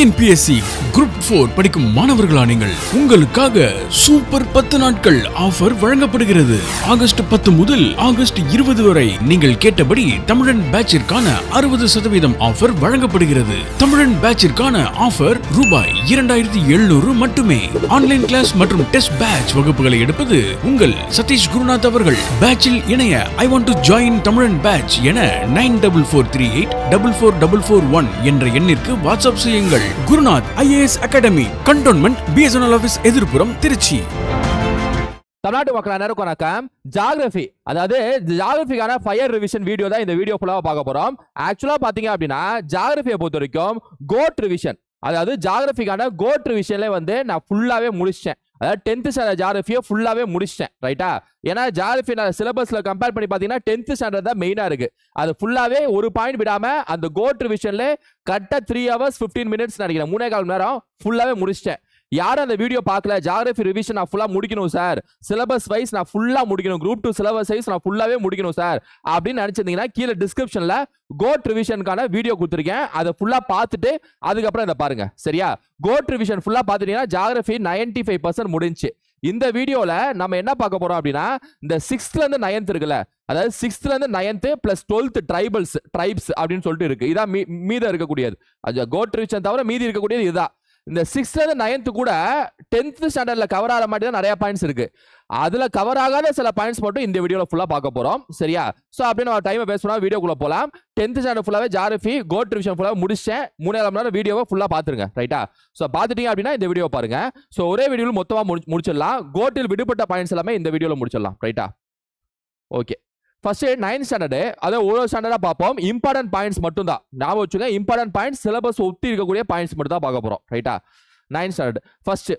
In TNPSC Group four படிக்கும் மாணவர்களா நீங்கள் உங்களுக்காக சூப்பர் பத்து நாட்கள் ஆஃபர் வழங்கப்படுகிறது ஆகஸ்ட் பத்து முதல் ஆகஸ்ட் இருபது வரை நீங்கள் கேட்டபடி தமிழன் பேட்சிற்கான அறுபது சதவீதம் ஆஃபர் வழங்கப்படுகிறது தமிழன் பேட்சிற்கான ஆஃபர் ரூபாய் இரண்டாயிரத்தி எழுநூறு மட்டுமே ஆன்லைன் கிளாஸ் மற்றும் டெஸ்ட் பேட்ச் வகுப்புகளை எடுப்பது உங்கள் சதீஷ் குருநாத் அவர்கள் பேட்சில் இணைய I want to join Tamilan batch என nine double four three eight double four double four one என்ற எண்ணிற்கு வாட்ஸ்அப் செய்யுங்கள் Gurunath IAS academy academy cantonment BSNL office எதிர்ப்புறம் திருச்சி தமிழ்நாட்டு மக்கள் அனைவருக்கும் வணக்கம் ஜாகிரபி அதாவது ஜாகிரபிக்கான ஃபயர் ரிவிஷன் வீடியோ தான் இந்த வீடியோ ஃபுல்லாக பார்க்க போகிறோம் ஆக்சுவலாக பார்த்தீங்க அப்படின்னா ஜாகிரபியை பொறுத்த வரைக்கும் கோட் ரிவிஷன் அதாவது ஜாகிரபிக்கான கோட் ரிவிஷன்லேயே வந்து நான் ஃபுல்லாகவே முடிச்சிட்டேன் அதாவது டென்த்து ஸ்டாண்டர்ட் ஜாகிரஃபியை ஃபுல்லாகவே முடிச்சிட்டேன் ரைட்டா ஏன்னா ஜாகிரஃபி நான் சிலபஸில் கம்பேர் பண்ணி பார்த்தீங்கன்னா டென்த்து ஸ்டாண்டர்ட் தான் மெயினாக இருக்குது அது ஃபுல்லாகவே ஒரு பாயிண்ட் விடாமல் அந்த கோட் ரிவிஷனில் கரெக்டாக த்ரீ ஹவர்ஸ் ஃபிஃப்டீன் மினிட்ஸ் நினைக்கிறேன் மூணே கால் நேரம் ஃபுல்லாகவே முடிச்சிட்டேன் யாரும் அந்த வீடியோ பார்க்கல ஜாகிரபி ரிவிஷன் நான் ஃபுல்லாக முடிக்கணும் சார் சிலபஸ் வைஸ் நான் ஃபுல்லாக முடிக்கணும் குரூப் டூ சிலபஸ் வைஸ் நான் ஃபுல்லாகவே முடிக்கணும் சார் அப்படின்னு நினச்சிருந்தீங்கன்னா கீழே டிஸ்கிரிப்ஷனில் கோட் ரிவிஷனுக்கான வீடியோ கொடுத்துருக்கேன் அதை ஃபுல்லாக பார்த்துட்டு அதுக்கப்புறம் இதை பாருங்க சரியா கோட் ரிவிஷன் ஃபுல்லாக பார்த்துட்டீங்கன்னா ஜாகிரபி நைன்டி ஃபைவ் பர்சன்ட் முடிஞ்சு இந்த வீடியோவில் நம்ம என்ன பார்க்க போகிறோம் அப்படின்னா இந்த சிக்ஸ்த்லேருந்து நைன்த் இருக்குல்ல அதாவது சிக்ஸ்த்லேருந்து ninth plus twelfth tribals tribes அப்படின்னு சொல்லிட்டு இருக்குது இதான் மீ மீதம் இருக்கக்கூடியது அது கோட் ரிவிஷன் தவிர மீதி இருக்கக்கூடியது இதுதான் இந்த சிக்ஸ்த்லேருந்து நைன்த்து கூட டென்த்து ஸ்டாண்டர்டில் கவர் ஆகிற மாதிரி தான் நிறைய பாயிண்ட்ஸ் இருக்குது அதில் கவர் ஆகாத சில பாயிண்ட்ஸ் மட்டும் இந்த வீடியோவில் ஃபுல்லாக பார்க்க போகிறோம் சரியா ஸோ அப்படி நம்ம டைமை பேச வீடியோக்குள்ளே போகலாம் டென்த்து ஸ்டாண்டர்ட் ஃபுல்லாகவே ஜாரஃபி கோட் ரிவிஷன் ஃபுல்லாக முடிச்சேன் மூணாயிரம் நேரம் வீடியோவை ஃபுல்லாக பார்த்துருங்க ரைட்டா ஸோ பார்த்துட்டீங்க அப்படின்னா இந்த வீடியோ பாருங்கள் ஸோ ஒரே வீடியோவில் மொத்தமாக முடிச்சிடலாம் கோட்டில் விடுபட்ட பாயிண்ட்ஸ் எல்லாமே இந்த வீடியோவில் முடிச்சிடலாம் ரைட்டா ஓகே ஃபர்ஸ்ட் நைன்த் ஸ்டாண்டர்டு அதாவது ஒரு ஸ்டாண்டர்டாக பார்ப்போம் இம்பார்ட்டன்ட் பாயிண்ட்ஸ் மட்டும் தான் நான் வச்சுங்க இம்பார்ட்டன்ட் பாயிண்ட்ஸ் சிலபஸ் ஒத்தி இருக்கக்கூடிய பாயிண்ட்ஸ் மட்டும் தான் பார்க்க போகிறோம் ரைட்டா நைன்த் ஸ்டாண்டர்ட் ஃபர்ஸ்ட்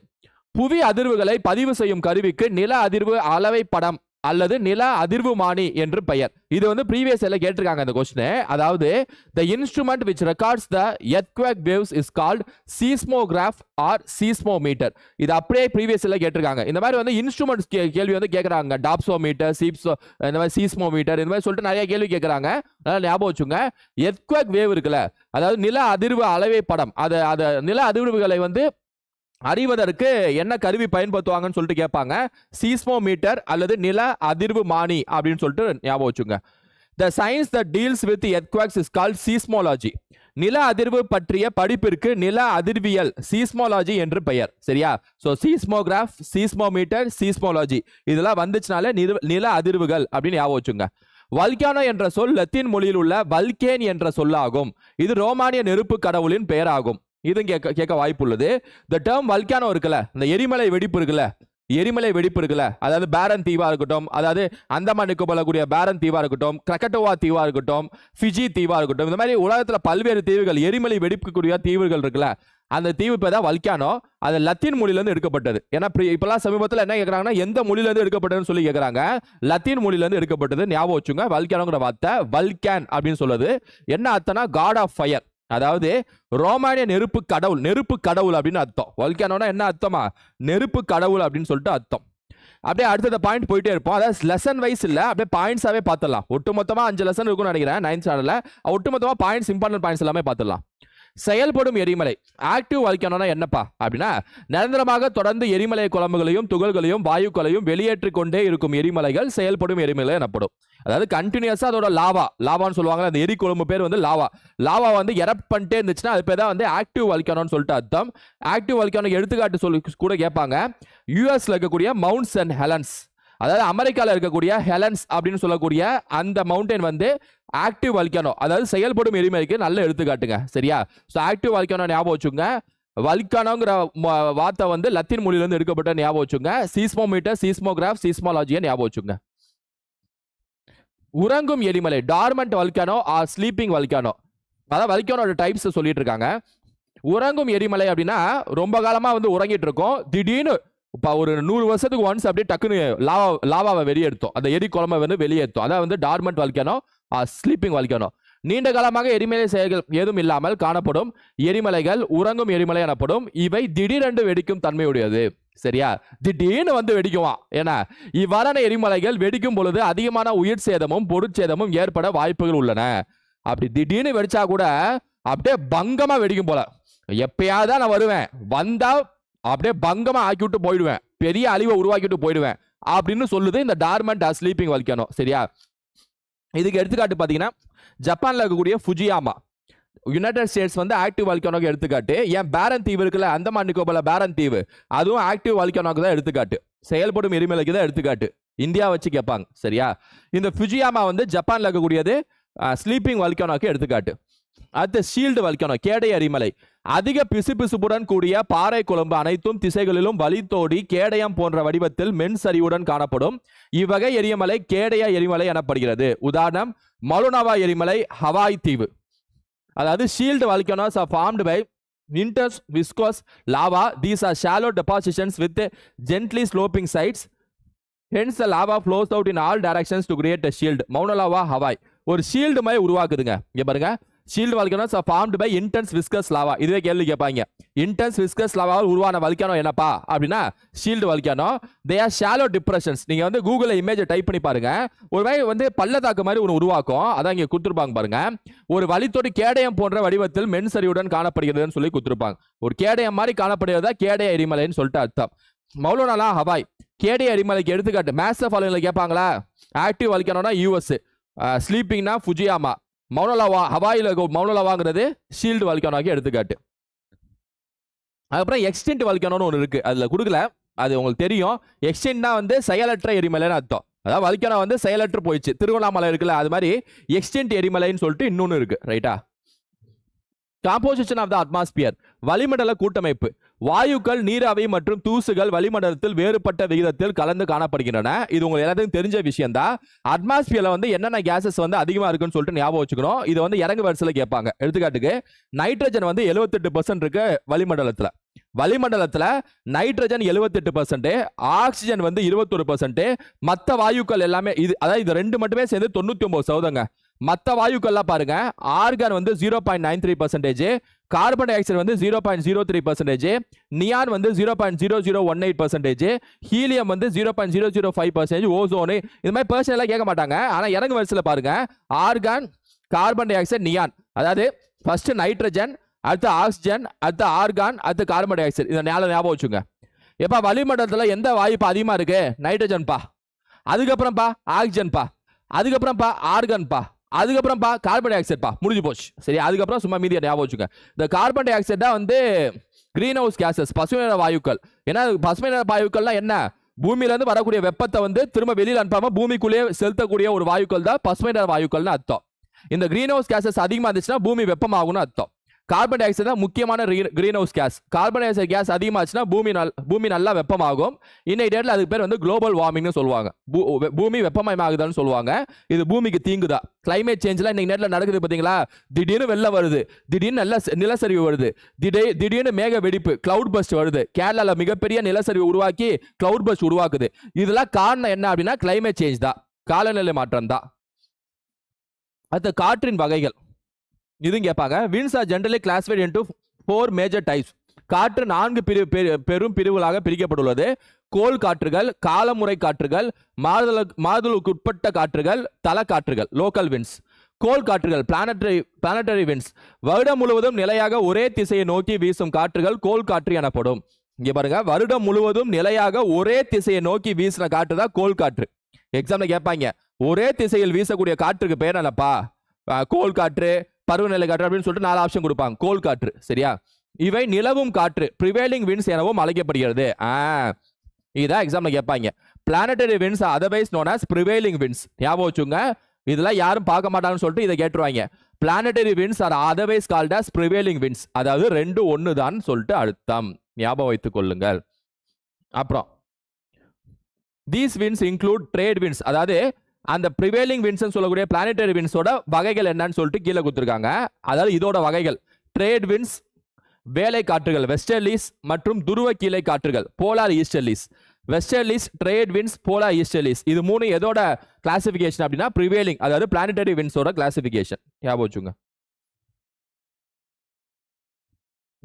புவி அதிர்வுகளை பதிவு செய்யும் கருவிக்கு நில அதிர்வு அளவை படம் அல்லது நில அதிர்வு மாணி என்று பெயர் இது வந்து ப்ரீவியஸ் எல்லாம் கேட்டிருக்காங்க அந்த கொஸ்டின் அதாவது the instrument which records the earthquake waves is called seismograph or meter இது அப்படியே ப்ரீவியஸ் எல்லாம் கேட்டிருக்காங்க இந்த மாதிரி வந்து இன்ஸ்ட்ருமெண்ட்ஸ் கேள்வி வந்து கேட்குறாங்க டாப்ஸோமீட்டர் சீப்ஸோ இந்த மாதிரி சீஸ்மோமீட்டர் இந்த மாதிரி சொல்லிட்டு நிறைய கேள்வி கேட்குறாங்க அதனால் ஞாபகம் வச்சுங்க எத்வேக் வேவ் இருக்குல்ல அதாவது நில அதிர்வு அளவை படம் அதை அதை நில அதிர்வுகளை வந்து அறிவதற்கு என்ன கருவி பயன்படுத்துவாங்கன்னு சொல்லிட்டு கேட்பாங்க சீஸ்மோமீட்டர் அல்லது நில அதிர்வு மானி அப்படின்னு சொல்லிட்டு ஞாபகம் வச்சுங்க the science the deals with earthquakes is call seismology நில அதிர்வு பற்றிய படிப்பிற்கு நில அதிர்வியல் சீஸ்மோலாஜி என்று பெயர் சரியா ஸோ சீஸ்மோகிராஃப் சீஸ்மோமீட்டர் சீஸ்மோலாஜி இதெல்லாம் வந்துச்சுனாலே நில அதிர்வுகள் அப்படின்னு ஞாபகம் வச்சுங்க வல்கானோ என்ற சொல் லத்தீன் மொழியில் உள்ள வல்கேன் என்ற சொல்லாகும் இது ரோமானிய நெருப்பு கடவுளின் பெயராகும் இதுவும் கேட்க கேட்க வாய்ப்பு உள்ளது இந்த டேர்ம் வல்கானோ இருக்குல்ல இந்த எரிமலை வெடிப்பு இருக்குல்ல எரிமலை வெடிப்பு இருக்குல்ல அதாவது பேரன் தீவா இருக்கட்டும் அதாவது அந்தமான் போலக்கூடிய பேரன் தீவா இருக்கட்டும் கிரக்கட்டோவா தீவா இருக்கட்டும் ஃபிஜி தீவா இருக்கட்டும் இந்த மாதிரி உலகத்தில் பல்வேறு தீவுகள் எரிமலை வெடிக்கக்கூடிய தீவுகள் இருக்குல்ல அந்த தீவு இப்போ தான் வல்கானோ அது லத்தீன் மொழியிலேருந்து எடுக்கப்பட்டது ஏன்னா இப்போலாம் சமீபத்தில் என்ன கேட்குறாங்கன்னா எந்த மொழியிலேருந்து எடுக்கப்பட்டதுன்னு சொல்லி கேட்குறாங்க லத்தீன் மொழியிலேருந்து எடுக்கப்பட்டது ஞாபகம் வச்சுங்க வல்கானோங்கிற வார்த்தை வல்கேன் அப்படின்னு சொல்லுது என்ன அத்தனா காட் ஆஃப் ஃபயர் அதாவது ரோமானிய நெருப்பு கடவுள் நெருப்பு கடவுள் அப்படின்னு அர்த்தம் வல்கானோனா என்ன அர்த்தமா நெருப்பு கடவுள் அப்படின்னு சொல்லிட்டு அர்த்தம் அப்படியே அடுத்த பாயிண்ட் போயிட்டே இருப்போம் அதாவது லெசன் வைஸ் இல்லை அப்படியே பாயிண்ட்ஸாவே பார்த்துடலாம் ஒட்டுமொத்தமாக அஞ்சு லெசன் இருக்கும்னு நினைக்கிறேன் நைன்த் ஸ்டாண்டர்டில் ஒட்டுமொத்தமாக பாயிண்ட்ஸ் இம்பார்ட்டன்ட் பாயிண்ட்ஸ் எல்லாமே பார்த்துடலாம் செயல்படும் எரிமலை ஆக்டிவ் வால்கனோனா என்னப்பா அப்படின்னா நிரந்தரமாக தொடர்ந்து எரிமலை குழம்புகளையும் துகள்களையும் வாயுக்களையும் வெளியேற்றிக் கொண்டே இருக்கும் எரிமலைகள் செயல்படும் எரிமலை எனப்படும் அதாவது கண்டினியூஸாக அதோட லாவா லாவான்னு சொல்லுவாங்க அந்த எரி குழம்பு பேர் வந்து லாவா லாவா வந்து இறப் பண்ணிட்டே இருந்துச்சுன்னா அது பேர் தான் வந்து ஆக்டிவ் வல்கானோன்னு சொல்லிட்டு அர்த்தம் ஆக்டிவ் வல்கானோ எடுத்துக்காட்டு சொல்லி கூட கேட்பாங்க யூஎஸ்ல இருக்கக்கூடிய மவுண்ட்ஸ் அண்ட் ஹெலன்ஸ் அதாவது அமெரிக்காவில் இருக்கக்கூடிய ஹெலன்ஸ் அப்படின்னு சொல்லக்கூடிய அந்த மவுண்டன் வந்து ஆக்டிவ் வல்கானோ அதாவது செயல்படும் எரிமலைக்கு நல்ல எடுத்துக்காட்டுங்க சரியா ஸோ ஆக்டிவ் வல்கானோ ஞாபகம் வச்சுங்க வல்கானோங்கிற வார்த்தை வந்து லத்தீன் மொழியிலேருந்து எடுக்கப்பட்ட ஞாபகம் வச்சுங்க சீஸ்மோமீட்டர் சீஸ்மோகிராஃப் சீஸ்மாலஜியை ஞாபகம் வச்சுங்க உறங்கும் எரிமலை dormant volcano or sleeping volcano அதாவது வல்கானோட டைப்ஸ் சொல்லிட்டு இருக்காங்க உறங்கும் எரிமலை அப்படின்னா ரொம்ப காலமாக வந்து உறங்கிட்டு இருக்கோம் திடீர்னு இப்போ ஒரு நூறு வருஷத்துக்கு ஒன்ஸ் அப்படியே டக்குன்னு லாவா லாவாவை வெளியே எடுத்தோம் அந்த எரி குழம்பை வந்து வெளியே எடுத்தோம் அதான் வந்து டார்மெண்ட் வலிக்கணும் ஸ்லீப்பிங் வலிக்கணும் நீண்ட காலமாக எரிமலை செயல்கள் ஏதும் இல்லாமல் காணப்படும் எரிமலைகள் உறங்கும் எரிமலை எனப்படும் இவை திடீரென்று வெடிக்கும் தன்மையுடையது சரியா திடீர்னு வந்து வெடிக்குவான் ஏன்னா இவ்வாறான எரிமலைகள் வெடிக்கும் பொழுது அதிகமான உயிர் சேதமும் பொருட்சேதமும் ஏற்பட வாய்ப்புகள் உள்ளன அப்படி திடீர்னு வெடிச்சா கூட அப்படியே பங்கமா வெடிக்கும் போல எப்பயாவது நான் வருவேன் வந்தா அப்படியே பங்கமாக ஆக்கி விட்டு போயிடுவேன் பெரிய அழிவை உருவாக்கிட்டு போயிடுவேன் அப்படின்னு சொல்லுது இந்த டார்மெண்ட் ஸ்லீப்பிங் வலிக்கணும் சரியா இதுக்கு எடுத்துக்காட்டு பார்த்தீங்கன்னா ஜப்பானில் இருக்கக்கூடிய ஃபுஜியாமா யுனைடெட் ஸ்டேட்ஸ் வந்து ஆக்டிவ் வலிக்கணும் எடுத்துக்காட்டு ஏன் பேரன் தீவு இருக்குல்ல அந்தமான் நிக்கோபால பேரன் தீவு அதுவும் ஆக்டிவ் வல்கனோக்கு தான் எடுத்துக்காட்டு செயல்படும் எரிமலைக்கு தான் எடுத்துக்காட்டு இந்தியா வச்சு கேட்பாங்க சரியா இந்த ஃபிஜியாமா வந்து ஜப்பானில் இருக்கக்கூடியது ஸ்லீப்பிங் வல்கனோக்கு எடுத்துக்காட்டு அடுத்த ஷீல்டு வலிக்கணும் கேடை அரிமலை அதிக பிசுபிசுப்புடன் கூடிய பாறை குழம்பு அனைத்தும் திசைகளிலும் வலித்தோடி கேடயம் போன்ற வடிவத்தில் மென் சரிவுடன் காணப்படும் இவ்வகை எரிமலை கேடையா எரிமலை எனப்படுகிறது உதாரணம் மலுனவா எரிமலை ஹவாய் தீவு அதாவது ஷீல்டு வலிக்கணும் formed by winters viscous lava these are shallow depositions with gently sloping sides hence the lava flows out in all directions to create a shield Mauna Loa Hawaii ஒரு ஷீல்டு மாதிரி உருவாக்குதுங்க இங்கே பாருங்கள் shield volcanoes formed by intense viscous lava இதுவே கேள்வி கேட்பாங்க intense viscous லாவாவில் உருவான volcano என்னப்பா அப்படின்னா shield volcano they are shallow depressions நீங்கள் வந்து கூகுளில் இமேஜை டைப் பண்ணி பாருங்க ஒரு வகை வந்து பள்ளத்தாக்கு மாதிரி ஒன்று உருவாக்கும் அதான் இங்கே கொடுத்துருப்பாங்க பாருங்க ஒரு வழித்தோடு கேடயம் போன்ற வடிவத்தில் மென் காணப்படுகிறதுன்னு சொல்லி கொடுத்துருப்பாங்க ஒரு கேடயம் மாதிரி காணப்படுகிறதா கேடய எரிமலைன்னு சொல்லிட்டு அர்த்தம் மௌலோனாலா ஹவாய் கேடய அரிமலைக்கு எடுத்துக்காட்டு மேஸ் ஆஃப் கேட்பாங்களா ஆக்டிவ் வலிக்கணும்னா யூஎஸ் ஸ்லீப்பிங்னா ஃபுஜியாமா மௌனலாவா ஹவாயில் மௌனலாவாங்கிறது ஷீல்டு வல்கானோக்கு எடுத்துக்காட்டு அதுக்கப்புறம் எக்ஸ்டென்ட் வல்கானோன்னு ஒன்று இருக்குது அதில் கொடுக்கல அது உங்களுக்கு தெரியும் எக்ஸ்டென்ட்னா வந்து செயலற்ற எரிமலைன்னு அர்த்தம் அதாவது வலிக்கணும் வந்து செயலற்று போயிடுச்சு திருவண்ணாமலை இருக்குல்ல அது மாதிரி எக்ஸ்டென்ட் எரிமலைன்னு சொல்லிட்டு இன்னொன்று இருக்குது ரைட்டா காம்போசிஷன் ஆஃப் த அட்மாஸ்பியர் வளிமண்டல கூட்டமைப்பு வாயுக்கள் நீராவி மற்றும் தூசுகள் வளிமண்டலத்தில் வேறுபட்ட விகிதத்தில் கலந்து காணப்படுகின்றன இது உங்களுக்கு எல்லாத்தையும் தெரிஞ்ச விஷயம் தான் அட்மாஸ்பியர்ல வந்து என்னென்ன கேசஸ் வந்து அதிகமா இருக்குன்னு சொல்லிட்டு ஞாபகம் வச்சுக்கணும் இது வந்து இறங்கு வரிசையில் கேட்பாங்க எடுத்துக்காட்டுக்கு நைட்ரஜன் வந்து எழுபத்தெட்டு பர்சன்ட் இருக்கு வளிமண்டலத்தில் வளிமண்டலத்தில் நைட்ரஜன் எழுபத்தெட்டு பர்சன்ட் ஆக்சிஜன் வந்து இருபத்தொரு பர்சன்ட் மற்ற வாயுக்கள் எல்லாமே இது அதாவது இது ரெண்டு மட்டுமே சேர்ந்து தொண்ணூற்றி ஒம்பது சதவீதங்க மற்ற வாயுக்கள்லாம் பாருங்க ஆர்கான் வந்து zero point nine three percentage carbon dioxide வந்து zero point zero three percentage neon வந்து zero point zero zero one eight percentage helium வந்து zero point zero zero five percentage ozone இது மாதிரி பர்சனலாக கேட்க மாட்டாங்க ஆனால் இறங்கு வரிசையில் பாருங்க argon carbon dioxide neon அதாவது ஃபர்ஸ்ட் நைட்ரஜன் அடுத்து ஆக்சிஜன் அடுத்து ஆர்கான் அடுத்து கார்பன் டை ஆக்சைடு இதை நேரம் ஞாபகம் வச்சுங்க எப்போ வளிமண்டலத்தில் எந்த வாய்ப்பு அதிகமாக இருக்குது நைட்ரஜன்ப்பா அதுக்கப்புறம்ப்பா ஆக்சிஜன்ப்பா அதுக்கப்புறம்ப்பா ஆர்கான்ப்பா அதுக்கப்புறம் பா கார்பன் டை ஆக்சைட் பா முடிஞ்சு போச்சு சரி அதுக்கப்புறம் சும்மா மீதியை ஞாபகம் வச்சுக்க இந்த கார்பன் டை தான் வந்து கிரீன் ஹவுஸ் கேசஸ் பசுமை நிற வாயுக்கள் ஏன்னா பசுமை நிற வாயுக்கள்லாம் என்ன பூமியிலேருந்து வரக்கூடிய வெப்பத்தை வந்து திரும்ப வெளியில் அனுப்பாமல் பூமிக்குள்ளேயே செலுத்தக்கூடிய ஒரு வாயுக்கள் தான் பசுமை நிற வாயுக்கள்னு அர்த்தம் இந்த கிரீன் ஹவுஸ் கேசஸ் அதிகமாக இருந்துச்சுன்னா பூமி வெப்பமாகும்னு அர்த்தம் கார்பன் டை ஆக்சைடு தான் முக்கியமான greenhouse gas carbon dioxide gas அதிகமாச்சுன்னா பூமி நல் பூமி நல்லா வெப்பமாகும் இன்னை டேட்டில் அதுக்கு பேர் வந்து குளோபல் வார்மிங்னு சொல்லுவாங்க பூமி வெப்பமயமாகுதான்னு சொல்லுவாங்க இது பூமிக்கு தீங்குதா கிளைமேட் சேஞ்ச்லாம் இன்னைக்கு நேரில் நடக்குது பார்த்தீங்களா திடீர்னு வெள்ளம் வருது திடீர்னு நல்ல நிலச்சரிவு வருது திடீர் திடீர்னு மேக வெடிப்பு கிளவுட் பஸ்ட் வருது கேரளாவில் மிகப்பெரிய நிலச்சரிவு உருவாக்கி கிளவுட் பஸ்ட் உருவாக்குது இதெல்லாம் காரணம் என்ன அப்படின்னா கிளைமேட் சேஞ்ச் தான் காலநிலை மாற்றம் தான் அடுத்த காற்றின் வகைகள் இதுவும் கேட்பாங்க winds are generally classified into four major types காற்று நான்கு பிரிவு பெரும் பிரிவுகளாக பிரிக்கப்பட்டுள்ளது கோல் காற்றுகள் காலமுறை காற்றுகள் மாறுதலுக்கு மாறுதலுக்குட்பட்ட காற்றுகள் காற்றுகள் லோக்கல் வின்ஸ் கோல் காற்றுகள் பிளானட்டரி பிளானட்டரி வின்ஸ் வருடம் முழுவதும் நிலையாக ஒரே திசையை நோக்கி வீசும் காற்றுகள் கோல் காற்று எனப்படும் இங்கே பாருங்க வருடம் முழுவதும் நிலையாக ஒரே திசையை நோக்கி வீசின காற்று தான் கோல் காற்று எக்ஸாம்ல கேட்பாங்க ஒரே திசையில் வீசக்கூடிய காற்றுக்கு பேர் என்னப்பா கோல் காற்று பருவநிலை காற்று அப்படின்னு சொல்லிட்டு நாலு ஆப்ஷன் கொடுப்பாங்க கோல் காற்று சரியா இவை நிலவும் காற்று ப்ரிவேலிங் வின்ஸ் எனவும் அழைக்கப்படுகிறது இதான் எக்ஸாமில் கேட்பாங்க planetary winds otherwise known as prevailing winds ஞாபகம் வச்சுங்க இதெல்லாம் யாரும் பார்க்க மாட்டாங்கன்னு சொல்லிட்டு இதை கேட்டுருவாங்க planetary winds are otherwise called as prevailing winds அதாவது ரெண்டு ஒன்று தான் சொல்லிட்டு அழுத்தம் ஞாபகம் வைத்துக் கொள்ளுங்கள் அப்புறம் these winds include trade winds அதாவது அந்த ப்ரிவேலிங் வின்ஸ்னு சொல்லக்கூடிய பிளானட்டரி வின்ஸோட வகைகள் என்னன்னு சொல்லிட்டு கீழே கொடுத்துருக்காங்க அதாவது இதோட வகைகள் ட்ரேட் வின்ஸ் வேலை காற்றுகள் வெஸ்டர்லீஸ் மற்றும் துருவ கீழே காற்றுகள் polar easterlies westerlies trade winds polar easterlies இது மூணு எதோட கிளாசிபிகேஷன் அப்படின்னா ப்ரிவேலிங் அதாவது பிளானிட்டரி வின்ஸோட கிளாசிபிகேஷன் ஞாபகம் வச்சுங்க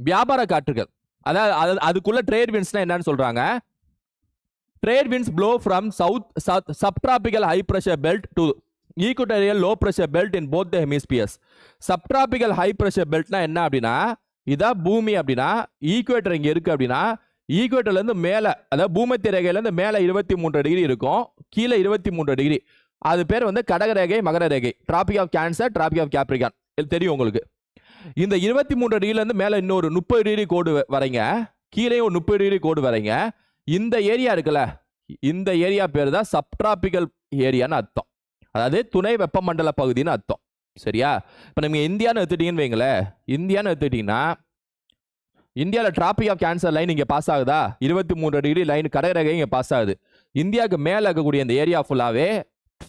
வியாபார காற்றுகள் அதாவது அதுக்குள்ள ட்ரேட் வின்ஸ்னா என்னன்னு சொல்றாங்க trade winds blow from south சத் subtropical high pressure belt to equatorial low pressure belt in both the hemispheres subtropical high pressure பெல்ட்னா என்ன அப்படின்னா இதான் பூமி அப்படின்னா ஈக்குவேட்டர் இங்கே இருக்குது அப்படின்னா ஈக்குவேட்டர்லேருந்து மேலே அதாவது பூமத்திய ரேகையிலேருந்து மேலே இருபத்தி மூன்று டிகிரி இருக்கும் கீழே இருபத்தி மூன்று டிகிரி அது பேர் வந்து கடக ரேகை மகர ரேகை tropic of cancer tropic of capricorn தெரியும் உங்களுக்கு இந்த இருபத்தி மூன்று டிகிரிலேருந்து மேலே இன்னொரு முப்பது டிகிரி கோடு வரைங்க கீழே ஒரு முப்பது டிகிரி கோடு வரைங்க இந்த ஏரியா இருக்குல்ல இந்த ஏரியா பேர் தான் சப்டிராபிக்கல் ஏரியான்னு அர்த்தம் அதாவது துணை வெப்பமண்டல பகுதின்னு அர்த்தம் சரியா இப்போ நீங்கள் இந்தியான்னு எடுத்துட்டீங்கன்னு வைங்களேன் இந்தியான்னு எடுத்துட்டிங்கன்னா இந்தியாவில் டிராபிக் ஆஃப் கேன்சர் லைன் இங்கே பாஸ் ஆகுதா இருபத்தி மூணு டிகிரி லைன் கடகரகை இங்கே பாஸ் ஆகுது இந்தியாவுக்கு மேலே இருக்கக்கூடிய இந்த ஏரியா ஃபுல்லாகவே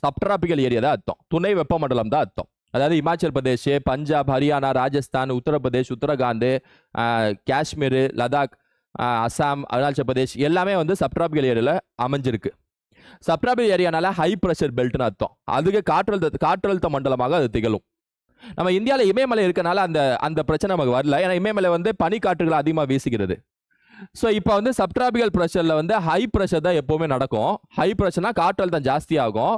சப்டிராபிக்கல் ஏரியா தான் அர்த்தம் துணை வெப்பமண்டலம் தான் அர்த்தம் அதாவது இமாச்சல் பிரதேஷ் பஞ்சாப் ஹரியானா ராஜஸ்தான் உத்தரப்பிரதேஷ் உத்தரகாண்ட் காஷ்மீர் லடாக் அசாம் அருணாச்சல பிரதேஷ் எல்லாமே வந்து சப்ட்ராபிக்கல் ஏரியாவில் அமைஞ்சிருக்கு சப்ட்ராபிக்கல் ஏரியானால ஹை ப்ரெஷர் பெல்ட்னு அர்த்தம் அதுக்கு காற்றழுத்த காற்றழுத்த மண்டலமாக அது திகழும் நம்ம இந்தியாவில் இமயமலை இருக்கனால அந்த அந்த பிரச்சனை நமக்கு வரல ஏன்னா இமயமலை வந்து பனிக்காற்றுகள் அதிகமாக வீசுகிறது ஸோ இப்போ வந்து சப்ட்ராபிக்கல் ப்ரெஷரில் வந்து ஹை ப்ரெஷர் தான் எப்போவுமே நடக்கும் ஹை ப்ரெஷர்னா காற்றழுத்தம் ஜாஸ்தி ஆகும்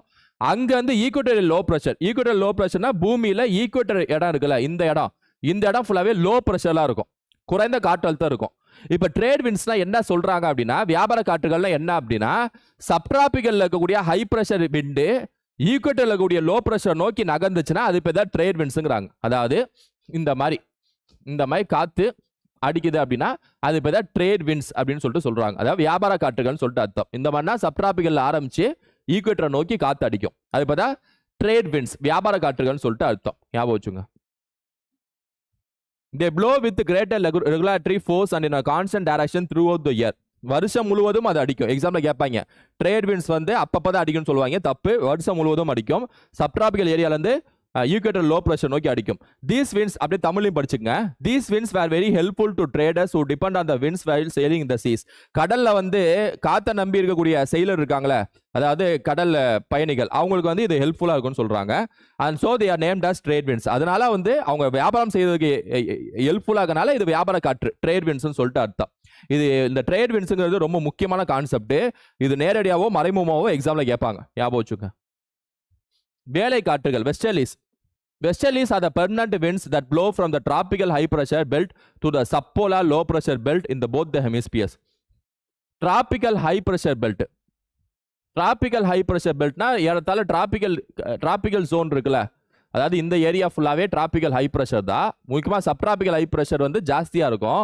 அங்கே வந்து equatorial low pressure equatorial low ப்ரெஷர்னா பூமியில் ஈக்குவட்டர் இடம் இருக்குல்ல இந்த இடம் இந்த இடம் ஃபுல்லாகவே லோ ப்ரெஷர்லாம் இருக்கும் குறைந்த காற்றழுத்தம் இருக்கும் இப்போ ட்ரேட் வின்ஸ்னா என்ன சொல்கிறாங்க அப்படின்னா வியாபார காற்றுகள்லாம் என்ன அப்படின்னா சப்ட்ராபிக்கலில் இருக்கக்கூடிய ஹை ப்ரெஷர் விண்டு ஈக்குவட்டரில் இருக்கக்கூடிய லோ ப்ரெஷர் நோக்கி நகர்ந்துச்சுன்னா அது இப்போ தான் ட்ரேட் வின்ஸுங்கிறாங்க அதாவது இந்த மாதிரி இந்த மாதிரி காற்று அடிக்குது அப்படின்னா அது இப்போ தான் ட்ரேட் வின்ஸ் அப்படின்னு சொல்லிட்டு சொல்கிறாங்க அதாவது வியாபார காற்றுகள்னு சொல்லிட்டு அர்த்தம் இந்த மாதிரினா சப்ட்ராபிக்கலில் ஆரம்பித்து ஈக்குவேட்டரை நோக்கி காற்று அடிக்கும் அது இப்போ தான் ட்ரேட் வின்ஸ் வியாபார காற்றுகள்னு சொல்லிட்டு அர்த்தம் ஞாபகம் வச்சுங்க they blow with greater regulatory force and in a constant direction throughout the year வருஷம் முழுவதும் அது அடிக்கும் எக்ஸாம்பிள் கேட்பாங்க ட்ரேட் வின்ஸ் வந்து அப்பப்போ தான் அடிக்கும்னு சொல்லுவாங்க தப்பு வருஷம் முழுவதும் அடிக்கும் சப்ட்ராபிக்கல் இருந்து ஈக்வேட்டர் லோ ப்ரெஷர் நோக்கி அடிக்கும் தீஸ் வின்ஸ் அப்படியே தமிழையும் படிச்சுங்க these winds were very helpful to traders who depend on the winds while sailing in the seas கடலில் வந்து காற்றை நம்பி இருக்கக்கூடிய செயலர் இருக்காங்களே அதாவது கடல் பயணிகள் அவங்களுக்கு வந்து இது ஹெல்ப்ஃபுல்லாக இருக்கும்னு சொல்கிறாங்க and so they are named as trade winds அதனால வந்து அவங்க வியாபாரம் செய்வதற்கு ஹெல்ப்ஃபுல்லாகனால இது வியாபார காற்று ட்ரேட் வின்ஸ்னு சொல்லிட்டு அர்த்தம் இது இந்த ட்ரேட் வின்ஸுங்கிறது ரொம்ப முக்கியமான கான்செப்ட் இது நேரடியாகவோ மறைமுகமாகவோ எக்ஸாமில் கேட்பாங்க ஞாபகம் வச்சுக்கோங்க காற்றுகள் westerlies westerlies are the permanent winds that blow from the tropical high pressure belt to the subpolar low pressure belt in the both the hemispheres tropical high pressure belt tropical high pressure பெல்ட்னா ஏறத்தால tropical tropical zone இருக்குல்ல அதாவது இந்த area ஃபுல்லாகவே tropical high pressure தான் முக்கியமாக tropical high pressure வந்து ஜாஸ்தியாக இருக்கும்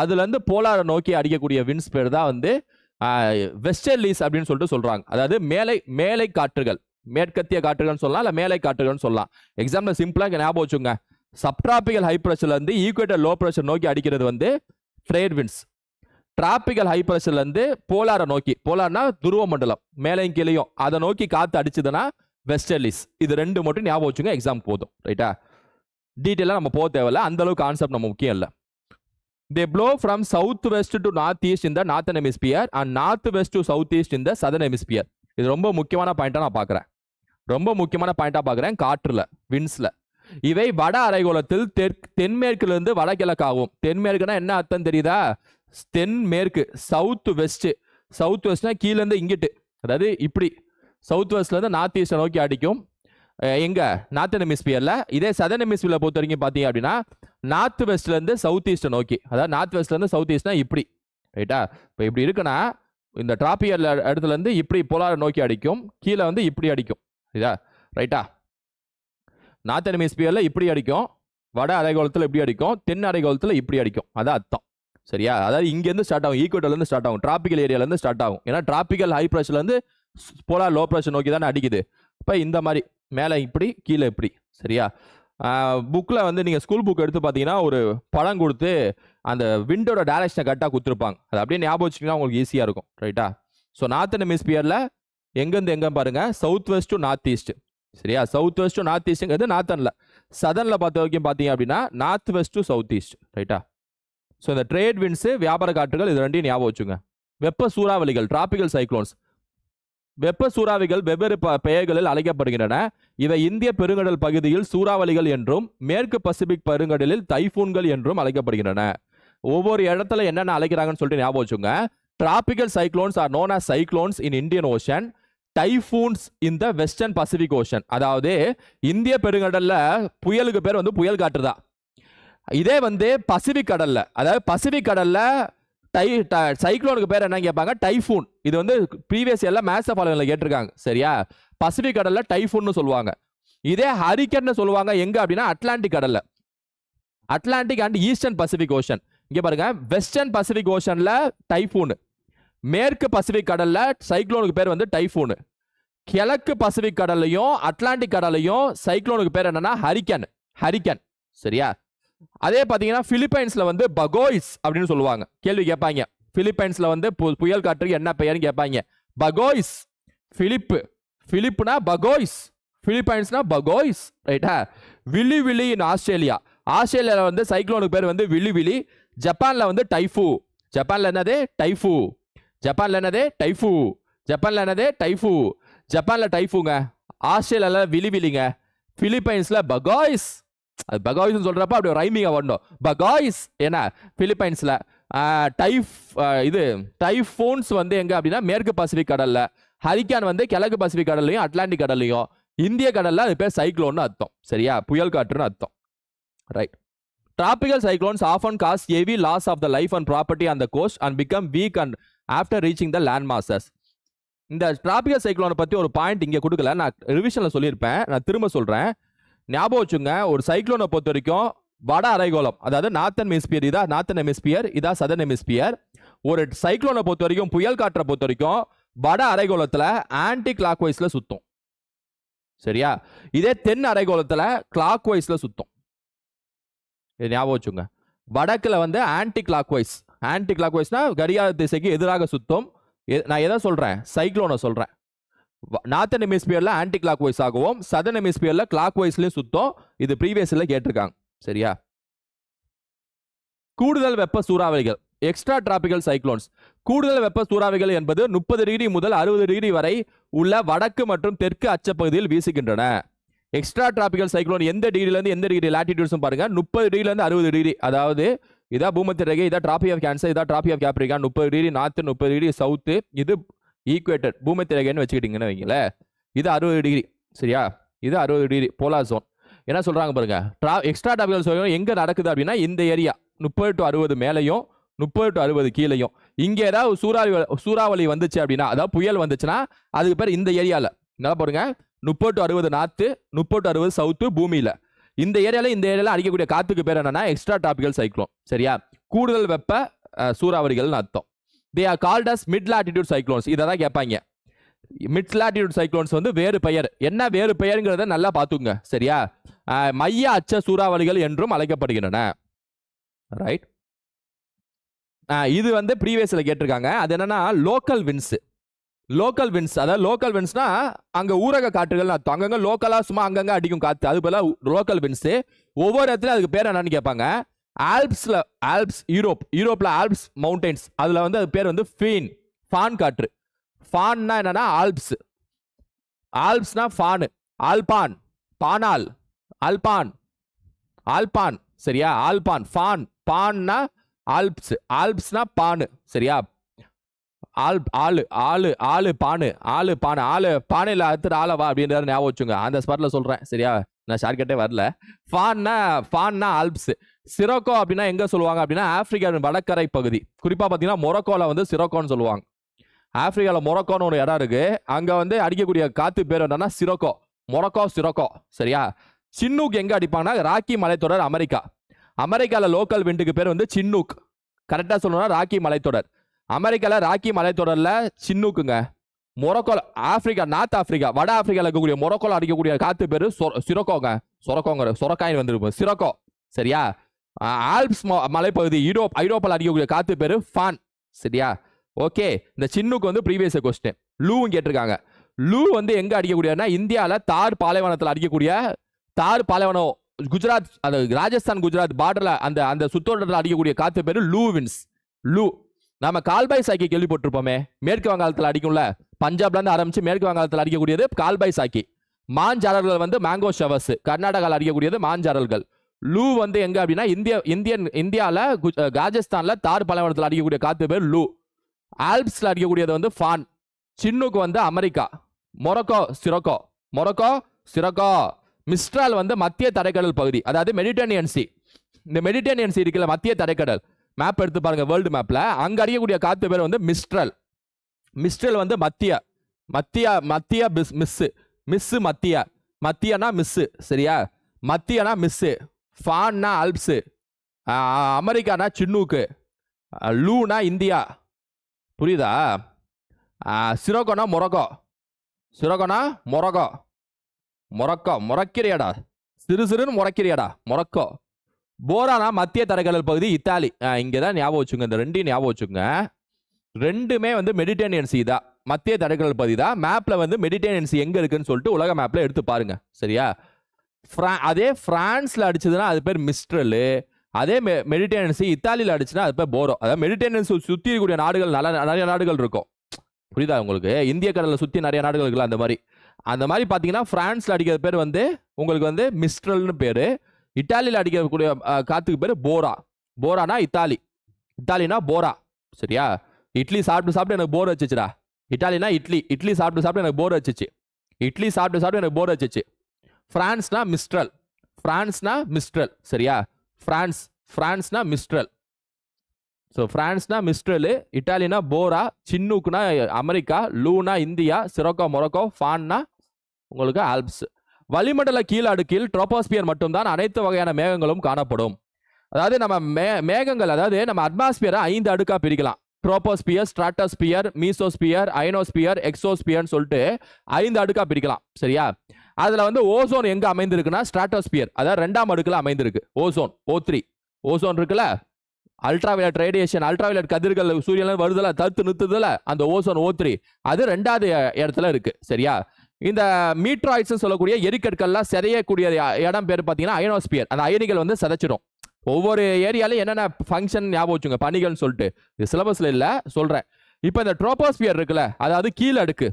அதுலேருந்து போலாரை நோக்கி அடிக்கக்கூடிய வின்ஸ் பேர் தான் வந்து வெஸ்டர்லீஸ் அப்படின்னு சொல்லிட்டு சொல்கிறாங்க அதாவது மேலை மேலை காற்றுகள் மேற்கத்திய காற்றுகள்னு சொல்லலாம் இல்லை மேலை காற்றுகள்னு சொல்லலாம் எக்ஸாம்பிள் சிம்பிளாக ஞாபகம் வச்சுங்க சப்டிராபிக்கல் ஹை ப்ரெஷர்லேருந்து ஈக்குவேட்டர் லோ ப்ரெஷர் நோக்கி அடிக்கிறது வந்து ட்ரேட் வின்ஸ் டிராபிகல் ஹை ப்ரெஷர்லேருந்து போலாரை நோக்கி போலார்னா துருவ மண்டலம் மேலையும் கீழையும் அதை நோக்கி காற்று அடிச்சதுன்னா வெஸ்டர்லிஸ் இது ரெண்டு மட்டும் ஞாபகம் வச்சுங்க எக்ஸாம் போதும் ரைட்டா டீட்டெயிலாக நம்ம போக தேவையில்ல அந்த அளவுக்கு கான்செப்ட் நம்ம முக்கியம் இல்லை they blow from south west to north east in the northern hemisphere and north west to south east in the southern hemisphere இது ரொம்ப முக்கியமான பாயிண்டாக நான் பார்க்குறேன் ரொம்ப முக்கியமான பாயிண்டா பார்க்குறேன் காற்றில் வின்ஸ்ல இவை வட அரைகோளத்தில் தெற்கு இருந்து வடகிழக்காகவும் தென்மேற்குனா என்ன அர்த்தம் தெரியுதா தென்மேற்கு சவுத் வெஸ்ட்டு சவுத் வெஸ்ட்னா கீழேருந்து இங்கிட்டு அதாவது இப்படி சவுத் வெஸ்ட்லேருந்து நார்த் ஈஸ்டை நோக்கி அடிக்கும் எங்க நார்த் ஹெமிஸ்பியரில் இதே சதன் ஹெமிஸ்பியரில் பொறுத்த வரைக்கும் பார்த்தீங்க அப்படின்னா நார்த் வெஸ்ட்லேருந்து சவுத் ஈஸ்ட்டை நோக்கி அதாவது நார்த் வெஸ்ட்லேருந்து சவுத் ஈஸ்ட்னா இப்படி ரைட்டா இப்போ இப்படி இருக்குன்னா இந்த இடத்துல இடத்துலேருந்து இப்படி போலாரை நோக்கி அடிக்கும் கீழே வந்து இப்படி அடிக்கும் இதா ரைட்டா நார்த் எமிஸ்பியரில் இப்படி அடிக்கும் வட அரைகோலத்தில் இப்படி அடிக்கும் தென் அரைகோலத்தில் இப்படி அடிக்கும் அதான் அர்த்தம் சரியா அதாவது இங்கேருந்து ஸ்டார்ட் ஆகும் ஈக்குவட்டர்லேருந்து ஸ்டார்ட் ஆகும் டிராபிக்கல் ஏரியாலேருந்து ஸ்டார்ட் ஆகும் ஏன்னா டிராபிக்கல் ஹை ப்ரெஷர்லேருந்து போலார் லோ ப்ரெஷர் நோக்கி தானே அடிக்குது இப்போ இந்த மாதிரி மேலே இப்படி கீழே இப்படி சரியா புக்கில் வந்து நீங்கள் ஸ்கூல் புக் எடுத்து பார்த்தீங்கன்னா ஒரு படம் கொடுத்து அந்த விண்டோட டேரக்ஷனை கரெக்டாக கொடுத்துருப்பாங்க அது அப்படியே ஞாபகம் வச்சிங்கன்னா உங்களுக்கு ஈஸியாக இருக்கும் ரைட்டா ஸோ நார்த்தன் ஹெமிஸ்பியரில் எங்கேருந்து எங்கே பாருங்கள் south west to north east சரியா சவுத் வெஸ்ட் டு நார்த் ஈஸ்ட்டுங்கிறது நார்த்தனில் சதனில் பார்த்த வரைக்கும் பார்த்தீங்க அப்படின்னா north west to south east ரைட்டா ஸோ இந்த ட்ரேட் வின்ஸு வியாபார காற்றுகள் இது ரெண்டையும் ஞாபகம் வச்சுங்க வெப்ப சூறாவளிகள் டிராபிக்கல் சைக்ளோன்ஸ் வெப்ப சூறாவிகள் வெவ்வேறு ப பெயர்களில் அழைக்கப்படுகின்றன இவை இந்திய பெருங்கடல் பகுதியில் சூறாவளிகள் என்றும் மேற்கு பசிபிக் பெருங்கடலில் தைஃபூன்கள் என்றும் அழைக்கப்படுகின்றன ஒவ்வொரு இடத்துல என்னென்ன அழைக்கிறாங்கன்னு சொல்லிட்டு ஞாபகம் வச்சுங்க tropical cyclones are known as cyclones in Indian Ocean typhoons in the western Pacific Ocean அதாவது இந்திய பெருங்கடலில் புயலுக்கு பேர் வந்து புயல் தான் இதே வந்து பசிபிக் கடலில் அதாவது பசிபிக் கடலில் டை சைக்ளோனுக்கு பேர் என்ன கேட்பாங்க டைஃபூன் இது வந்து ப்ரீவியஸ் எல்லாம் மேட்ச் ஆஃப் ஆலவில் கேட்டிருக்காங்க சரியா பசிபிக் கடலில் டைஃபூன்னு சொல்லுவாங்க இதே ஹரிக்கன்னு சொல்லுவாங்க எங்கே அப்படின்னா அட்லாண்டிக் கடலில் Atlantic and eastern Pacific Ocean இங்கே பாருங்கள் வெஸ்டர்ன் பசிபிக் ஓஷனில் டைஃபூனு மேற்கு பசிபிக் கடல்ல சைக்ளோனுக்கு பேர் வந்து டைஃபூனு கிழக்கு பசிபிக் கடல்லையும் அட்லாண்டிக் கடல்லையும் சைக்ளோனுக்கு பேர் என்னன்னா ஹரிக்கன் ஹரிக்கன் சரியா அதே பார்த்தீங்கன்னா பிலிப்பைன்ஸில் வந்து பகோய்ஸ் அப்படின்னு சொல்லுவாங்க கேள்வி கேட்பாங்க பிலிப்பைன்ஸில் வந்து பு புயல் காற்றுக்கு என்ன பெயர்னு கேட்பாங்க பகோய்ஸ் பிலிப்பு பிலிப்புனா பகோய்ஸ் பிலிப்பைன்ஸ்னா பகோய்ஸ் ரைட்டா விழி விழி இன் ஆஸ்திரேலியா ஆஸ்திரேலியாவில் வந்து சைக்ளோனுக்கு பேர் வந்து விழி விழி ஜப்பானில் வந்து டைஃபூ ஜப்பானில் என்னது டைஃபூ ஜப்பானில் என்னது டைஃபு ஜப்பானில் என்னது டைஃபு ஜப்பானில் டைஃபுங்க ஆஸ்திரேலியால விழி விழிங்க பிலிப்பைன்ஸ்ல பகாய்ஸ் அது பகாய்ஸ் சொல்கிறப்ப அப்படி ரைமிங்க வரணும் பகாய்ஸ் ஏன்னா பிலிப்பைன்ஸ்ல டைஃப் இது டைஃபோன்ஸ் வந்து எங்கே அப்படின்னா மேற்கு பசிபிக் கடலில் ஹரிக்கான் வந்து கிழக்கு பசிபிக் கடல்லையும் அட்லாண்டிக் கடல்லையும் இந்திய கடலில் அது பேர் சைக்ளோன்னு அர்த்தம் சரியா புயல் காற்றுன்னு அர்த்தம் right tropical cyclones off and cause heavy loss of the life and property and the coast and become weak and after reaching the land மாஸ்டர்ஸ் இந்த டிராபிகல் சைக்ளோனை பற்றி ஒரு பாயிண்ட் இங்கே கொடுக்கல நான் ரிவிஷனில் சொல்லியிருப்பேன் நான் திரும்ப சொல்கிறேன் ஞாபகம் வச்சுங்க ஒரு சைக்ளோனை பொறுத்த வரைக்கும் வட அரைகோளம் அதாவது நார்த்தன் ஹெமிஸ்பியர் இதா நார்த்தன் ஹெமிஸ்பியர் இதா சதன் மிஸ்பியர் ஒரு சைக்ளோனை பொறுத்த வரைக்கும் புயல் காற்றை பொறுத்த வரைக்கும் வட அரைகோளத்தில் ஆன்டி கிளாக் வைஸில் சுற்றும் சரியா இதே தென் அரைகோளத்தில் கிளாக் வைஸில் சுத்தம் இது ஞாபகம் வச்சுங்க வடக்கில் வந்து anticlockwise anticlockwise வைஸ்னா கடிகார திசைக்கு எதிராக சுத்தம் நான் எதை சொல்கிறேன் சைக்ளோனை சொல்கிறேன் நார்த்தன் எமிஸ்பியரில் ஆன்டி கிளாக் வைஸ் ஆகவும் சதன் எமிஸ்பியரில் கிளாக் வைஸ்லையும் சுத்தம் இது ப்ரீவியஸில் கேட்டிருக்காங்க சரியா கூடுதல் வெப்ப சூறாவளிகள் எக்ஸ்ட்ரா டிராபிக்கல் சைக்ளோன்ஸ் கூடுதல் வெப்ப சூறாவளிகள் என்பது முப்பது டிகிரி முதல் அறுபது டிகிரி வரை உள்ள வடக்கு மற்றும் தெற்கு அச்சப்பகுதியில் வீசுகின்றன எக்ஸ்ட்ரா டிராபிக்கல் சைக்ளோன் எந்த டிகிரிலேருந்து எந்த டிகிரி லாட்டிடியூட்ஸும் பாருங்கள் முப்பது டிகிரிலேருந்து அறுபது டிகிரி அதாவது இதா பூமத்திய ரேகை இதா டிராபி ஆஃப் கேன்சர் இதா டிராபி ஆஃப் கேப்ரிகா முப்பது டிகிரி நார்த்து முப்பது டிகிரி சவுத்து இது ஈக்குவேட்டர் பூமத்திய ரேகைன்னு வச்சுக்கிட்டிங்கன்னு வைங்களேன் இது அறுபது டிகிரி சரியா இது அறுபது டிகிரி போலார் ஜோன் என்ன சொல்கிறாங்க பாருங்க ட்ரா எக்ஸ்ட்ரா டாபிகல் சொல்கிறோம் எங்கே நடக்குது அப்படின்னா இந்த ஏரியா முப்பது டு அறுபது மேலேயும் முப்பது டு அறுபது கீழேயும் இங்கே ஏதாவது சூறாவளி சூறாவளி வந்துச்சு அப்படின்னா அதாவது புயல் வந்துச்சுன்னா அதுக்கு பேர் இந்த ஏரியாவில் என்ன பாருங்க முப்பது டு அறுபது நார்த்து முப்பது டு அறுபது சவுத்து பூமியில் இந்த ஏரியாவில் இந்த ஏரியாவில் அடிக்கக்கூடிய காற்றுக்கு பேர் என்னன்னா எக்ஸ்ட்ரா டாபிக்கல் சைக்ளோன் சரியா கூடுதல் வெப்ப சூறாவளிகள்னு அர்த்தம் they are called as mid latitude cyclones இதை தான் கேட்பாங்க மிட் லாட்டிடியூட் சைக்ளோன்ஸ் வந்து வேறு பெயர் என்ன வேறு பெயருங்கிறத நல்லா பார்த்துங்க சரியா மைய அச்ச சூறாவளிகள் என்றும் அழைக்கப்படுகின்றன ரைட் இது வந்து ப்ரீவியஸில் கேட்டிருக்காங்க அது என்னன்னா லோக்கல் வின்ஸு லோக்கல் வின்ஸ் அதாவது லோக்கல் வின்ஸ்னா அங்கே ஊரக காற்றுகள் அர்த்தம் அங்கங்கே லோக்கலாக சும்மா அங்கங்கே அடிக்கும் காற்று அது போல லோக்கல் வின்ஸு ஒவ்வொரு இடத்துல அதுக்கு பேர் என்னன்னு கேட்பாங்க ஆல்ப்ஸில் ஆல்ப்ஸ் யூரோப் யூரோப்பில் ஆல்ப்ஸ் மவுண்டைன்ஸ் அதில் வந்து அது பேர் வந்து ஃபீன் ஃபான் காற்று ஃபான்னா என்னன்னா ஆல்ப்ஸ் ஆல்ப்ஸ்னா ஃபானு ஆல்பான் பானால் ஆல்பான் ஆல்பான் சரியா ஆல்பான் ஃபான் பான்னா ஆல்ப்ஸ் ஆல்ப்ஸ்னா பானு சரியா ஆள் ஆளு ஆளு ஆளு பானு ஆளு பானு ஆளு பானையில் அத்துட்டு ஆளவா அப்படின்றத ஞாபகம் வச்சுங்க அந்த ஸ்பாட்டில் சொல்கிறேன் சரியா நான் ஷார்கட்டே வரல ஃபான்னா ஃபான்னா ஆல்ப்ஸ் சிரோக்கோ அப்படின்னா எங்கே சொல்லுவாங்க அப்படின்னா ஆப்ரிக்காவின் வடக்கரை பகுதி குறிப்பாக பார்த்தீங்கன்னா மொரக்கோவில் வந்து சிரோக்கோன்னு சொல்லுவாங்க ஆப்ரிக்காவில் மொரக்கோன்னு ஒரு இடம் இருக்குது அங்கே வந்து அடிக்கக்கூடிய காற்று பேர் என்னன்னா சிரோக்கோ மொரக்கோ சிரோக்கோ சரியா சின்னூக் எங்கே அடிப்பாங்கன்னா ராக்கி மலைத்தொடர் அமெரிக்கா அமெரிக்காவில் லோக்கல் விண்டுக்கு பேர் வந்து சின்னூக் கரெக்டாக சொல்லணும்னா ராக்கி மலைத்தொடர் அமெரிக்காவில் ராக்கி மலைத்தொடரில் சின்னுக்குங்க மொரக்கோல் ஆப்பிரிக்கா நார்த் ஆப்பிரிக்கா வட ஆப்பிரிக்காவில் இருக்கக்கூடிய மொரக்கோல் அடிக்கக்கூடிய காற்று பேர் சிறக்கோங்க சொரக்கோங்க சொரக்காயின் வந்துருப்போம் சிறக்கோ சரியா ஆல்ப்ஸ் மலைப்பகுதி ஈரோப் ஐரோப்பில் அடிக்கக்கூடிய காத்து பேர் ஃபான் சரியா ஓகே இந்த சின்னுக்கு வந்து ப்ரீவியஸ் கொஸ்டின் லூவும் கேட்டிருக்காங்க லூ வந்து எங்கே அடிக்கக்கூடியனா இந்தியாவில் தார் பாலைவனத்தில் அடிக்கக்கூடிய தார் பாலைவனம் குஜராத் அந்த ராஜஸ்தான் குஜராத் பார்டரில் அந்த அந்த சுத்தோட்டத்தில் அடிக்கக்கூடிய காற்று பேர் லூ வின்ஸ் லூ நம்ம கால்பாய் சாக்கி கேள்விப்பட்டிருப்போமே மேற்கு வங்காளத்தில் அடிக்கும்ல பஞ்சாப்லேருந்து ஆரம்பித்து மேற்கு வங்காளத்தில் அடிக்கக்கூடியது கால்பாய் சாக்கி மாஞ்சாரல்கள் வந்து மேங்கோ ஷவர்ஸ் கர்நாடகாவில் அடிக்கக்கூடியது மாஞ்சாரல்கள் லூ வந்து எங்கே அப்படின்னா இந்திய இந்தியன் இந்தியாவில் ராஜஸ்தானில் தார் பலவனத்தில் அடிக்கக்கூடிய காத்து பேர் லூ ஆல்ப்ஸில் அடிக்கக்கூடியது வந்து ஃபான் சின்னுக்கு வந்து America Morocco sirocco Morocco sirocco mistral வந்து மத்திய தரைக்கடல் பகுதி அதாவது மெடிடேனியன்சி இந்த மெடிடேனியன்சி இருக்கல மத்திய தரைக்கடல் மேப் எடுத்து பாருங்க வேர்ல்டு மேப்பில் அங்கே அறியக்கூடிய காத்து பேர் வந்து மிஸ்ட்ரல் மிஸ்ட்ரல் வந்து மத்திய மத்திய மத்திய மிஸ் மிஸ்ஸு மிஸ்ஸு மத்திய மத்தியனா மிஸ்ஸு சரியா மத்தியனா மிஸ்ஸு ஃபான்னா அல்ப்ஸு அமெரிக்கானா சின்னூக்கு லூனா இந்தியா புரியுதா சிரோகோனா மொரகோ சிரோகோனா மொரகோ மொரக்கோ முறக்கிறியாடா சிறு சிறுன்னு முறக்கிறியாடா மொரக்கோ போரானா மத்திய தரைக்கடல் பகுதி இத்தாலி இங்கே தான் ஞாபகம் வச்சுங்க இந்த ரெண்டையும் ஞாபகம் வச்சுங்க ரெண்டுமே வந்து மெடிடேனியன் சீ தான் மத்திய தரைக்கடல் பகுதி தான் மேப்பில் வந்து மெடிடேனியன் எங்கே இருக்குன்னு சொல்லிட்டு உலக மேப்பில் எடுத்து பாருங்க சரியா ஃப்ரா அதே ஃப்ரான்ஸில் அடிச்சதுன்னா அது பேர் மிஸ்ட்ரலு அதே மெ மெடிடேனியன் இத்தாலியில் அடிச்சுன்னா அது பேர் போரோ அதாவது மெடிடேனியன் சுற்றி இருக்கக்கூடிய நாடுகள் நல்லா நிறைய நாடுகள் இருக்கும் புரியுதா உங்களுக்கு இந்திய கடலில் சுற்றி நிறைய நாடுகள் இருக்குல்ல அந்த மாதிரி அந்த மாதிரி பார்த்தீங்கன்னா ஃப்ரான்ஸில் அடிக்கிற பேர் வந்து உங்களுக்கு வந்து மிஸ்ட்ரல்னு பேர் இட்டாலியில் அடிக்கக்கூடிய காற்றுக்கு பேர் போரா போரானா இத்தாலி இத்தாலினா போரா சரியா இட்லி சாப்பிட்டு சாப்பிட்டு எனக்கு போர் வச்சுச்சுடா இட்டாலினா இட்லி இட்லி சாப்பிட்டு சாப்பிட்டு எனக்கு போர் வச்சுச்சு இட்லி சாப்பிட்டு சாப்பிட்டு எனக்கு போர் வச்சுச்சு ஃப்ரான்ஸ்னா மிஸ்ட்ரல் ஃப்ரான்ஸ்னா மிஸ்ட்ரல் சரியா ஃப்ரான்ஸ் ஃப்ரான்ஸ்னா மிஸ்ட்ரல் ஸோ ஃப்ரான்ஸ்னா மிஸ்ட்ரலு இட்டாலினா போரா சின்னுக்குனா அமெரிக்கா லூனா இந்தியா சிரோக்கோ மொரக்கோ ஃபான்னா உங்களுக்கு ஆல்ப்ஸ் வளிமண்டல அடுக்கில் ட்ரோபோஸ்பியர் மட்டும்தான் அனைத்து வகையான மேகங்களும் காணப்படும் அதாவது நம்ம மே மேகங்கள் அதாவது நம்ம அட்மாஸ்பியரை ஐந்து அடுக்காக பிரிக்கலாம் ட்ரோபோஸ்பியர் ஸ்ட்ராட்டோஸ்பியர் மீசோஸ்பியர் ஐனோஸ்பியர் எக்ஸோஸ்பியர்னு சொல்லிட்டு ஐந்து அடுக்காக பிரிக்கலாம் சரியா அதில் வந்து ஓசோன் எங்கே அமைந்திருக்குன்னா ஸ்ட்ராட்டோஸ்பியர் அதாவது ரெண்டாம் அடுக்கில் அமைந்திருக்கு ஓசோன் ஓ த்ரீ ஓசோன் இருக்குல்ல அல்ட்ராவைலட் ரேடியேஷன் அல்ட்ராவைலட் கதிர்கள் சூரியன் வருதுல தடுத்து நிறுத்துதுல அந்த ஓசோன் ஓ த்ரீ அது ரெண்டாவது இடத்துல இருக்கு சரியா இந்த மீட்ராய்ட்ஸ் சொல்லக்கூடிய எரிக்கற்கள்லாம் சிதையக்கூடிய இடம் பேர் பார்த்தீங்கன்னா அயனோஸ்பியர் அந்த அயனிகள் வந்து சிதைச்சிடும் ஒவ்வொரு ஏரியாலையும் என்னென்ன ஃபங்க்ஷன் ஞாபகம் வச்சுங்க பணிகள்னு சொல்லிட்டு இது சிலபஸில் இல்லை சொல்கிறேன் இப்போ இந்த ட்ரோபோஸ்பியர் இருக்குல்ல அதாவது கீழே அடுக்கு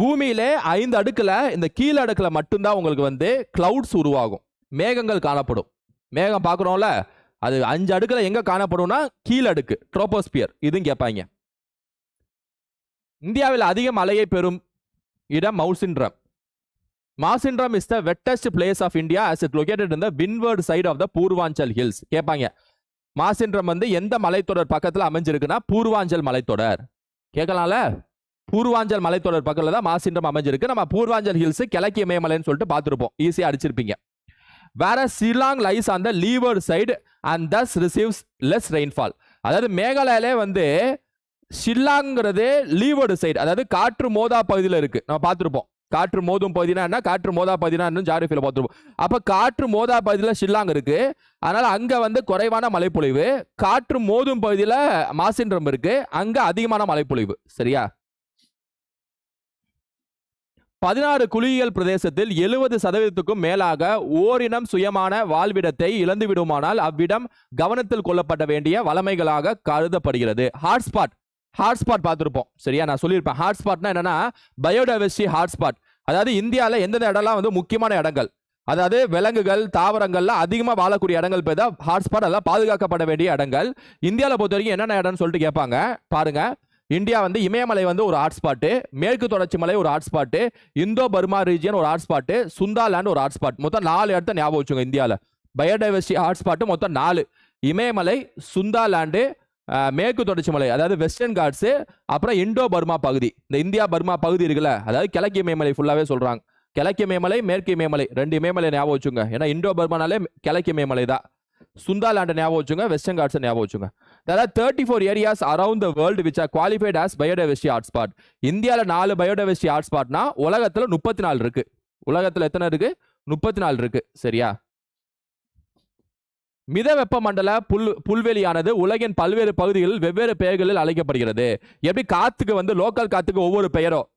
பூமியிலே ஐந்து அடுக்கில் இந்த கீழே அடுக்கில் மட்டும்தான் உங்களுக்கு வந்து கிளவுட்ஸ் உருவாகும் மேகங்கள் காணப்படும் மேகம் பார்க்குறோம்ல அது அஞ்சு அடுக்கில் எங்கே காணப்படும்னா கீழே அடுக்கு ட்ரோபோஸ்பியர் இதுன்னு கேட்பாங்க இந்தியாவில் அதிக மழையை பெறும் இடம் Mawsynram Mawsynram is the wettest place of India as it located in the windward side of the Purvanchal hills கேட்பாங்க மாசின்ரம் வந்து எந்த மலைத்தொடர் பக்கத்தில் அமைஞ்சிருக்குன்னா பூர்வாஞ்சல் மலைத்தொடர் கேட்கலாம்ல பூர்வாஞ்சல் மலைத்தொடர் பக்கத்தில் தான் மாசின்றம் அமைஞ்சிருக்கு நம்ம பூர்வாஞ்சல் ஹில்ஸ் கிழக்கு மேமலைன்னு சொல்லிட்டு பார்த்துருப்போம் ஈஸியாக அடிச்சிருப்பீங்க வேற Shillong lies on the leeward side and thus receives less rainfall அதாவது மேகாலயாலே வந்து ஷில்லாங்கிறதே லீவர்டு சைடு அதாவது காற்று மோதா பகுதியில் இருக்குது நம்ம பார்த்துருப்போம் காற்று மோதும் பகுதினா என்ன காற்று மோதா பகுதினா ஜாரிஃபியில் பார்த்துருப்போம் அப்போ காற்று மோதா பகுதியில் ஷில்லாங் இருக்குது அதனால் அங்கே வந்து குறைவான மழைப்பொழிவு காற்று மோதும் பகுதியில் மாசின்றம் இருக்குது அங்கே அதிகமான மழைப்பொழிவு சரியா பதினாறு குளியியல் பிரதேசத்தில் எழுபது சதவீதத்துக்கும் மேலாக ஓரினம் சுயமான வாழ்விடத்தை இழந்து விடுமானால் அவ்விடம் கவனத்தில் கொள்ளப்பட வேண்டிய வளமைகளாக கருதப்படுகிறது ஹாட்ஸ்பாட் ஹாட்ஸ்பாட் பார்த்துருப்போம் சரியா நான் சொல்லியிருப்பேன் ஹாட்ஸ்பாட்னா என்னன்னா பயோடைவர்சிட்டி ஹாட்ஸ்பாட் அதாவது இந்தியாவில் எந்தெந்த இடம்லாம் வந்து முக்கியமான இடங்கள் அதாவது விலங்குகள் தாவரங்கள்லாம் அதிகமாக வாழக்கூடிய இடங்கள் போய் தான் ஹாட்ஸ்பாட் அதெல்லாம் பாதுகாக்கப்பட வேண்டிய இடங்கள் இந்தியாவில் பொறுத்த வரைக்கும் என்னென்ன இடம்னு சொல்லிட்டு கேட்பாங்க பாருங்கள் இந்தியா வந்து இமயமலை வந்து ஒரு ஹாட்ஸ்பாட்டு மேற்கு தொடர்ச்சி மலை ஒரு ஹாட்ஸ்பாட்டு இந்தோ பர்மா ரீஜியன் ஒரு ஹாட்ஸ்பாட்டு சுந்தாலாண்ட் ஒரு ஹாட்ஸ்பாட் மொத்தம் நாலு இடத்த ஞாபகம் வச்சுங்க இந்தியாவில் பயோடைவர்சிட்டி ஹாட்ஸ்பாட்டு மொத்தம் நாலு இமயமலை சுந்தாலாண்டு மேற்கு தொடர்ச்சி மலை அதாவது வெஸ்டர்ன் காட்ஸு அப்புறம் இண்டோ பர்மா பகுதி இந்த இந்தியா பர்மா பகுதி இருக்குல்ல அதாவது கிழக்கிய மேமலை ஃபுல்லாகவே சொல்கிறாங்க கிழக்கிய மேமலை மேற்கு மேமலை ரெண்டு மேமலை ஞாபகம் வச்சுங்க ஏன்னா இண்டோ பர்மானாலே கிழக்கிய மேமலை தான் சுந்தாலாண்டை ஞாபகம் வச்சுங்க வெஸ்டர்ன் காட்ஸை ஞாபகம் வச்சுங்க அதாவது thirty four areas around the world which are qualified as biodiversity hotspot இந்தியாவில் நாலு பயோடைவர்சிட்டி ஹாட்ஸ்பாட்னா உலகத்தில் முப்பத்தி நாலு இருக்குது உலகத்தில் எத்தனை இருக்குது முப்பத்தி நாலு இருக்குது சரியா மித வெப்பமண்டல புல் புல்வெளியானது உலகின் பல்வேறு பகுதிகளில் வெவ்வேறு பெயர்களில் அழைக்கப்படுகிறது எப்படி காத்துக்கு வந்து லோக்கல் காத்துக்கு ஒவ்வொரு பெயரும்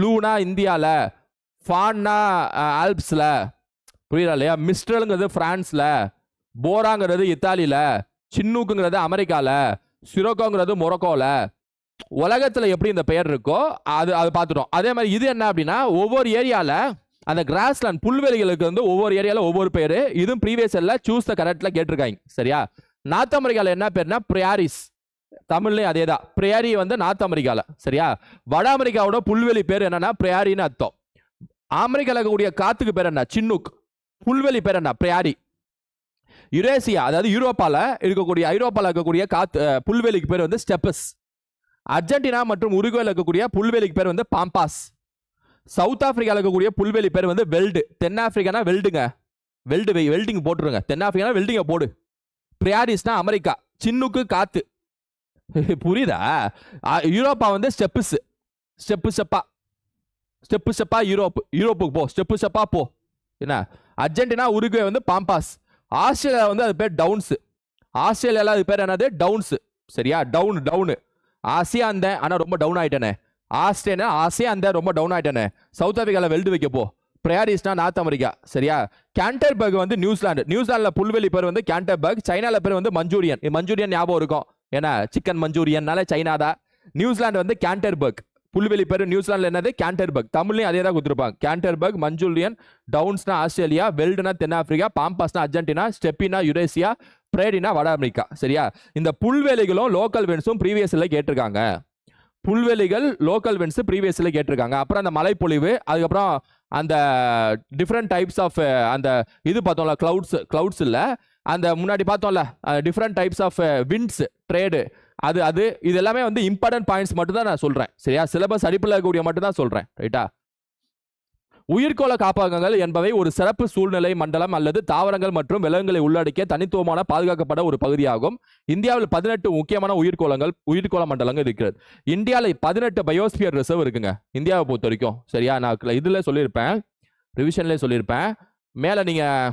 லூனா இந்தியாவில் ஃபான்னா ஆல்ப்ஸில் புரியுதா இல்லையா மிஸ்ட்ரலுங்கிறது ஃப்ரான்ஸில் போராங்கிறது இத்தாலியில் சின்னூக்குங்கிறது அமெரிக்காவில் சிரோக்கோங்கிறது மொரக்கோவில் உலகத்தில் எப்படி இந்த பெயர் இருக்கோ அது அது பார்த்துட்டோம் அதே மாதிரி இது என்ன அப்படின்னா ஒவ்வொரு ஏரியாவில் அந்த கிராஸ்லாண்ட் புல்வெளிகளுக்கு வந்து ஒவ்வொரு ஏரியால ஒவ்வொரு பேர் இதுவும் ப்ரீவியஸ் எல்லாம் சூஸ் த கரெக்டில் கேட்டிருக்காங்க சரியா நார்த் அமெரிக்காவில் என்ன பேர்னா பிரியாரிஸ் தமிழ்லையும் அதே தான் பிரியாரி வந்து நார்த் அமெரிக்காவில் சரியா வட அமெரிக்காவோட புல்வெளி பேர் என்னன்னா பிரியாரின்னு அர்த்தம் அமெரிக்காவில் இருக்கக்கூடிய காத்துக்கு பேர் என்ன சின்னுக் புல்வெளி பேர் என்ன பிரியாரி யுரேசியா அதாவது யூரோப்பாவில் இருக்கக்கூடிய ஐரோப்பாவில் இருக்கக்கூடிய காத்து புல்வெளிக்கு பேர் வந்து ஸ்டெப்பஸ் அர்ஜென்டினா மற்றும் உருகுவேல இருக்கக்கூடிய புல்வெளிக்கு பேர் வந்து பாம்பாஸ் சவுத் ஆஃப்ரிக்காவில் இருக்கக்கூடிய புல்வெளி பேர் வந்து வெல்டு தென்னாப்பிரிக்கானா வெல்டுங்க வெல்டு வெல்டிங் போட்டுருங்க தென்னாப்பிரிக்கானா வெல்டிங்கை போடு பிரியாரிஸ்னா அமெரிக்கா சின்னுக்கு காத்து புரியுதா யூரோப்பா வந்து ஸ்டெப்புஸ் ஸ்டெப்பு செப்பா ஸ்டெப்பு செப்பா யூரோப் யூரோப்புக்கு போ ஸ்டெப்பு செப்பா போ என்ன அர்ஜென்டினா உருகுவே வந்து பாம்பாஸ் ஆஸ்திரேலியா வந்து அது பேர் டவுன்ஸு ஆஸ்திரேலியாவில் அது பேர் என்னது டவுன்ஸு சரியா டவுன் டவுனு ஆசையாக இருந்தேன் ஆனால் ரொம்ப டவுன் ஆகிட்டேனே ஆஸ்திரேலியா ஆசே அந்த ரொம்ப டவுன் ஆகிட்டானே சவுத் ஆஃப்ரிக்காவில் வெல்டு வைக்க போ பிரயாரிஸ்னா நார்த் அமெரிக்கா சரியா கேண்டர்பர்க் வந்து நியூசிலாந்து நியூசிலாண்டில் புல்வெளி பேர் வந்து கேண்டர்பர்க் சைனாவில் பேர் வந்து மஞ்சூரியன் மஞ்சூரியன் ஞாபகம் இருக்கும் ஏன்னா சிக்கன் மஞ்சூரியன்னால சைனா தான் நியூசிலாந்து வந்து கேண்டர்பர்க் புல்வெளி பேர் நியூசிலாண்டில் என்னது கேண்டர்பர்க் தமிழ்லையும் அதே தான் கொடுத்துருப்பாங்க கேண்டர்பர்க் மஞ்சூரியன் டவுன்ஸ்னா ஆஸ்திரேலியா வெல்டுனா தென்னாப்பிரிக்கா பாம்பாஸ்னா அர்ஜென்டினா ஸ்டெப்பினா யுரேசியா பிரேடினா வட அமெரிக்கா சரியா இந்த புல்வெளிகளும் லோக்கல் வென்ஸும் ப்ரீவியஸில் கேட்டிருக்காங்க புல்வெளிகள் லோக்கல் வென்ஸ் ப்ரீவியஸில் கேட்டிருக்காங்க அப்புறம் அந்த மலைப்பொழிவு அதுக்கப்புறம் அந்த டிஃப்ரெண்ட் டைப்ஸ் ஆஃப் அந்த இது பார்த்தோம்ல க்ளவுட்ஸ் க்ளவுட்ஸ் இல்லை அந்த முன்னாடி பார்த்தோம்ல different types of winds trade அது அது இது எல்லாமே வந்து இம்பார்ட்டன்ட் பாயிண்ட்ஸ் மட்டும் தான் நான் சொல்கிறேன் சரியா சிலபஸ் அடிப்பில் இருக்கக்கூடிய மட்டும் தான் சொல்கிறேன் ரைட்டா உயிர்கோள காப்பகங்கள் என்பவை ஒரு சிறப்பு சூழ்நிலை மண்டலம் அல்லது தாவரங்கள் மற்றும் விலங்குகளை உள்ளடக்கிய தனித்துவமான பாதுகாக்கப்பட ஒரு பகுதியாகும் இந்தியாவில் பதினெட்டு முக்கியமான உயிர்கோளங்கள் உயிர்கோள மண்டலங்கள் இருக்கிறது இந்தியாவில் பதினெட்டு பயோஸ்பியர் ரிசர்வ் இருக்குங்க இந்தியாவை பொறுத்த வரைக்கும் சரியா நான் இதில் சொல்லியிருப்பேன் ரிவிஷன்லேயே சொல்லியிருப்பேன் மேலே நீங்கள்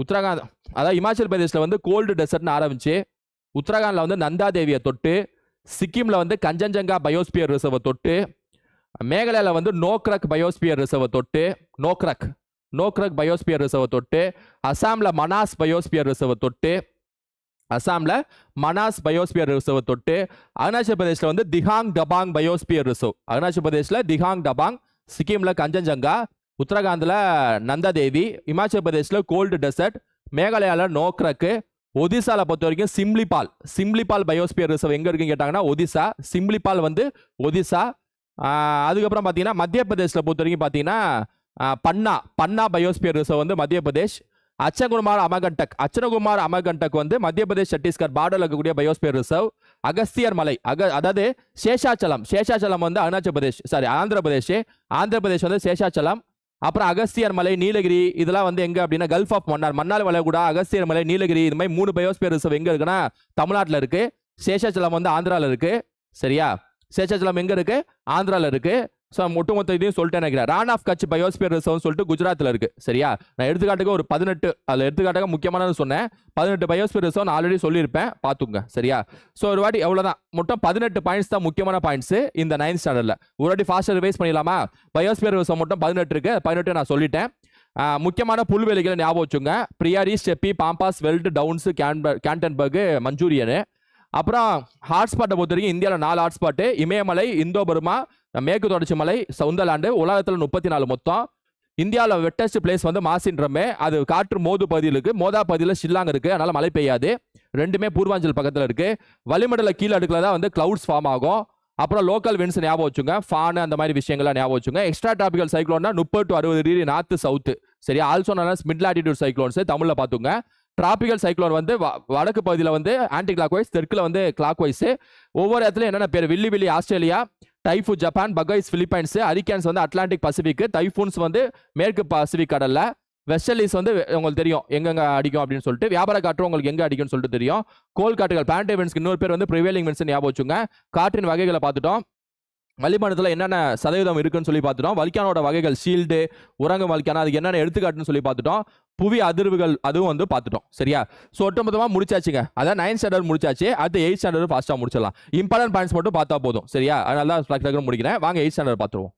உத்தரகாண்ட் அதாவது இமாச்சல் பிரதேஷில் வந்து கோல்டு டெசர்ட்னு ஆரம்பிச்சு உத்தரகாண்டில் வந்து நந்தா தேவியை தொட்டு சிக்கிமில் வந்து கஞ்சஞ்சங்கா பயோஸ்பியர் ரிசர்வை தொட்டு மேகலாயில் வந்து நோக்ரக் பயோஸ்பியர் ரிசர்வை தொட்டு நோக்ரக் நோக்ரக் பயோஸ்பியர் ரிசர்வை தொட்டு அசாமில் மனாஸ் பயோஸ்பியர் ரிசர்வை தொட்டு அசாமில் மனாஸ் பயோஸ்பியர் ரிசர்வை தொட்டு அருணாச்சல பிரதேஷில் வந்து திஹாங் டபாங் பயோஸ்பியர் ரிசர்வ் அருணாச்சல பிரதேஷில் திஹாங் டபாங் சிக்கிமில் கஞ்சஞ்சங்கா உத்தரகாந்தில் நந்ததேவி இமாச்சல பிரதேஷில் கோல்டு டெசர்ட் மேகாலயாவில் நோக்ரக்கு ஒதிசாவில் பொறுத்த வரைக்கும் சிம்லிபால் சிம்லிபால் பயோஸ்பியர் ரிசர்வ் எங்கே இருக்குன்னு கேட்டாங்கன்னா ஒதிசா சிம்லிபால் வந்து ஒதிசா அதுக்கப்புறம் பார்த்தீங்கன்னா மத்திய பிரதேசில் பொறுத்த வரைக்கும் பார்த்தீங்கன்னா பன்னா பன்னா பயோஸ்பியர் ரிசர்வ் வந்து மத்திய பிரதேஷ் அச்சகுமார் அமகண்டக் அச்சனகுமார் அமகண்டக் வந்து மத்திய பிரதேஷ் சத்தீஸ்கர் பார்டர் இருக்கக்கூடிய பயோஸ்பியர் ரிசர்வ் அகஸ்தியர் மலை அக அதாவது சேஷாச்சலம் சேஷாச்சலம் வந்து அருணாச்சல பிரதேஷ் சாரி ஆந்திர பிரதேஷ் ஆந்திர பிரதேஷ் வந்து சேஷாச்சலம் அப்புறம் அகஸ்தியர் மலை நீலகிரி இதெல்லாம் வந்து எங்கே அப்படின்னா கல்ஃப் ஆஃப் மன்னார் மன்னார் வளைகுடா அகஸ்தியர் மலை நீலகிரி இது மாதிரி மூணு பயோஸ்பியர் ரிசர்வ் எங்கே இருக்குன்னா தமிழ்நாட்டில் இருக்குது சேஷாச்சலம் வந்து ஆந்திராவில் இருக்குது சரியா சேஷாச்சலம் எங்கே இருக்குது ஆந்திராவில் இருக்குது ஸோ ஒட்டுமொத்த இதையும் சொல்லிட்டேன் நினைக்கிறேன் ரான் ஆஃப் கட்ச் பயோஸ்பியர் ரிசர்வ்னு சொல்லிட்டு குஜராத்தில் இருக்குது சரியா நான் எடுத்துக்காட்டுக்கு ஒரு பதினெட்டு அதில் எடுத்துக்காட்டாக முக்கியமானது சொன்னேன் பதினெட்டு பயோஸ்பியர் ரிசர்வ் நான் ஆல்ரெடி சொல்லியிருப்பேன் பார்த்துங்க சரியா ஸோ ஒரு வாட்டி எவ்வளோதான் மொத்தம் பதினெட்டு பாயிண்ட்ஸ் தான் முக்கியமான பாயிண்ட்ஸ் இந்த நைன்த் ஸ்டாண்டர்டில் ஒரு வாட்டி ஃபாஸ்ட்டாக ரிவைஸ் பண்ணிடலாமா பயோஸ்பியர் ரிசர்வ் மட்டும் பதினெட்டு இருக்கு பதினெட்டு நான் சொல்லிட்டேன் முக்கியமான புல்வெளிகளை ஞாபகம் வச்சுங்க prairie steppe pampas veld downs கேன்பர் கேண்டன்பர்கு மஞ்சூரியனு அப்புறம் ஹாட்ஸ்பாட்டை பொறுத்த வரைக்கும் இந்தியாவில் நாலு ஹாட்ஸ்பாட்டு இமயமலை இந்தோ பர்மா மேற்கு தொடர்ச்சி மலை சவுந்தலாண்டு உலகத்தில் முப்பத்தி நாலு மொத்தம் இந்தியாவில் வெட்டஸ்ட் பிளேஸ் வந்து மாசின்றமே அது காற்று மோது இருக்குது மோதா பகுதியில் ஷில்லாங் இருக்குது அதனால் மழை பெய்யாது ரெண்டுமே பூர்வாஞ்சல் பக்கத்தில் இருக்குது வளிமண்டல கீழே அடுக்கில் தான் வந்து கிளவுட்ஸ் ஃபார்ம் ஆகும் அப்புறம் லோக்கல் வின்ஸ் ஞாபகம் வச்சுங்க ஃபானு அந்த மாதிரி விஷயங்கள்லாம் ஞாபகம் வச்சுங்க எக்ஸ்ட்ரா டாபிக்கல் சைக்ளோன்னா முப்பது டு அறுபது டிகிரி நார்த்து சவுத்து சரி ஆல்சோ நான் மிடில் ஆட்டிடியூட் சைக்ளோன்ஸ் தமிழில் பார்த்துங்க டிராபிகல் சைக்ளோன் வந்து வடக்கு பகுதியில் வந்து ஆன்டி கிளாக் வைஸ் தெற்கில் வந்து கிளாக் வைஸ் ஒவ்வொரு இடத்துல என்னென்ன பேர் willy willy Australia typhoon Japan பகைஸ் பிலிப்பைன்ஸ் அரிக்கேன்ஸ் வந்து அட்லாண்டிக் பசிபிக் டைஃபூன்ஸ் வந்து மேற்கு பசிபிக் கடலில் வெஸ்டலீஸ் வந்து உங்களுக்கு தெரியும் எங்கெங்க அடிக்கும் அப்படின்னு சொல்லிட்டு வியாபார காற்று உங்களுக்கு எங்கே அடிக்கும்னு சொல்லிட்டு தெரியும் கோல் காட்டுகள் பேண்டே இன்னொரு பேர் வந்து ப்ரிவேலிங் மென்ஸ் ஞாபகம் வச்சுங்க காற்றின் வகைகளை பார்த்துட்டோம் வலிமானத்தில் என்னென்ன சதவீதம் இருக்குன்னு சொல்லி பார்த்துட்டோம் வலிக்கானோட வகைகள் ஷீல்டு உரங்க வலிக்கான அதுக்கு என்னென்ன எடுத்துக்காட்டுன்னு சொல்லி பார்த்துட்டோம் புவி அதிர்வுகள் அதுவும் வந்து பார்த்துட்டோம் சரியா ஸோ ஒட்டுமொத்தமாக முடிச்சாச்சுங்க அதான் நைன் ஸ்டாண்டர்ட் முடிச்சாச்சு அடுத்து எயிட் ஸ்டாண்டர்ட் ஃபாஸ்ட்டாக முடிச்சிடலாம் இம்பார்ட்டன்ட் பாயிண்ட்ஸ் மட்டும் பார்த்தா போதும் சரியா அதனால தான் டக்குனு முடிக்கிறேன் வாங்க எயிட் ஸ்டாண்டர்ட் பார்த்துருவோம்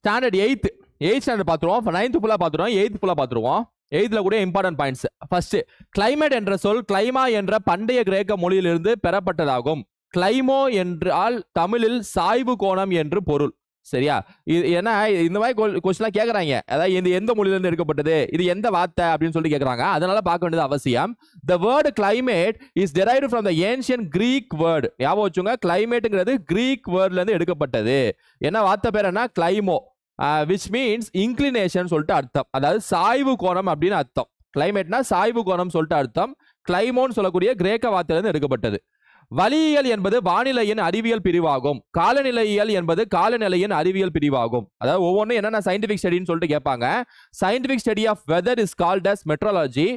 ஸ்டாண்டர்ட் எயித்து எயிட் ஸ்டாண்டர்ட் பார்த்துருவோம் நைன்த்து ஃபுல்லாக பார்த்துருவோம் எயித்து ஃபுல்லாக பார்த்துருவோம் எய்தில் கூட இம்பார்ட்டன்ட் பாயிண்ட்ஸ் ஃபர்ஸ்ட் கிளைமேட் என்ற சொல் கிளைமா என்ற பண்டைய கிரேக்க மொழியிலிருந்து பெறப்பட்டதாகும் கிளைமோ என்றால் தமிழில் சாய்வு கோணம் என்று பொருள் சரியா இது ஏன்னா இந்த மாதிரி கொஸ்டின்லாம் கேட்குறாங்க அதாவது இது எந்த மொழியிலேருந்து எடுக்கப்பட்டது இது எந்த வார்த்தை அப்படின்னு சொல்லி கேட்குறாங்க அதனால பார்க்க வேண்டியது அவசியம் the word climate is derived from the ancient Greek word ஞாபகம் வச்சுங்க கிளைமேட்டுங்கிறது கிரீக் வேர்ட்லேருந்து எடுக்கப்பட்டது என்ன வார்த்தை பேர் என்ன கிளைமோ விச் மீன்ஸ் இன்க்ளினேஷன் சொல்லிட்டு அர்த்தம் அதாவது சாய்வு கோணம் அப்படின்னு அர்த்தம் கிளைமேட்னா சாய்வு கோணம் சொல்லிட்டு அர்த்தம் கிளைமோன்னு சொல்லக்கூடிய கிரேக்க வார்த்தையிலிருந்து எடுக்கப்பட்டது வலியியல் என்பது வானிலையின் அறிவியல் பிரிவாகும் காலநிலையியல் என்பது காலநிலையின் அறிவியல் பிரிவாகும் அதாவது ஒவ்வொன்றும் என்னென்ன சயின்டிஃபிக் ஸ்டடின்னு சொல்லிட்டு கேட்பாங்க scientific study of weather is called as meteorology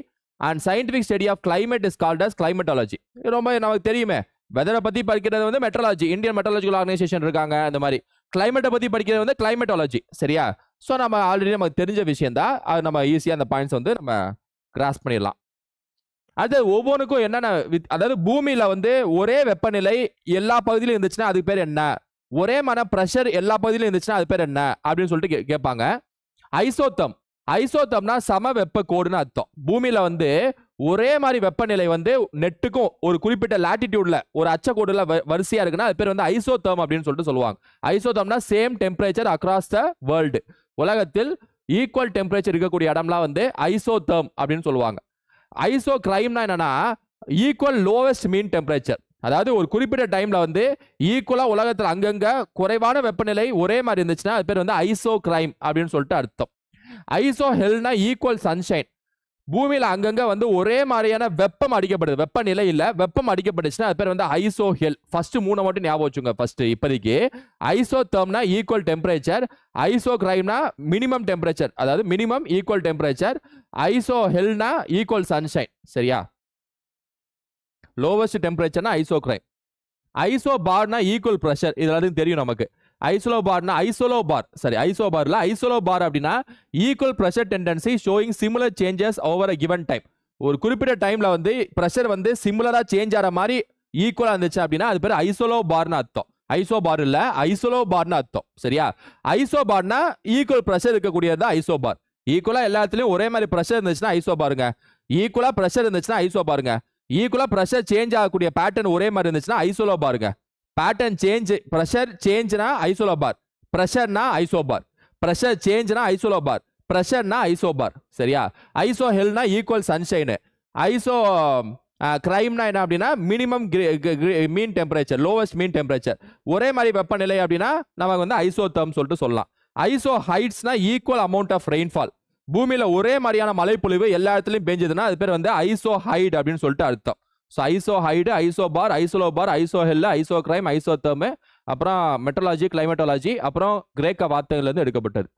and scientific study of climate is called as climatology ரொம்ப நமக்கு தெரியுமே வெதரை பற்றி படிக்கிறது வந்து மெட்ரலாஜி இந்தியன் மெட்ரலாஜிக்கல் ஆர்கனைசேஷன் இருக்காங்க இந்த மாதிரி கிளைமேட்டை பற்றி படிக்கிறது வந்து கிளைமேட்டாலஜி சரியா ஸோ நம்ம ஆல்ரெடி நமக்கு தெரிஞ்ச விஷயம் தான் அது நம்ம ஈஸியாக அந்த பாயிண்ட்ஸ் வந்து நம்ம கிராஸ் பண்ணிடலாம் அது ஒவ்வொன்றுக்கும் என்னென்ன அதாவது பூமியில் வந்து ஒரே வெப்பநிலை எல்லா பகுதியிலும் இருந்துச்சுன்னா அதுக்கு பேர் என்ன ஒரே மன ப்ரெஷர் எல்லா பகுதியிலும் இருந்துச்சுன்னா அது பேர் என்ன அப்படின்னு சொல்லிட்டு கே கேட்பாங்க ஐசோத்தம் ஐசோத்தம்னா சம வெப்ப கோடுன்னு அர்த்தம் பூமியில் வந்து ஒரே மாதிரி வெப்பநிலை வந்து நெட்டுக்கும் ஒரு குறிப்பிட்ட லாட்டிடியூட்ல ஒரு அச்சக்கோடுல வரிசையா இருக்குன்னா அது பேர் வந்து ஐசோதம் அப்படின்னு சொல்லிட்டு சொல்லுவாங்க ஐசோதம்னா same temperature across the world உலகத்தில் ஈக்குவல் டெம்பரேச்சர் இருக்கக்கூடிய இடம்லாம் வந்து ஐசோதம் அப்படின்னு சொல்லுவாங்க ஐசோ கிரைம்னா என்னன்னா ஈக்குவல் லோவஸ்ட் மீன் டெம்பரேச்சர் அதாவது ஒரு குறிப்பிட்ட டைமில் வந்து ஈக்குவலாக உலகத்தில் அங்கங்கே குறைவான வெப்பநிலை ஒரே மாதிரி இருந்துச்சுன்னா அது பேர் வந்து ஐசோ கிரைம் அப்படின்னு சொல்லிட்டு அர்த்தம் ஐசோ ஹெல்னா ஈக்குவல் சன்ஷைன் பூமியில் அங்கங்கே வந்து ஒரே மாதிரியான வெப்பம் அடிக்கப்படுது வெப்பநிலை இல்லை வெப்பம் அடிக்கப்பட்டுச்சுன்னா அது பேர் வந்து ஐசோ ஹெல் ஃபஸ்ட்டு மூணு மட்டும் ஞாபகம் வச்சுங்க ஃபஸ்ட்டு இப்போதைக்கு ஐசோ தேர்ம்னா ஈக்குவல் டெம்பரேச்சர் ஐசோ கிரைம்னா மினிமம் டெம்பரேச்சர் அதாவது மினிமம் ஈக்குவல் டெம்பரேச்சர் ஐசோ ஹெல்னா ஈக்குவல் சன்ஷைன் சரியா லோவஸ்ட் டெம்பரேச்சர்னா ஐசோ கிரைம் ஐசோ பார்னா ஈக்குவல் ப்ரெஷர் இது தெரியும் நமக்கு ஐசோலோபார்னா ஐசோலோபார் சாரி ஐசோபாரில் ஐசோலோபார் அப்படின்னா equal pressure tendency showing similar changes over a given time ஒரு குறிப்பிட்ட டைமில் வந்து ப்ரெஷர் வந்து சிமிலராக சேஞ்ச் ஆகிற மாதிரி ஈக்குவலாக இருந்துச்சு அப்படின்னா அது பேர் ஐசோலோபார்னு அர்த்தம் ஐசோபார் இல்லை ஐசோலோபார்னு அர்த்தம் சரியா ஐசோபார்னா ஈக்குவல் ப்ரெஷர் இருக்கக்கூடியது தான் ஐசோபார் ஈக்குவலாக எல்லா ஒரே மாதிரி ப்ரெஷர் இருந்துச்சுன்னா பாருங்க ஈக்குவலாக ப்ரெஷர் இருந்துச்சுன்னா பாருங்க ஈக்குவலாக ப்ரெஷர் சேஞ்ச் ஆகக்கூடிய பேட்டர்ன் ஒரே மாதிரி இருந்துச்சுன்னா ஐசோலோ பாருங்க பேட்டர்ன் சேஞ்ச் ப்ரெஷர் சேஞ்ச்னா ஐசோலோபார் ப்ரெஷர்னா ஐசோபார் ப்ரெஷர் சேஞ்ச்னா ஐசோலோபார் ப்ரெஷர்னா ஐசோபார் சரியா ஐசோ ஹெல்னா ஈக்குவல் சன்ஷைனு ஐசோ கிரைம்னா என்ன அப்படின்னா minimum mean temperature lowest mean temperature ஒரே மாதிரி வெப்பநிலை அப்படின்னா நமக்கு வந்து ஐசோ தம் சொல்லிட்டு சொல்லலாம் ஐசோ ஹைட்ஸ்னா ஈக்குவல் அமௌண்ட் ஆஃப் ரெயின்ஃபால் பூமியில் ஒரே மாதிரியான மழைப்பொழிவு எல்லா இடத்துலையும் பெஞ்சதுன்னா அது பேர் வந்து ஐசோ ஹைட் அப்படின்னு சொல்லிட்டு அர்த்தம் so isohyet isobar ஐசோலோ பார் isohel isocryme isotherm அப்புறம் மெட்டலாஜி கிளைமேட்டாலஜி அப்புறம் கிரேக்க வார்த்தைகள்லேருந்து எடுக்கப்பட்டது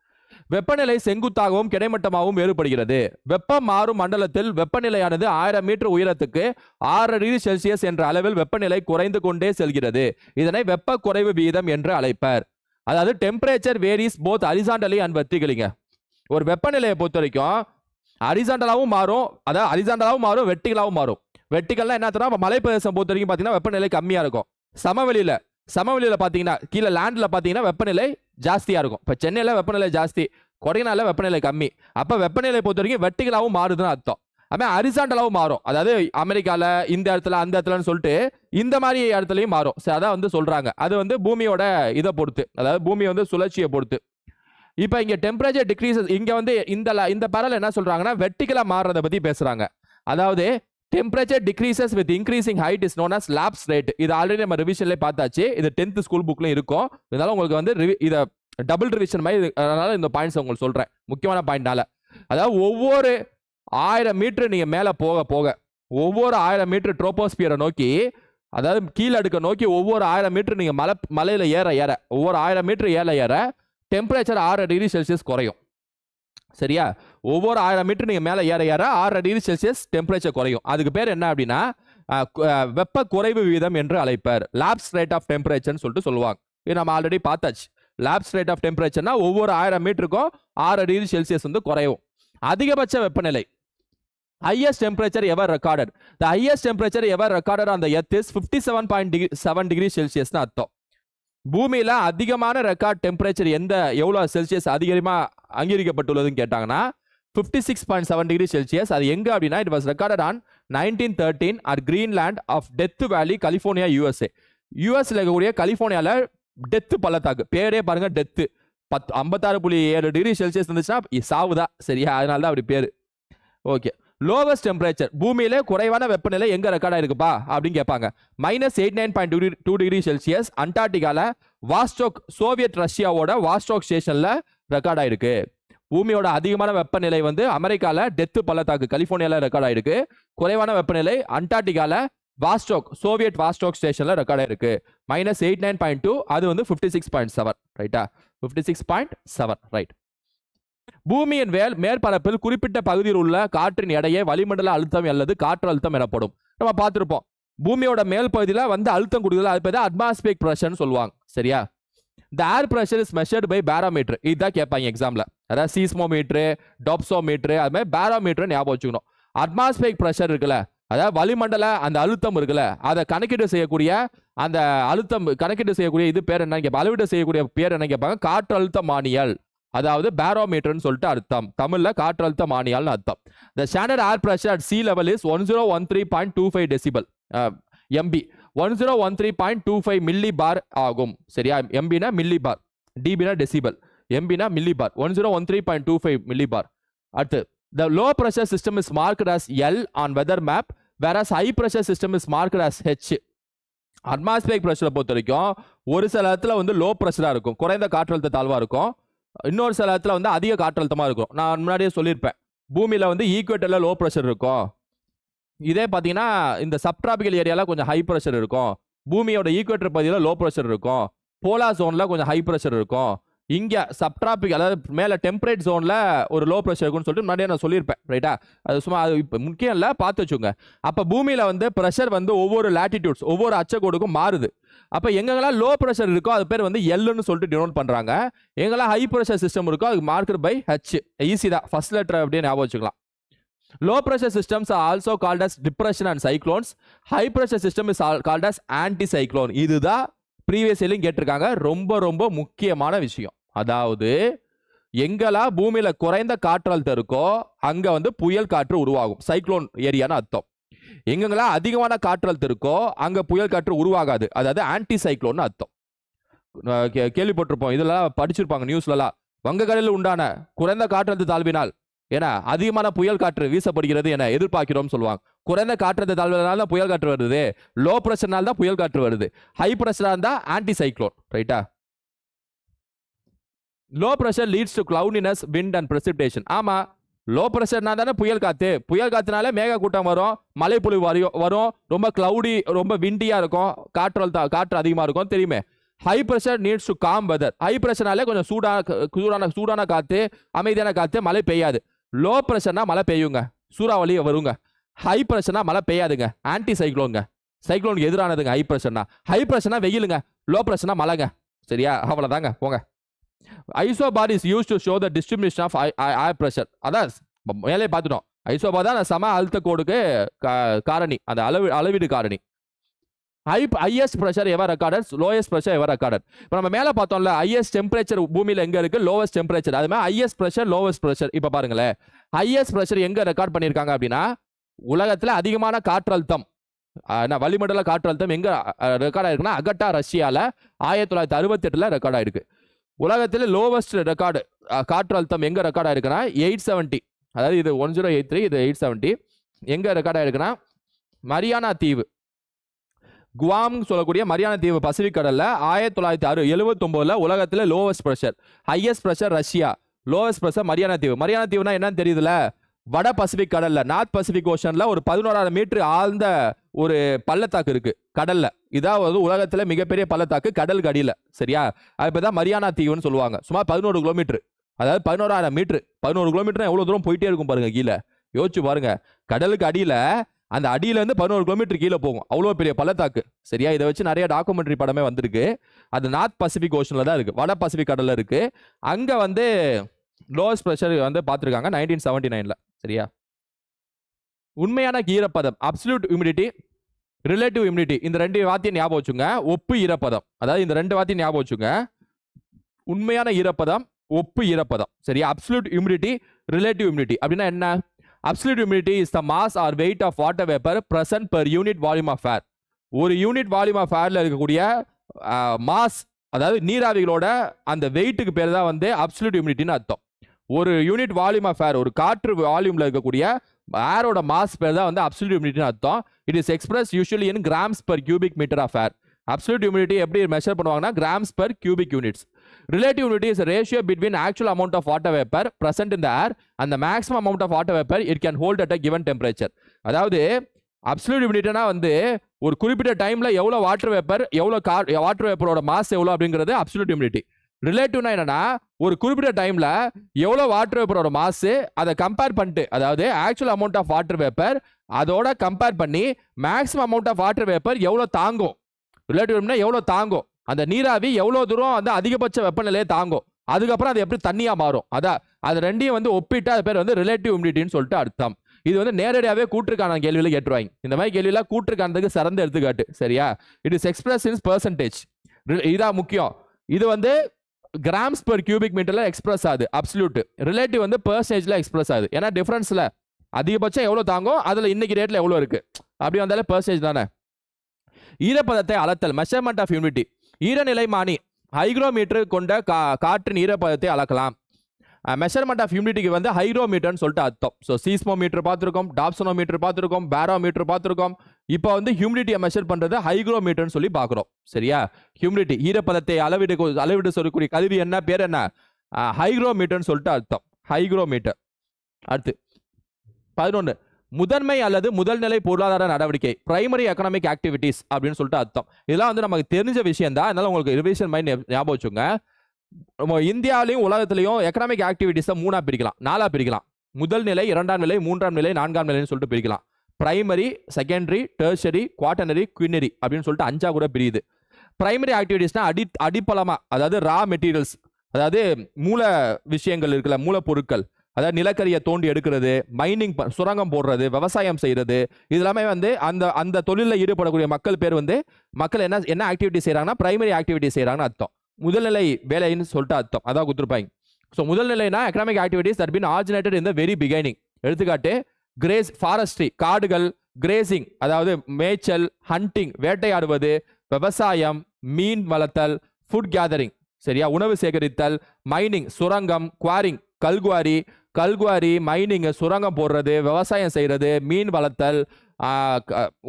வெப்பநிலை செங்குத்தாகவும் கிடைமட்டமாகவும் வேறுபடுகிறது வெப்பம் மாறும் மண்டலத்தில் வெப்பநிலையானது ஆயிரம் மீட்டர் உயரத்துக்கு ஆறு டிகிரி செல்சியஸ் என்ற அளவில் வெப்பநிலை குறைந்து கொண்டே செல்கிறது இதனை வெப்ப குறைவு விகிதம் என்று அழைப்பர் அதாவது temperature varies both horizontally and வெர்டிகலிங்க ஒரு வெப்பநிலையை பொறுத்த வரைக்கும் அரிசாண்டலாகவும் மாறும் அதாவது அரிசாண்டலாகவும் மாறும் வெட்டிகளாகவும் மாறும் வெட்டிகள்லாம் என்ன அப்போ மலை பிரதேசம் பொறுத்த வரைக்கும் பார்த்தீங்கன்னா வெப்பநிலை கம்மியாக இருக்கும் சமவெளியில் சமவெளியில் பார்த்தீங்கன்னா கீழே லேண்டில் பார்த்தீங்கன்னா வெப்பநிலை ஜாஸ்தியாக இருக்கும் இப்போ சென்னையில் வெப்பநிலை ஜாஸ்தி கொடைக்கானலில் வெப்பநிலை கம்மி அப்போ வெப்பநிலை பொறுத்த வரைக்கும் வெட்டிகளாகவும் மாறுதுன்னு அர்த்தம் அப்போ அரிசாண்டலாகவும் மாறும் அதாவது அமெரிக்காவில் இந்த இடத்துல அந்த இடத்துலன்னு சொல்லிட்டு இந்த மாதிரி இடத்துலையும் மாறும் சரி அதான் வந்து சொல்கிறாங்க அது வந்து பூமியோட இதை பொறுத்து அதாவது பூமி வந்து சுழற்சியை பொறுத்து இப்போ இங்கே டெம்பரேச்சர் டிக்ரீஸஸ் இங்கே வந்து இந்த இந்த பரவல் என்ன சொல்கிறாங்கன்னா வெட்டிகளாக மாறுறதை பற்றி பேசுகிறாங்க அதாவது temperature decreases with increasing height is known as lapse rate இது ஆல்ரெடி நம்ம ரிவிஷன்லேயே பார்த்தாச்சு இது 10th ஸ்கூல் புக்ல இருக்கும் இதனால உங்களுக்கு வந்து இதை டபுள் ரிவிஷன் மாதிரி அதனால இந்த பாயிண்ட்ஸ் உங்களுக்கு சொல்கிறேன் முக்கியமான பாயிண்டால அதாவது ஒவ்வொரு ஆயிரம் மீட்டர் நீங்கள் மேலே போக போக ஒவ்வொரு ஆயிரம் மீட்டர் ட்ரோபோஸ்பியரை நோக்கி அதாவது கீழே அடுக்க நோக்கி ஒவ்வொரு ஆயிரம் மீட்டர் நீங்கள் மலை மலையில் ஏற ஏற ஒவ்வொரு ஆயிரம் மீட்டர் ஏற ஏற டெம்பரேச்சர் ஆறு டிகிரி செல்சியஸ் குறையும் சரியா ஒவ்வொரு ஆயிரம் மீட்டர் நீங்கள் மேலே ஏற ஏற ஆறு டிகிரி செல்சியஸ் டெம்பரேச்சர் குறையும் அதுக்கு பேர் என்ன அப்படின்னா வெப்ப குறைவு வீதம் என்று அழைப்பர் லேப்ஸ் ரேட் ஆஃப் டெம்பரேச்சர்னு சொல்லிட்டு சொல்லுவாங்க இது நம்ம ஆல்ரெடி பார்த்தாச்சு லேப்ஸ் ரேட் ஆஃப் டெம்பரேச்சர்னா ஒவ்வொரு ஆயிரம் மீட்டருக்கும் ஆறு டிகிரி செல்சியஸ் வந்து குறையும் அதிகபட்ச வெப்பநிலை highest temperature ever recorded the highest temperature ever recorded அந்த earth is fifty seven point degree seven degree செல்சியஸ்னு அர்த்தம் பூமியில் அதிகமான ரெக்கார்ட் டெம்பரேச்சர் எந்த எவ்வளோ செல்சியஸ் அதிகமாக அங்கீகரிக்கப்பட்டுள்ளதுன்னு கேட்டாங்கன்னா fifty six point seven degree Celsius அது எங்கே அப்படின்னா it was recorded on nineteen thirteen at Greenland of Death Valley California USA யூஎஸ்ல இருக்கக்கூடிய கலிஃபோர்னியாவில் டெத்து பள்ளத்தாக்கு பேரே பாருங்கள் டெத்து பத்து ஐம்பத்தாறு புள்ளி ஏழு டிகிரி செல்சியஸ் இருந்துச்சுன்னா சாவுதான் சரியா அதனால தான் அப்படி பேர் ஓகே லோவஸ்ட் டெம்பரேச்சர் பூமியில குறைவான வெப்பநிலை எங்க ரெக்கார்ட் ஆயிருக்குப்பா அப்படின்னு கேட்பாங்க minus eight nine point degree two degree Celsius அண்டார்டிகால வாஸ்டோக் சோவியத் ரஷ்யாவோட வாஸ்டோக் ஸ்டேஷனில் ரெக்கார்ட் ஆயிருக்கு பூமியோட அதிகமான வெப்பநிலை வந்து அமெரிக்காவில் டெத்து பள்ளத்தாக்கு கலிபோர்னியாவில் ரெக்கார்ட் ஆயிருக்கு குறைவான வெப்பநிலை அண்டார்டிகாவில் வாஸ்டோக் சோவியட் வாஸ்டோக் ஸ்டேஷனில் ரெக்கார்ட் ஆயிருக்கு minus eight nine point two அது வந்து ஃபிஃப்டி சிக்ஸ் பாயிண்ட் செவன் ரைட்டா fifty six point seven right பூமியின் வேல் மேற்பரப்பில் குறிப்பிட்ட பகுதியில் உள்ள காற்றின் எடையே வளிமண்டல அழுத்தம் அல்லது காற்று அழுத்தம் எனப்படும் நம்ம பார்த்துருப்போம் பூமியோட மேல் பகுதியில் வந்து அழுத்தம் கொடுக்குறது அது பேர் அட்மாஸ்பியர் ப்ரெஷர்னு சொல்லுவாங்க சரியா the air pressure is measured by barometer இதுதான் கேட்பாங்க எக்ஸாமில் அதாவது சீஸ்மோமீட்ரு டாப்சோமீட்ரு அது மாதிரி பேராமீட்டர் ஞாபகம் வச்சுக்கணும் அட்மாஸ்பியரிக் ப்ரெஷர் இருக்குல்ல அதாவது வளிமண்டல அந்த அழுத்தம் இருக்குல்ல அதை கணக்கீடு செய்யக்கூடிய அந்த அழுத்தம் கணக்கீடு செய்யக்கூடிய இது பேர் என்ன கேட்பாங்க அளவீடு செய்யக்கூடிய பேர் என்ன கேட்பாங்க காற்றழுத்த மானியல் அதாவது பேரோமீட்டர்னு சொல்லிட்டு அர்த்தம் தமிழில் காற்றழுத்த மானியால்னு அர்த்தம் the standard air pressure at sea level is one zero one three point two five decibel MB one zero one three point two five millibar ஆகும் சரியா எம்பினா மில்லி பார் டிபினா டெசிபல் எம்பினா millibar one zero one three point two five millibar அடுத்து the low pressure system is marked as L on weather map whereas high pressure system is marked as H atmosphere ப்ரெஷரை பொறுத்த வரைக்கும் ஒரு சில இடத்துல வந்து low ப்ரெஷராக இருக்கும் குறைந்த காற்றழுத்த தாழ்வாக இருக்கும் இன்னொரு சில இடத்துல வந்து அதிக காற்றழுத்தமாக இருக்கும் நான் முன்னாடியே சொல்லியிருப்பேன் பூமியில் வந்து ஈக்குவேட்டரில் லோ ப்ரெஷர் இருக்கும் இதே பார்த்தீங்கன்னா இந்த சப்ட்ராபிக்கல் ஏரியாவில் கொஞ்சம் ஹை ப்ரெஷர் இருக்கும் பூமியோட ஈக்குவேட்டர் பகுதியில் லோ ப்ரெஷர் இருக்கும் போலா ஜோனில் கொஞ்சம் ஹை ப்ரெஷர் இருக்கும் இங்கே சப்ட்ராபிக் அதாவது மேலே டெம்பரேட் ஜோனில் ஒரு லோ ப்ரெஷர் இருக்குன்னு சொல்லிட்டு முன்னாடியே நான் சொல்லியிருப்பேன் ரைட்டா அது சும்மா அது இப்போ முக்கியம் இல்லை பார்த்து வச்சுங்க அப்போ பூமியில் வந்து ப்ரெஷர் வந்து ஒவ்வொரு லேட்டிடியூட்ஸ் ஒவ்வொரு அச்சக்கோடுக்கும் மாறுது அப்போ எங்கெல்லாம் லோ ப்ரெஷர் இருக்கோ அது பேர் வந்து எல்லுன்னு சொல்லிட்டு டினோட் பண்ணுறாங்க எங்கெல்லாம் ஹை ப்ரெஷர் சிஸ்டம் இருக்கோ அதுக்கு மார்க்கர் பை ஹச் ஈஸி தான் ஃபஸ்ட் லெட்டர் அப்படியே ஞாபகம் வச்சுக்கலாம் Low pressure systems are also called as depression and cyclones. High pressure system is called as anticyclone. இதுதான் ப்ரீவியஸ் கேட்டிருக்காங்க ரொம்ப ரொம்ப முக்கியமான விஷயம் அதாவது எங்கெல்லாம் பூமியில் குறைந்த காற்றழுத்தம் இருக்கோ அங்கே வந்து புயல் காற்று உருவாகும் சைக்ளோன் ஏரியான்னு அர்த்தம் எங்கெங்கெல்லாம் அதிகமான காற்றழுத்தம் இருக்கோ அங்கே புயல் காற்று உருவாகாது அதாவது ஆன்டி சைக்ளோன்னு அர்த்தம் கேள்விப்பட்டிருப்போம் இதெல்லாம் படிச்சிருப்பாங்க நியூஸ்லலாம் வங்கக்கடலில் உண்டான குறைந்த காற்றழுத்த தாழ்வினால் என அதிகமான புயல் காற்று வீசப்படுகிறது என எதிர்பார்க்கிறோம் சொல்லுவாங்க குறைந்த காற்றத்தை தாழ்வதனால தான் புயல் காற்று வருது லோ ப்ரெஷர்னால தான் புயல் காற்று வருது ஹை ப்ரெஷராக இருந்தால் ஆன்டி சைக்ளோன் ரைட்டா low pressure leads to cloudiness wind and precipitation ஆமாம் லோ ப்ரெஷர்னா தானே புயல் காற்று புயல் காத்துனால மேக கூட்டம் வரும் மலை புழு வரையும் வரும் ரொம்ப க்ளவுடி ரொம்ப விண்டியாக இருக்கும் தான் காற்று அதிகமாக இருக்கும் தெரியுமே high pressure needs to calm weather high ப்ரெஷர்னாலே கொஞ்சம் சூடான சூடான சூடான காற்று அமைதியான காற்று மழை பெய்யாது லோ ப்ரெஷர்னா மழை பெய்யுங்க சூறாவளி வருங்க ஹை ப்ரெஷர்னா மழை பெய்யாதுங்க ஆன்டி சைக்ளோனுங்க சைக்ளோனுக்கு எதிரானதுங்க ஹை ப்ரெஷர்னா ஹை ப்ரெஷர்னா வெயிலுங்க லோ ப்ரெஷர்னா மழைங்க சரியா அவ்வளோதாங்க போங்க isobar is use to show the distribution of high pressure அதான் மேலே பார்த்துட்டோம் ஐசோபா தான் சம அழுத்த கோடுக்கு காரணி அந்த அளவு அளவீடு காரணி high highest pressure ever recorded lowest pressure ever recorded இப்போ நம்ம மேலே பார்த்தோம்ல ஹையஸ்ட் டெம்பரேச்சர் பூமியில் எங்கே இருக்குது லோவஸ்ட் டெம்பரேச்சர் அது மாதிரி ஹையஸ்ட் ப்ரெஷர் லோவஸ்ட் ப்ரெஷர் இப்போ பாருங்களேன் ஹையஸ்ட் ப்ரெஷர் எங்கே ரெக்கார்ட் பண்ணியிருக்காங்க அப்படின்னா உலகத்தில் அதிகமான காற்றழுத்தம் என்ன வளிமண்டல காற்றழுத்தம் எங்கே ரெக்கார்ட் ஆயிருக்குன்னா அகட்டா ரஷ்யாவில் ஆயிரத்தி தொள்ளாயிரத்தி அறுபத்தெட்டில் ரெக்கார்ட் ஆயிருக்கு உலகத்தில் லோவஸ்ட் ரெக்கார்டு காற்றழுத்தம் எங்கே ரெக்கார்ட் ஆயிருக்குன்னா எயிட் செவன்ட்டி அதாவது இது ஒன் ஜீரோ எயிட் த்ரீ இது எயிட் செவன்ட்டி எங்கே ரெக்கார்ட் ஆயிருக்குன்னா மரியானா தீவு குவாம்னு சொல்லக்கூடிய மரியாதை தீவு பசிபிக் கடலில் ஆயிரத்தி தொள்ளாயிரத்தி அறு எழுபத்தொம்போதில் உலகத்தில் lowest pressure highest pressure Russia lowest pressure மரியாதை தீவு மரியாதை தீவுனா என்னன்னு தெரியுதுல வட பசிபிக் கடலில் நார்த் பசிபிக் ஓஷனில் ஒரு பதினோராயிரம் மீட்டர் ஆழ்ந்த ஒரு பள்ளத்தாக்கு இருக்குது கடலில் இதான் வந்து உலகத்தில் மிகப்பெரிய பள்ளத்தாக்கு கடல் அடியில் சரியா அது இப்போ தான் மரியானா தீவுன்னு சொல்லுவாங்க சுமார் பதினோரு கிலோமீட்டர் அதாவது பதினோராயிரம் மீட்ரு பதினோரு கிலோமீட்டர் எவ்வளோ தூரம் போயிட்டே இருக்கும் பாருங்க கீழே யோசிச்சு பாருங்க கடலுக்கு அடியில் அந்த அடியிலேருந்து பதினோரு கிலோமீட்டர் கீழே போகும் அவ்வளோ பெரிய பள்ளத்தாக்கு சரியா இதை வச்சு நிறைய டாக்குமெண்ட்ரி படமே வந்திருக்கு அது நார்த் பசிபிக் ஓஷனில் தான் இருக்குது வட பசிபிக் கடலில் இருக்குது அங்கே வந்து லோவஸ்ட் ப்ரெஷர் வந்து பார்த்துருக்காங்க நைன்டீன் செவன்டி நைனில் சரியா உண்மையான ஈரப்பதம் அப்சல்யூட் ஹியூமிடிட்டி ரிலேட்டிவ் ஹியூமிடிட்டி இந்த ரெண்டு வார்த்தையும் ஞாபகம் வச்சுங்க ஒப்பு ஈரப்பதம் அதாவது இந்த ரெண்டு வார்த்தையும் ஞாபகம் வச்சுங்க உண்மையான ஈரப்பதம் ஒப்பு ஈரப்பதம் சரியா அப்சல்யூட் ஹியூமிடிட்டி ரிலேட்டிவ் ஹியூமிடிட்டி அப்படின்னா என்ன absolute humidity is the mass or weight of water vapour present per unit volume of air ஒரு யூனிட் வால்யூம் ஆஃப் ஏரில் இருக்கக்கூடிய மாஸ் அதாவது நீராவிகளோட அந்த வெயிட்டுக்கு பேர் தான் வந்து அப்சல்யூட் ஹியூமிடிட்டின்னு அர்த்தம் ஒரு யூனிட் வால்யூம் ஆஃப் ஏர் ஒரு காற்று வால்யூமில் இருக்கக்கூடிய ஏரோட மாஸ் பேர் தான் வந்து அப்சல்யூட் ஹியூமிடிட்டின்னு அர்த்தம் it is express usually in grams per cubic metre of air absolute humidity எப்படி மெஷர் பண்ணுவாங்கன்னா grams per cubic units Relative humidity is a ratio between actual amount of water vapor present in the air and the maximum amount of water vapor it can hold at a given temperature. அதாவது absolute ஹியூமிடிட்டினா வந்து ஒரு குறிப்பிட்ட டைமில் எவ்வளோ water vapour எவ்வளோ கார் water வேப்பரோட மாஸ் எவ்வளோ அப்படிங்கிறது அப்சல்யூட் ஹியூமிடிட்டி ரிலேட்டிவ்னா என்னன்னா ஒரு குறிப்பிட்ட டைமில் எவ்வளோ வாட்டர் வேப்பரோட மாசு அதை கம்பேர் பண்ணிட்டு அதாவது actual amount of water vapour அதோட கம்பேர் பண்ணி maximum amount of water vapour எவ்வளோ தாங்கும் ரிலேட்டிவ்னா எவ்வளோ தாங்கும் அந்த நீராவி எவ்வளோ தூரம் வந்து அதிகபட்ச வெப்பநிலையை தாங்கும் அதுக்கப்புறம் அது எப்படி தண்ணியாக மாறும் அதான் அது ரெண்டையும் வந்து ஒப்பிட்டு அது பேர் வந்து ரிலேட்டிவ் ஹியூமிடிட்டின்னு சொல்லிட்டு அர்த்தம் இது வந்து நேரடியாகவே கூட்டிருக்கான கேள்வியில் கேட்டுருவாங்க இந்த மாதிரி கேள்வியெல்லாம் கூற்றுக்கானதுக்கு சிறந்த எடுத்துக்காட்டு சரியா it is express in percentage இதான் முக்கியம் இது வந்து கிராம்ஸ் பெர் கியூபிக் மீட்டரில் எக்ஸ்பிரஸ் ஆகுது அப்சல்யூட் ரிலேட்டிவ் வந்து பர்சன்டேஜில் எக்ஸ்பிரஸ் ஆகுது ஏன்னா டிஃப்ரென்ஸில் அதிகபட்சம் எவ்வளோ தாங்கும் அதில் இன்னைக்கு ரேட்டில் எவ்வளோ இருக்குது அப்படி வந்தாலே பர்சன்டேஜ் தானே ஈரப்பதத்தை அளத்தல் மெஷர்மெண்ட் ஆஃப் யூனிட்டி ஈரநிலைமானி ஹைக்ரோமீட்டர் கொண்ட கா காற்றின் ஈரப்பதத்தை அளக்கலாம் மெஷர்மெண்ட் ஆஃப் ஹியூமிடிட்டிக்கு வந்து ஹைக்ரோமீட்டர்னு சொல்லிட்டு அர்த்தம் ஸோ சீஸ்மோமீட்டர் பார்த்துருக்கோம் டாப்சனோமீட்டர் பார்த்துருக்கோம் பேரோமீட்டர் பார்த்துருக்கோம் இப்போ வந்து ஹியூமிடிட்டியை மெஷர் பண்ணுறது ஹைக்ரோமீட்டர்னு சொல்லி பார்க்குறோம் சரியா ஹியூமிடிட்டி ஈரப்பதத்தை அளவிட அளவிட சொல்லக்கூடிய கருவி என்ன பேர் என்ன ஹைக்ரோமீட்டர்னு சொல்லிட்டு அர்த்தம் ஹைக்ரோமீட்டர் அடுத்து பதினொன்று முதன்மை அல்லது முதல் நிலை பொருளாதார நடவடிக்கை பிரைமரி எக்கனாமிக் ஆக்டிவிட்டிஸ் அப்படின்னு சொல்லிட்டு அர்த்தம் இதெல்லாம் வந்து நமக்கு தெரிஞ்ச விஷயம் தான் அதனால உங்களுக்கு ரிவிஷன் மைண்ட் ஞாபகம் வச்சுங்க இந்தியாவிலையும் உலகத்திலையும் எக்கனாமிக் ஆக்டிவிட்டிஸை மூணாக பிரிக்கலாம் நாலாக பிரிக்கலாம் முதல் நிலை இரண்டாம் நிலை மூன்றாம் நிலை நான்காம் நிலைன்னு சொல்லிட்டு பிரிக்கலாம் primary secondary tertiary quaternary quinary அப்படின்னு சொல்லிட்டு அஞ்சா கூட பிரியுது பிரைமரி ஆக்டிவிட்டிஸ்னா அடி அடிப்பலமாக அதாவது ரா மெட்டீரியல்ஸ் அதாவது மூல விஷயங்கள் இருக்குல்ல மூலப்பொருட்கள் அதாவது நிலக்கரியை தோண்டி எடுக்கிறது மைனிங் சுரங்கம் போடுறது விவசாயம் செய்கிறது இது எல்லாமே வந்து அந்த அந்த தொழிலில் ஈடுபடக்கூடிய மக்கள் பேர் வந்து மக்கள் என்ன என்ன ஆக்டிவிட்டி செய்கிறாங்கன்னா பிரைமரி ஆக்டிவிட்டி செய்கிறாங்கன்னு அர்த்தம் முதல்நிலை வேலைன்னு சொல்லிட்டு அர்த்தம் அதான் கொடுத்துருப்பாங்க ஸோ முதல்நிலைனா economic activities that been originated in the very beginning எடுத்துக்காட்டு கிரேஸ் ஃபாரஸ்ட்ரி காடுகள் கிரேசிங் அதாவது மேய்ச்சல் ஹண்டிங் வேட்டையாடுவது விவசாயம் மீன் வளர்த்தல் ஃபுட் கேதரிங் சரியா உணவு சேகரித்தல் மைனிங் சுரங்கம் குவாரிங் கல்குவாரி கல்குவாரி மைனிங்கு சுரங்கம் போடுறது விவசாயம் செய்கிறது மீன் வளர்த்தல்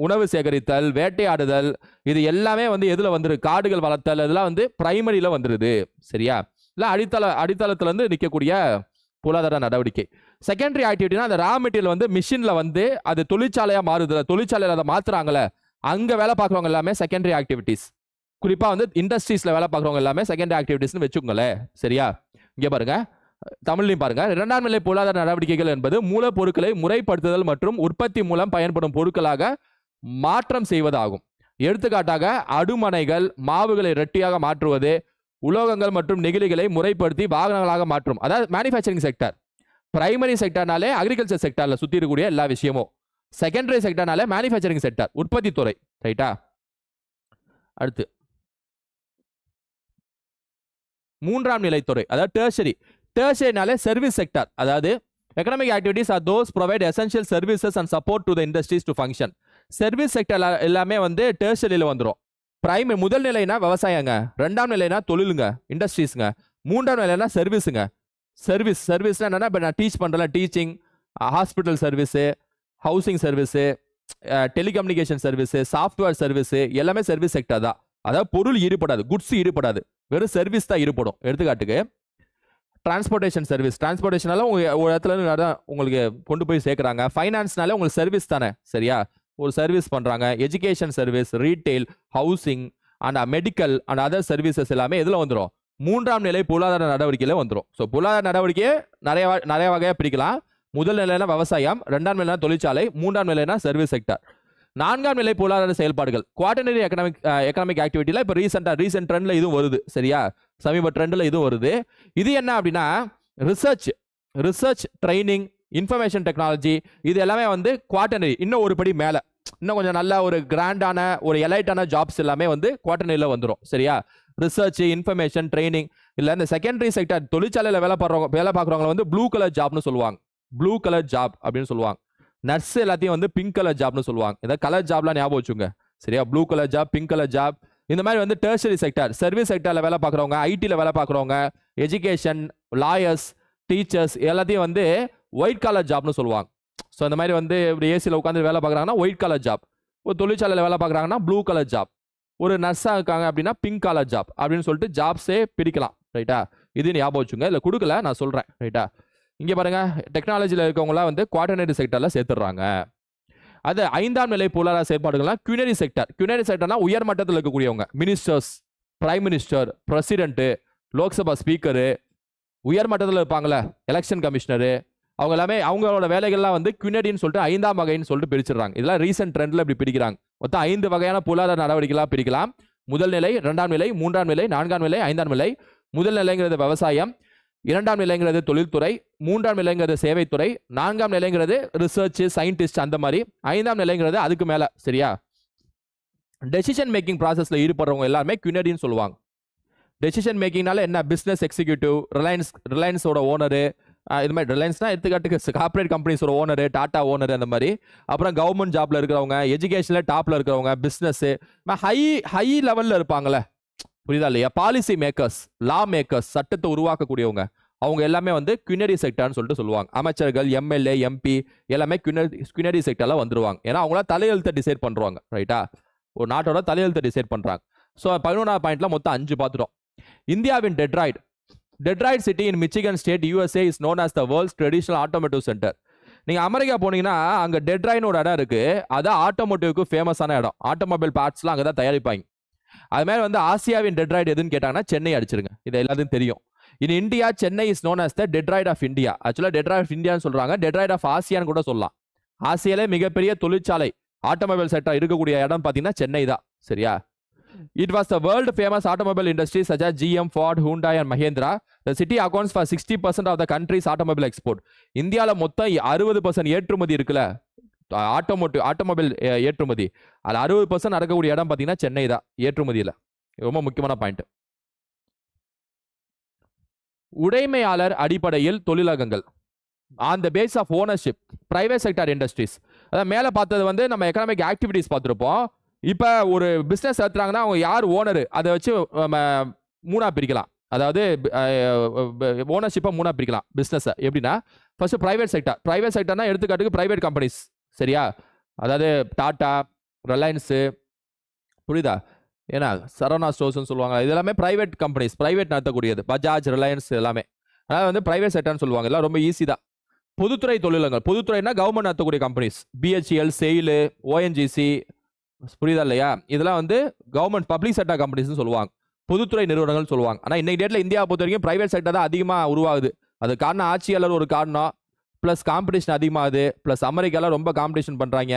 உணவு சேகரித்தல் வேட்டையாடுதல் இது எல்லாமே வந்து எதில் வந்துடுது காடுகள் வளர்த்தல் இதெல்லாம் வந்து பிரைமரியில் வந்துடுது சரியா இல்லை அடித்தள அடித்தளத்துலேருந்து நிற்கக்கூடிய பொருளாதார நடவடிக்கை செகண்டரி ஆக்டிவிட்டினா அந்த ரா மெட்டீரியல் வந்து மிஷினில் வந்து அது தொழிற்சாலையாக மாறுது தொழிற்சாலையில் அதை மாற்றுறாங்களே அங்கே வேலை பார்க்குறவங்க எல்லாமே செகண்டரி ஆக்டிவிட்டீஸ் குறிப்பாக வந்து இண்டஸ்ட்ரீஸில் வேலை பார்க்குறவங்க எல்லாமே செகண்டரி ஆக்டிவிட்டீஸ்னு வச்சுக்கோங்களேன் சரியா இங்கே பாருங்கள் தமிழ்லையும் பாருங்க இரண்டாம் நிலை பொருளாதார நடவடிக்கைகள் என்பது மூலப்பொருட்களை முறைப்படுத்துதல் மற்றும் உற்பத்தி மூலம் பயன்படும் பொருட்களாக மாற்றம் செய்வதாகும் எடுத்துக்காட்டாக அடுமனைகள் மாவுகளை ரெட்டியாக மாற்றுவது உலோகங்கள் மற்றும் நெகிழிகளை முறைப்படுத்தி வாகனங்களாக மாற்றும் அதாவது மேனுஃபேக்சரிங் செக்டர் பிரைமரி செக்டர்னாலே அக்ரிகல்ச்சர் செக்டரில் சுற்றி இருக்கக்கூடிய எல்லா விஷயமும் செகண்டரி செக்டர்னாலே மேனுஃபேக்சரிங் செக்டர் உற்பத்தி துறை ரைட்டா அடுத்து மூன்றாம் நிலைத்துறை அதாவது டேர்ஷரி தேர்ஸ்டேனாலே சர்வீஸ் செக்டர் அதாவது economic activities are those provide essential services and support to the industries to function service sector எல்லாமே வந்து டேர்ஷரியில் வந்துடும் பிரைம் முதல் நிலைனா விவசாயங்க ரெண்டாம் நிலைனா தொழிலுங்க இண்டஸ்ட்ரீஸுங்க மூன்றாம் நிலைனா சர்வீஸுங்க சர்வீஸ் சர்வீஸ்னா என்னென்னா இப்போ நான் டீச் பண்ணுறேன் teaching hospital service housing service telecommunication service software service எல்லாமே சர்வீஸ் செக்டர் தான் அதாவது பொருள் ஈடுபடாது குட்ஸ் ஈடுபடாது வெறும் சர்வீஸ் தான் ஈடுபடும் எடுத்துக்காட்டுக்கு டிரான்ஸ்போர்ட்டேஷன் சர்வீஸ் டிரான்ஸ்போர்ட்டேஷனால உங்க ஒரு இடத்துல இருந்து உங்களுக்கு கொண்டு போய் சேர்க்குறாங்க ஃபைனான்ஸ்னாலே உங்களுக்கு சர்வீஸ் தானே சரியா ஒரு சர்வீஸ் பண்ணுறாங்க education service retail housing and medical and other services எல்லாமே இதில் வந்துடும் மூன்றாம் நிலை பொருளாதார நடவடிக்கையில் வந்துடும் ஸோ பொருளாதார நடவடிக்கையை நிறைய நிறைய வகையாக பிரிக்கலாம் முதல் நிலைனா விவசாயம் ரெண்டாம் நிலைனா தொழிற்சாலை மூன்றாம் நிலைனா சர்வீஸ் செக்டர் நான்காம் நிலை பொருளாதார செயல்பாடுகள் குவாட்டனரி எக்கனாமிக் எக்கனாமிக் ஆக்டிவிட்டியில் இப்போ ரீசெண்டாக ரீசெண்ட் ட்ரெண்டில் இதுவும் வருது சரியா சமீப ட்ரெண்டில் இதுவும் வருது இது என்ன அப்படின்னா research research training information technology இது எல்லாமே வந்து குவார்டனரி இன்னும் ஒரு படி மேலே இன்னும் கொஞ்சம் நல்ல ஒரு கிராண்டான ஒரு எலைட்டான ஜாப்ஸ் எல்லாமே வந்து குவாட்டனரியில் வந்துடும் சரியா ரிசர்ச் இன்ஃபர்மேஷன் ட்ரைனிங் இல்லை இந்த செகண்டரி செக்டர் தொழிற்சாலையில் வேலை பார்க்குறவங்க வேலை பார்க்குறவங்களை வந்து ப்ளூ கலர் ஜாப்னு சொல்லுவாங்க ப்ளூ கலர் ஜாப் அப்படின்னு சொல்லுவாங்க நர்ஸ் எல்லாத்தையும் வந்து பிங்க் கலர் ஜாப்னு சொல்லுவாங்க ஏதாவது கலர் ஜாப்லாம் ஞாபகம் வச்சுங்க சரியா blue colour job pink colour job இந்த மாதிரி வந்து டேர்ஷரி செக்டர் சர்வீஸ் செக்டரில் வேலை பார்க்குறவங்க ஐடியில் வேலை பார்க்குறவங்க எஜுகேஷன் லாயர்ஸ் டீச்சர்ஸ் எல்லாத்தையும் வந்து ஒயிட் கலர் ஜாப்னு சொல்லுவாங்க ஸோ இந்த மாதிரி வந்து இப்படி ஏசியில் உட்காந்து வேலை பார்க்குறாங்கன்னா ஒயிட் கலர் ஜாப் ஒரு தொழிற்சாலையில் வேலை பார்க்குறாங்கன்னா ப்ளூ கலர் ஜாப் ஒரு நர்ஸாக இருக்காங்க அப்படின்னா பிங்க் கலர் ஜாப் அப்படின்னு சொல்லிட்டு ஜாப்ஸே பிரிக்கலாம் ரைட்டா இது ஞாபகம் வச்சுங்க இல்லை கொடுக்கல நான் சொல்கிறேன் ரைட்டா இங்கே பாருங்கள் டெக்னாலஜியில் இருக்கவங்களாம் வந்து குவாட்டனரி செக்டரில் சேர்த்துடுறாங்க அது ஐந்தாம் நிலை பொருளாதார செயற்பாடுகள்லாம் குயூனரி செக்டர் குயூனரி செக்டர்னால் உயர் மட்டத்தில் இருக்கக்கூடியவங்க ministers prime minister president Lok Sabha speaker உயர் மட்டத்தில் இருப்பாங்களே எலெக்ஷன் கமிஷனரு அவங்க எல்லாமே அவங்களோட வேலைகள்லாம் வந்து குயூனரின்னு சொல்லிட்டு ஐந்தாம் வகைன்னு சொல்லிட்டு பிரிச்சிடுறாங்க இதெல்லாம் ரீசெண்ட் ட்ரெண்டில் இப்படி பிரிக்கிறாங்க மொத்தம் ஐந்து வகையான பொருளாதார நடவடிக்கைகளாக பிரிக்கலாம் முதல் நிலை ரெண்டாம் நிலை மூன்றாம் நிலை நான்காம் நிலை ஐந்தாம் நிலை முதல் நிலைங்கிறது விவசாயம் இரண்டாம் நிலைங்கிறது தொழில்துறை மூன்றாம் நிலைங்கிறது சேவைத்துறை நான்காம் நிலைங்கிறது ரிசர்ச் சயின்டிஸ்ட் அந்த மாதிரி ஐந்தாம் நிலைங்கிறது அதுக்கு மேலே சரியா டெசிஷன் மேக்கிங் ப்ராசஸில் ஈடுபடுறவங்க எல்லாருமே குயினடின்னு சொல்லுவாங்க டெசிஷன் மேக்கிங்னால என்ன பிஸ்னஸ் எக்ஸிக்யூட்டிவ் ரிலையன்ஸ் ரிலையன்ஸோட ஓனரு இது மாதிரி ரிலையன்ஸ்னால் எடுத்துக்காட்டுக்கு கார்பரேட் கம்பெனிஸோட ஓனரு டாட்டா ஓனர் அந்த மாதிரி அப்புறம் கவர்மெண்ட் ஜாப்ல இருக்கிறவங்க எஜுகேஷனில் டாப்பில் இருக்கிறவங்க பிஸ்னஸ்ஸு ஹை ஹை லெவலில் இருப்பாங்களே புரியுதா இல்லையா பாலிசி மேக்கர்ஸ் லா மேக்கர்ஸ் சட்டத்தை உருவாக்கக்கூடியவங்க அவங்க எல்லாமே வந்து குயினரி செக்டர்னு சொல்லிட்டு சொல்லுவாங்க அமைச்சர்கள் எம்எல்ஏ எம்பி எல்லாமே குயினரி குயினரி செக்டரில் வந்துருவாங்க ஏன்னா அவங்களா தலையெழுத்தை டிசைட் பண்ணுறாங்க ரைட்டா ஒரு நாட்டோட தலையெழுத்தை டிசைட் பண்ணுறாங்க ஸோ பதினொன்றாவது பாயிண்ட்ல மொத்தம் அஞ்சு பார்த்துட்டோம் இந்தியாவின் Detroit Detroit city in Michigan state USA is known as the world's traditional automotive centre நீங்கள் அமெரிக்கா போனீங்கன்னா அங்கே டெட்ராய்னு ஒரு இடம் இருக்குது அதான் ஆட்டோமோட்டிவ்க்கு ஃபேமஸான இடம் ஆட்டோமொபைல் பார்ட்ஸ்லாம் அங்கே தான் தயாரிப்பாங்க அது மேலே வந்து ஆசியாவின் டெட்ராய்டு எதுன்னு கேட்டாங்கன்னா சென்னை அடிச்சிருங்க இது எல்லாத்தையும் தெரியும் in India Chennai is known as the Detroit of India ஆக்சுவலாக டெட்ராய்ட் ஆஃப் இந்தியான்னு சொல்கிறாங்க டெட்ராய்ட் ஆஃப் ஆசியான்னு கூட சொல்லலாம் ஆசியாலே மிகப்பெரிய தொழிற்சாலை ஆட்டோமொபைல் செக்டர் இருக்கக்கூடிய இடம் பார்த்தீங்கன்னா சென்னை தான் சரியா it was the world famous automobile industry such as GM Ford Hyundai and Mahindra the city accounts for sixty percent of the country's automobile export இந்தியாவில் மொத்தம் அறுபது பர்சன்ட் ஏற்றுமதி இருக்குல்ல ஆட்டோமோட்டிவ் ஆட்டோமொபைல் ஏற்றுமதி அது அறுபது பர்சன்ட் நடக்கக்கூடிய இடம் பார்த்தீங்கன்னா சென்னை தான் ஏற்றுமதியில் ரொம்ப முக்கியமான பாயிண்ட் உடைமையாளர் அடிப்படையில் தொழிலகங்கள் on the base of ownership private sector industries அதான் மேலே பார்த்தது வந்து நம்ம எக்கனாமிக் ஆக்டிவிட்டிஸ் பார்த்துருப்போம் இப்போ ஒரு பிஸ்னஸ் நடத்துறாங்கன்னா அவங்க யார் ஓனர் அதை வச்சு நம்ம மூணாக பிரிக்கலாம் அதாவது ஓனர்ஷிப்பை மூணாக பிரிக்கலாம் பிஸ்னஸை எப்படின்னா ஃபர்ஸ்ட் ப்ரைவேட் செக்டர் ப்ரைவேட் செக்டர்னா எடுத்துக்காட்டுக்கு ப்ரைவேட் கம்பெனிஸ் சரியா அதாவது டாட்டா ரிலையன்ஸு புரியுதா ஏன்னா சரவணா ஸ்டோர்ஸ்னு சொல்லுவாங்க இது எல்லாமே ப்ரைவேட் கம்பெனிஸ் ப்ரைவேட் நடத்தக்கூடியது பஜாஜ் ரிலையன்ஸ் எல்லாமே அதாவது வந்து ப்ரைவேட் செக்டர்னு சொல்லுவாங்க எல்லாம் ரொம்ப ஈஸி தான் பொதுத்துறை தொழிலங்கள் பொதுத்துறைனா கவர்மெண்ட் நடத்தக்கூடிய கம்பெனிஸ் பிஹெச்எல் செயிலு ஓஎன்ஜிசி புரியுதா இல்லையா இதெல்லாம் வந்து கவர்மெண்ட் பப்ளிக் செக்டர் கம்பெனிஸ்னு சொல்லுவாங்க பொதுத்துறை நிறுவனங்கள் சொல்லுவாங்க ஆனால் இன்றைக்கு டேட்டில் இந்தியா பொறுத்த வரைக்கும் ப்ரைவேட் செக்டர் தான் அதிகமாக உருவாகுது அது காரணம் ஆட்சியாளர் ஒரு காரணம் ப்ளஸ் காம்படிஷன் அதிகமாகுது ப்ளஸ் அமெரிக்காலாம் ரொம்ப காம்படிஷன் பண்ணுறாங்க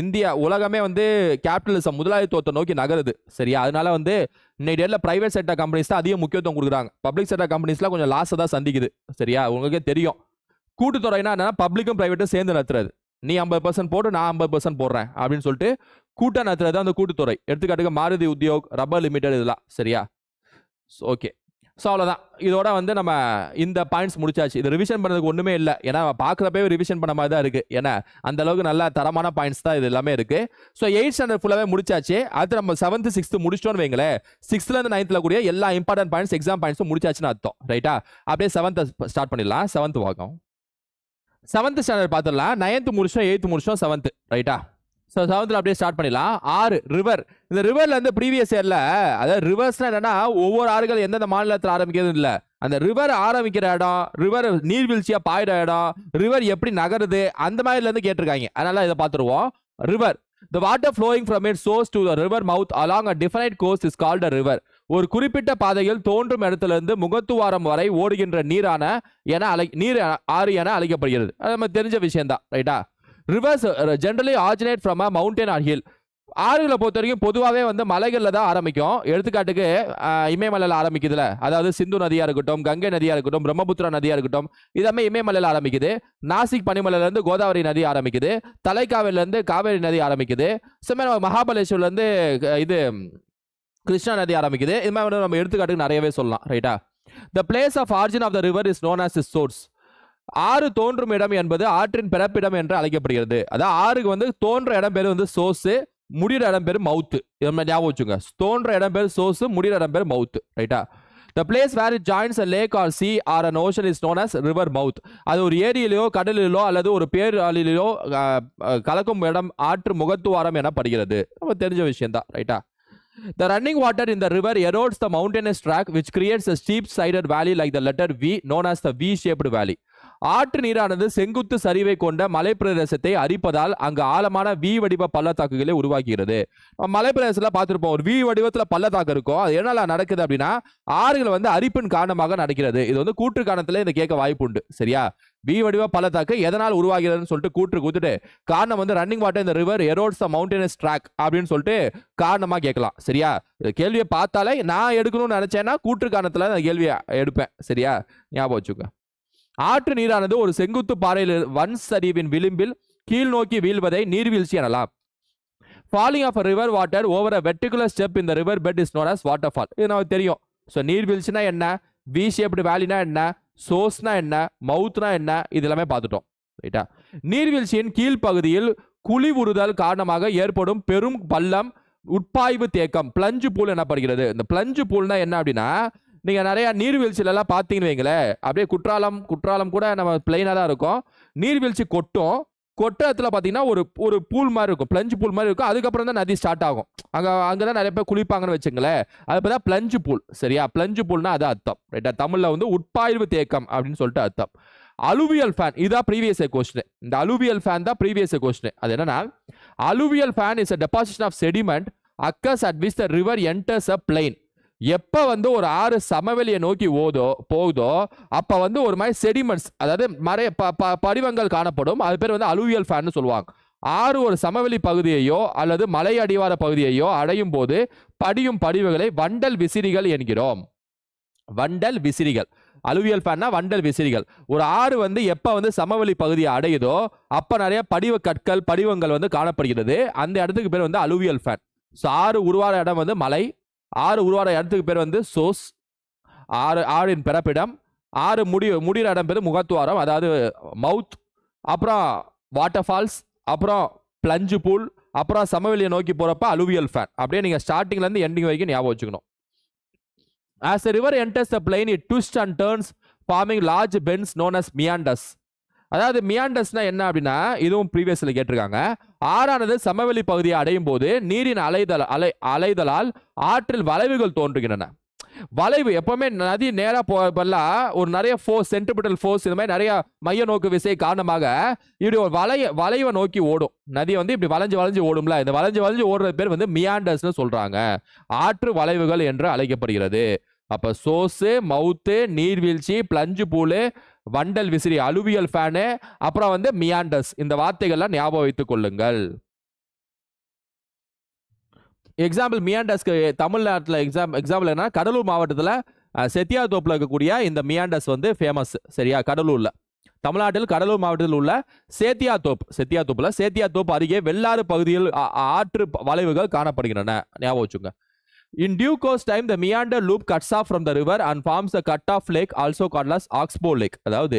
இந்தியா உலகமே வந்து கேபிட்டலிசம் முதலாளித்துவத்தை நோக்கி நகருது சரியா அதனால வந்து இன்னைக்கு டேட்டில் ப்ரைவேட் செக்டர் கம்பெனிஸ் தான் அதிக முக்கியத்துவம் கொடுக்குறாங்க பப்ளிக் செக்டர் கம்பெனிஸ்லாம் கொஞ்சம் லாஸை தான் சந்திக்குது சரியா உங்களுக்கே தெரியும் கூட்டுத்துறைனா என்னன்னா பப்ளிக்கும் ப்ரைவேட்டும் சேர்ந்து நடத்துறது நீ ஐம்பது பர்சன்ட் போட்டு நான் ஐம்பது பர்சன்ட் போடுறேன் அப்படின்னு சொல்லிட்டு கூட்டம் நடத்துறது தான் அந்த கூட்டுத்துறை எடுத்துக்காட்டுக்கு மாருதி உத்தியோக் ரப்பர் லிமிடெட் இதெல்லாம் சரியா ஓகே ஸோ அவ்வளோதான் இதோட வந்து நம்ம இந்த பாயிண்ட்ஸ் முடிச்சாச்சு இது ரிவிஷன் பண்ணதுக்கு ஒன்றுமே இல்லை ஏன்னா பார்க்குறப்பவே ரிவிஷன் பண்ண மாதிரி தான் இருக்குது ஏன்னா அந்த அளவுக்கு நல்ல தரமான பாயிண்ட்ஸ் தான் இது எல்லாமே இருக்குது ஸோ எயிட் ஸ்டாண்டர்ட் ஃபுல்லாகவே முடிச்சாச்சு அடுத்து நம்ம செவன்த்து சிக்ஸ்த்து முடிச்சோன்னு வைங்களேன் சிக்ஸ்த்லேருந்து நைன்த்தில் கூடிய எல்லா இம்பார்ட்டன்ட் பாயிண்ட்ஸ் எக்ஸாம் பாயிண்ட்ஸும் முடிச்சாச்சுன்னு அர்த்தம் ரைட்டா அப்படியே செவன்த்து ஸ்டார்ட் பண்ணிடலாம் செவன்த் வாக்கம் செவன்த் ஸ்டாண்டர்ட் பார்த்துடலாம் நைன்த்து முடிச்சோம் எயித்து முடிச்சோம் செவன்த்து ரைட்டா ஸோ செவன்த்தில் அப்படியே ஸ்டார்ட் பண்ணிடலாம் ஆறு ரிவர் இந்த ரிவரில் வந்து ப்ரீவியஸ் இயரில் அதாவது ரிவர்ஸ்னால் என்னென்னா ஒவ்வொரு ஆறுகள் எந்தெந்த மாநிலத்தில் ஆரம்பிக்கிறது இல்லை அந்த ரிவர் ஆரம்பிக்கிற இடம் ரிவர் நீர்வீழ்ச்சியாக பாயிற இடம் ரிவர் எப்படி நகருது அந்த மாதிரிலேருந்து கேட்டிருக்காங்க அதனால் இதை பார்த்துருவோம் river the water flowing from it source to the river mouth along a definite course is called a river ஒரு குறிப்பிட்ட பாதையில் தோன்றும் இருந்து முகத்துவாரம் வரை ஓடுகின்ற நீரான என அழை நீர் ஆறு என அழைக்கப்படுகிறது அது நம்ம தெரிஞ்ச விஷயம்தான் ரைட்டா rivers generally originate from a mountain or hill ஆறுகளை பொறுத்த வரைக்கும் பொதுவாகவே வந்து மலைகளில் தான் ஆரம்பிக்கும் எடுத்துக்காட்டுக்கு இமயமலையில் ஆரம்பிக்குதுல அதாவது சிந்து நதியாக இருக்கட்டும் கங்கை நதியாக இருக்கட்டும் பிரம்மபுத்திரா நதியாக இருக்கட்டும் இதெல்லாமே இமயமலையில் ஆரம்பிக்குது நாசிக் பனிமலையிலேருந்து கோதாவரி நதி ஆரம்பிக்குது தலைக்காவிலேருந்து காவேரி நதி ஆரம்பிக்குது சிம்ம மகாபலேஸ்வர்லேருந்து இது கிருஷ்ணா நதி ஆரம்பிக்குது இது மாதிரி நம்ம எடுத்துக்காட்டுக்கு நிறையவே சொல்லலாம் ரைட்டா the place of origin of the river is known as is source ஆறு தோன்றும் இடம் என்பது ஆற்றின் பிறப்பிடம் என்று அழைக்கப்படுகிறது அதாவது ஆறுக்கு வந்து தோன்ற இடம் பேர் வந்து சோசு முடிகிற இடம் பேர் மவுத்து இது மாதிரி ஞாபகம் வச்சுங்க தோன்ற இடம் பேர் சோசு முடிகிற இடம் பேர் மவுத்து ரைட்டா the place where it joins a lake or sea or an ocean is known as river mouth அது ஒரு ஏரியிலேயோ கடலிலோ அல்லது ஒரு பேரலிலோ கலக்கும் இடம் ஆற்று முகத்துவாரம் எனப்படுகிறது நம்ம தெரிஞ்ச விஷயம்தான் ரைட்டா the running water in the river erodes the the track which creates a steep sided valley like the letter V known as the V shaped valley ஆற்று நீரானது செங்குத்து சரிவை கொண்ட மலைப்பிரதேசத்தை அரிப்பதால் அங்கு ஆழமான வி வடிவ பள்ளத்தாக்குகளை உருவாக்குகிறது மலைப்பிரதேசத்தில் பார்த்துருப்போம் ஒரு வி வடிவத்தில் பள்ளத்தாக்கு இருக்கும் அது என்னால நடக்குது அப்படின்னா ஆறுகள் வந்து அரிப்பின் காரணமாக நடக்கிறது இது வந்து கூற்று காரணத்தில் இதை கேட்க வாய்ப்பு உண்டு சரியா வி வடிவ பள்ளத்தாக்கு எதனால் உருவாகிறதுன்னு சொல்லிட்டு கூற்று கூத்துட்டு காரணம் வந்து running water in the river erodes mountainous track அப்படின்னு சொல்லிட்டு காரணமாக கேட்கலாம் சரியா கேள்வியை பார்த்தாலே நான் எடுக்கணும்னு நினச்சேன்னா கூற்று காரணத்தில் அந்த கேள்வியை எடுப்பேன் சரியா ஞாபகம் வச்சுக்கோ ஆற்று நீரானது ஒரு செங்குத்து பாறையில் வன் சரிவின் விளிம்பில் கீழ் நோக்கி வீழ்வதை நீர்வீழ்ச்சி எனலாம் falling of river water over a vertical step in the river bed is known as waterfall இது நமக்கு தெரியும் ஸோ நீர்வீழ்ச்சினா என்ன வீசி ஷேப்டு வேலினா என்ன சோஸ்னா என்ன மவுத்னா என்ன இது எல்லாமே பார்த்துட்டோம் ரைட்டா நீர்வீழ்ச்சியின் கீழ்ப்பகுதியில் குழி உறுதல் காரணமாக ஏற்படும் பெரும் பள்ளம் உட்பாய்வு தேக்கம் பிளஞ்சு பூல் எனப்படுகிறது இந்த பிளஞ்சு பூல்னா என்ன அப்படின்னா நீங்கள் நிறையா நீர்வீழ்ச்சியிலலாம் பார்த்தீங்கன்னு வைங்களேன் அப்படியே குற்றாலம் குற்றாலம் கூட நம்ம பிளைனாக தான் இருக்கும் நீர்வீழ்ச்சி கொட்டும் கொட்ட இடத்துல பார்த்தீங்கன்னா ஒரு ஒரு பூல் மாதிரி இருக்கும் பிளஞ்சு பூல் மாதிரி இருக்கும் அதுக்கப்புறம் தான் நதி ஸ்டார்ட் ஆகும் அங்கே அங்கே தான் நிறைய பேர் குளிப்பாங்கன்னு வச்சுங்களேன் அது பார்த்தா பிளஞ்சு பூல் சரியா பிளஞ்சு பூல்னா அது அர்த்தம் ரைட்டா தமிழில் வந்து உட்பாய்வு தேக்கம் அப்படின்னு சொல்லிட்டு அர்த்தம் அலுவியல் ஃபேன் இதான் ப்ரீவியஸ் கொஸ்டின் இந்த அலுவியல் ஃபேன் தான் ப்ரீவியஸ் கொஸ்டின் அது என்னன்னா alluvial fan is a deposition of sediment occurs at which the river enters a plain எப்போ வந்து ஒரு ஆறு சமவெளியை நோக்கி ஓதோ போகுதோ அப்போ வந்து ஒரு மாதிரி செடிமெண்ட்ஸ் அதாவது மறை ப ப படிவங்கள் காணப்படும் அது பேர் வந்து அலுவியல் ஃபேன் சொல்லுவாங்க ஆறு ஒரு சமவெளி பகுதியையோ அல்லது மலை அடிவார பகுதியையோ அடையும் போது படியும் படிவுகளை வண்டல் விசிறிகள் என்கிறோம் வண்டல் விசிறிகள் அலுவியல் ஃபேன்னா வண்டல் விசிறிகள் ஒரு ஆறு வந்து எப்போ வந்து சமவெளி பகுதியை அடையுதோ அப்போ நிறைய படிவ கற்கள் படிவங்கள் வந்து காணப்படுகிறது அந்த இடத்துக்கு பேர் வந்து அலுவியல் ஃபேன் ஸோ ஆறு உருவான இடம் வந்து மலை ஆறு உருவான இடத்துக்கு பேர் வந்து சோஸ் ஆறு ஆறின் பிறப்பிடம் ஆறு முடி முடிகிற இடம் பேர் முகத்துவாரம் அதாவது மவுத் அப்புறம் வாட்டர் ஃபால்ஸ் அப்புறம் பிளஞ்சு பூல் அப்புறம் சமவெளியை நோக்கி போகிறப்ப அலுவியல் ஃபேன் அப்படியே நீங்கள் ஸ்டார்டிங்லேருந்து எண்டிங் வரைக்கும் ஞாபகம் வச்சுக்கணும் as a river enters the plain it twist and turns forming large bends known as meanders அதாவது மியாண்டஸ்னா என்ன அப்படின்னா இதுவும் ப்ரீவியஸில் கேட்டிருக்காங்க ஆறானது சமவெளி பகுதியை அடையும் போது நீரின் அலைதல் அலை அலைதலால் ஆற்றில் வளைவுகள் தோன்றுகின்றன வளைவு எப்பவுமே நதி நேராக போகலாம் ஒரு நிறைய ஃபோர்ஸ் சென்டிபிட்டல் ஃபோர்ஸ் இந்த மாதிரி நிறைய மைய நோக்கு விசை காரணமாக இப்படி ஒரு வளைய வளைவை நோக்கி ஓடும் நதி வந்து இப்படி வளைஞ்சு வளைஞ்சு ஓடும்ல இந்த வளைஞ்சு வளைஞ்சு ஓடுற பேர் வந்து மியாண்டஸ்னு சொல்கிறாங்க ஆற்று வளைவுகள் என்று அழைக்கப்படுகிறது அப்போ சோஸு மவுத்து நீர்வீழ்ச்சி பிளஞ்சு பூலு வண்டல் விசிறி அலுவியல் ஃபேனு அப்புறம் வந்து மியாண்டஸ் இந்த வார்த்தைகள்லாம் ஞாபகம் வைத்துக் கொள்ளுங்கள் எக்ஸாம்பிள் மியாண்டஸ்க்கு தமிழ்நாட்டில் எக்ஸாம் எக்ஸாம்பிள் என்ன கடலூர் மாவட்டத்தில் செத்தியாதோப்பில் இருக்கக்கூடிய இந்த மியாண்டஸ் வந்து ஃபேமஸ் சரியா கடலூரில் தமிழ்நாட்டில் கடலூர் மாவட்டத்தில் உள்ள தோப்பில் சேத்தியாத்தோப்பில் சேத்தியாத்தோப் அருகே வெள்ளாறு பகுதியில் ஆற்று வளைவுகள் காணப்படுகின்றன ஞாபகம் வச்சுங்க In due course time, the meander loop cuts off from the river and forms the cut-off lake, also called as Oxbow Lake. அதாவது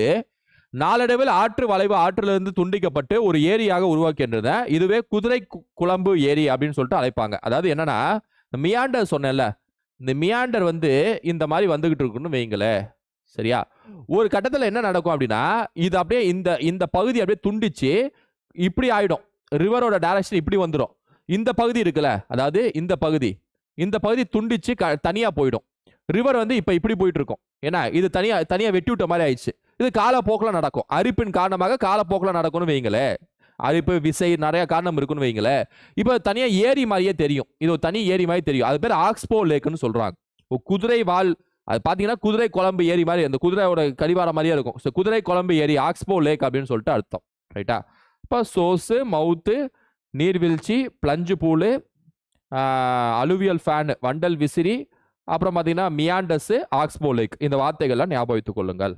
நாளடைவில் ஆற்று வளைவு ஆற்றிலிருந்து துண்டிக்கப்பட்டு ஒரு ஏரியாக உருவாக்கின்றது இதுவே குதிரை குழம்பு ஏரி அப்படின்னு சொல்லிட்டு அழைப்பாங்க அதாவது என்னன்னா மியாண்டர் சொன்னேன்ல இந்த மியாண்டர் வந்து இந்த மாதிரி வந்துகிட்டு இருக்குன்னு வைங்களேன் சரியா ஒரு கட்டத்தில் என்ன நடக்கும் அப்படின்னா இது அப்படியே இந்த இந்த பகுதி அப்படியே துண்டிச்சு இப்படி ஆயிடும் ரிவரோட டைரக்ஷன் இப்படி வந்துடும் இந்த பகுதி இருக்குல்ல அதாவது இந்த பகுதி இந்த பகுதி துண்டிச்சு க தனியாக போயிடும் ரிவர் வந்து இப்போ இப்படி போயிட்டு இருக்கும் ஏன்னா இது தனியாக தனியாக வெட்டி விட்ட மாதிரி ஆயிடுச்சு இது காலப்போக்கில் நடக்கும் அரிப்பின் காரணமாக காலப்போக்கில் நடக்கும்னு வைங்களே அரிப்பு விசை நிறைய காரணம் இருக்குன்னு வைங்களேன் இப்போ தனியாக ஏரி மாதிரியே தெரியும் இது ஒரு தனி ஏரி மாதிரி தெரியும் அது பேர் ஆக்ஸ்போ லேக்குன்னு சொல்கிறாங்க குதிரை வால் அது பார்த்தீங்கன்னா குதிரை குழம்பு ஏரி மாதிரி அந்த குதிரையோட கடிவாரம் மாதிரியே இருக்கும் ஸோ குதிரை குழம்பு ஏரி ஆக்ஸ்போ லேக் அப்படின்னு சொல்லிட்டு அர்த்தம் ரைட்டா இப்போ சோஸு மவுத்து நீர்வீழ்ச்சி பிளஞ்சு பூல் அலுவியல் ஃபேனு வண்டல் விசிறி அப்புறம் பார்த்தீங்கன்னா மியாண்டஸு ஆக்ஸ்போலைக் இந்த வார்த்தைகள்லாம் ஞாபகம் வைத்துக் கொள்ளுங்கள்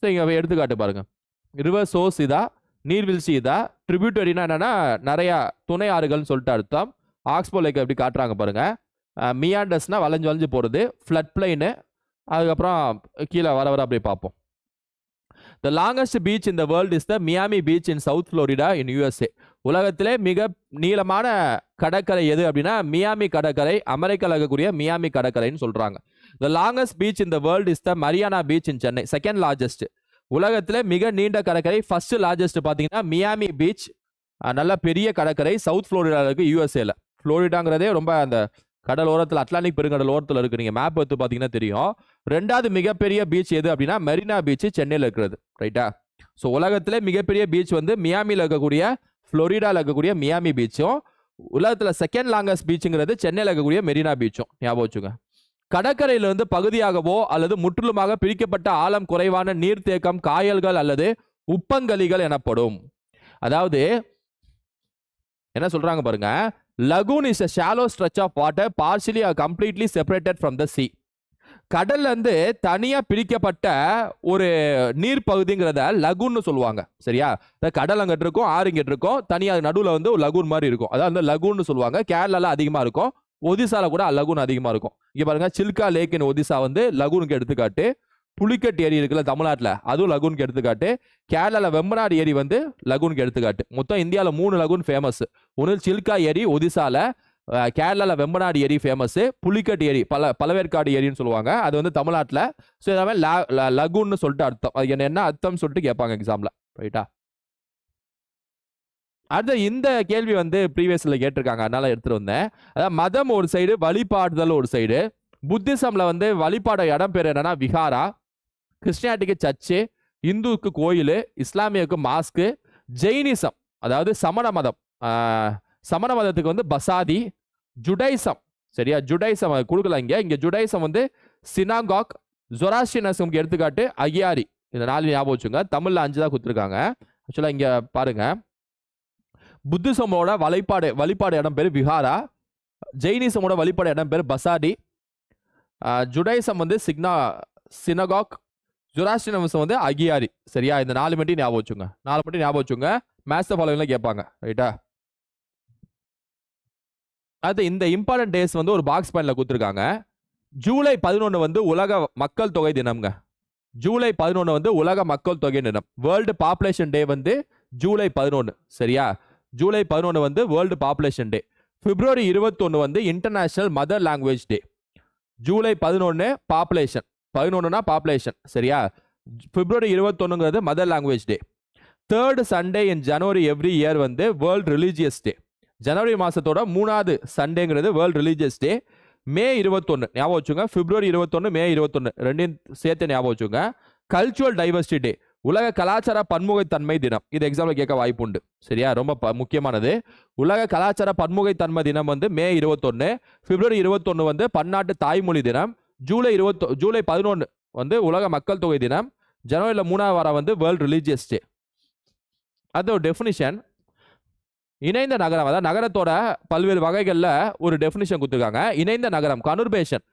சரிங்க எடுத்துக்காட்டு பாருங்கள் ரிவர் சோர்ஸ் இதா நீர்வீழ்ச்சி இதா ட்ரிபியூட்டரினா என்னென்னா நிறையா துணை ஆறுகள்னு சொல்லிட்டு அர்த்தம் ஆக்ஸ்போலைக் எப்படி காட்டுறாங்க பாருங்கள் மியாண்டஸ்னால் வளைஞ்சு வளைஞ்சு போகிறது ஃப்ளட் பிளைனு அதுக்கப்புறம் கீழே வர வர அப்படியே பார்ப்போம் the longest beach in the world is the Miami beach in south Florida in USA உலகத்திலே மிக நீளமான கடற்கரை எது அப்படின்னா மியாமி கடற்கரை அமெரிக்காவில் இருக்கக்கூடிய மியாமி கடற்கரைன்னு சொல்கிறாங்க the longest beach in the world is the Marina beach in Chennai second largest உலகத்தில் மிக நீண்ட கடற்கரை ஃபர்ஸ்ட் லார்ஜஸ்ட் பார்த்தீங்கன்னா மியாமி பீச் நல்ல பெரிய கடற்கரை சவுத் ஃப்ளோரிடாவில் இருக்குது யூஎஸ்ஏல ஃப்ளோரிடாங்கிறதே ரொம்ப அந்த கடல் ஓரத்தில் அட்லாண்டிக் பெருங்கடல் ஓரத்தில் இருக்கு நீங்கள் மேப் எடுத்து பார்த்தீங்கன்னா தெரியும் ரெண்டாவது மிகப்பெரிய பீச் எது அப்படின்னா மெரினா பீச் சென்னையில் இருக்கிறது ரைட்டா ஸோ உலகத்தில் மிகப்பெரிய பீச் வந்து மியாமியில் இருக்கக்கூடிய ஃப்ளோரிடாவில் இருக்கக்கூடிய மியாமி பீச்சும் உலகத்தில் செகண்ட் லாங்கஸ்ட் பீச்சுங்கிறது சென்னையில் இருக்கக்கூடிய மெரினா பீச்சும் ஞாபகம் வச்சுங்க கடற்கரையிலிருந்து பகுதியாகவோ அல்லது முற்றிலுமாக பிரிக்கப்பட்ட ஆழம் குறைவான நீர்த்தேக்கம் காயல்கள் அல்லது உப்பங்கலிகள் எனப்படும் அதாவது என்ன சொல்றாங்க பாருங்க lagoon is a shallow stretch of water partially or completely separated from the sea கடல்லேருந்து தனியாக பிரிக்கப்பட்ட ஒரு நீர் பகுதிங்கிறத லகுன்னு சொல்லுவாங்க சரியா இந்த கடல் அங்கிட்டு இருக்கும் ஆறு இங்கிட்டு இருக்கும் தனியாக நடுவில் வந்து ஒரு லகுன் மாதிரி இருக்கும் அதாவது அந்த லகுன்னு சொல்லுவாங்க கேரளாவில் அதிகமாக இருக்கும் ஒதிசாவில் கூட லகுன் அதிகமாக இருக்கும் இங்கே பாருங்க சில்கா லேக்கின் ஒதிசா வந்து லகுனுக்கு எடுத்துக்காட்டு புளிக்கட்டு ஏரி இருக்குல்ல தமிழ்நாட்டில் அதுவும் லகுனுக்கு எடுத்துக்காட்டு கேரளாவில் வெம்பநாடு ஏரி வந்து லகுனுக்கு எடுத்துக்காட்டு மொத்தம் இந்தியாவில் மூணு லகுன் ஃபேமஸ் ஒன்று சில்கா ஏரி ஒதிசாவில் கேரளாவில் வெம்பநாடு ஏரி ஃபேமஸ்ஸு புளிக்கட் ஏரி பல பலவேற்காடு ஏரின்னு சொல்லுவாங்க அது வந்து தமிழ்நாட்டில் ஸோ எல்லாமே லகுன்னு சொல்லிட்டு அர்த்தம் அது என்ன என்ன அர்த்தம்னு சொல்லிட்டு கேட்பாங்க எக்ஸாமில் ரைட்டா அடுத்த இந்த கேள்வி வந்து ப்ரீவியஸில் கேட்டிருக்காங்க அதனால எடுத்துகிட்டு வந்தேன் அதாவது மதம் ஒரு சைடு வழிபாடுதல் ஒரு சைடு புத்திசமில் வந்து வழிபாட இடம் பேர் என்னன்னா விஹாரா கிறிஸ்டியானிட்டிக்கு சர்ச்சு இந்துவுக்கு கோயில் இஸ்லாமியக்கு மாஸ்க்கு ஜெயினிசம் அதாவது சமண மதம் சமண மதத்துக்கு வந்து பசாதி ஜுடைசம் சரியா ஜுடைசம் கொடுக்கலாம் இங்கே இங்கே ஜுடைசம் வந்து சினாங்காக் ஜொராஸ்டினசம்க்கு எடுத்துக்காட்டு அகியாரி இந்த நாலு ஞாபகம் வச்சுங்க தமிழில் அஞ்சு தான் கொடுத்துருக்காங்க ஆக்சுவலாக இங்கே பாருங்கள் புத்திசமோட வழிபாடு வழிபாடு இடம் பேர் விஹாரா ஜெயினிசமோட வழிபாடு இடம் பேர் பசாடி ஜுடைசம் வந்து சிக்னா சினகாக் ஜுராஸ்டின் அம்சம் வந்து அகியாரி சரியா இந்த நாலு மட்டும் ஞாபகம் வச்சுங்க நாலு மட்டும் ஞாபகம் வச்சுங்க மேத்ஸ் ஃபாலோவிங்லாம் கேட்பாங்க ரைட்டா அடுத்து இந்த இம்பார்ட்டன்ட் டேஸ் வந்து ஒரு பாக்ஸ் பேனில் கொடுத்துருக்காங்க ஜூலை பதினொன்று வந்து உலக மக்கள் தொகை தினம்ங்க ஜூலை பதினொன்று வந்து உலக மக்கள் தொகை தினம் வேர்ல்டு பாப்புலேஷன் டே வந்து ஜூலை பதினொன்று சரியா ஜூலை பதினொன்று வந்து வேர்ல்டு பாப்புலேஷன் டே பிப்ரவரி இருபத்தொன்று வந்து international mother language day July பதினொன்று பாப்புலேஷன் பதினொன்றுனா பாப்புலேஷன் சரியா பிப்ரவரி இருபத்தொன்னுங்கிறது mother language day third Sunday in January every year வந்து வேர்ல்டு ரிலீஜியஸ் டே ஜனவரி மாதத்தோட மூணாவது சண்டேங்கிறது வேர்ல்ட் ரிலீஜியஸ் டே மே இருபத்தொன்று ஞாபகம் வச்சுங்க பிப்ரவரி இருபத்தொன்று மே இருபத்தொன்று ரெண்டையும் சேர்த்து ஞாபகம் வச்சுங்க கல்ச்சுரல் டைவர்சிட்டி டே உலக கலாச்சார பன்முகைத்தன்மை தினம் இது எக்ஸாம்பிள் கேட்க வாய்ப்பு உண்டு சரியா ரொம்ப முக்கியமானது உலக கலாச்சார பன்முகைத்தன்மை தினம் வந்து மே இருபத்தொன்று பிப்ரவரி இருபத்தொன்று வந்து பன்னாட்டு தாய்மொழி தினம் ஜூலை இருபத்தோ ஜூலை பதினொன்று வந்து உலக மக்கள் தொகை தினம் ஜனவரியில் மூணாவது வாரம் வந்து வேர்ல்டு ரிலீஜியஸ் டே அது ஒரு டெஃபினிஷன் இணைந்த நகரம் அதாவது நகரத்தோட பல்வேறு வகைகளில் ஒரு டெஃபினிஷன் கொடுத்துருக்காங்க இணைந்த நகரம் conurbation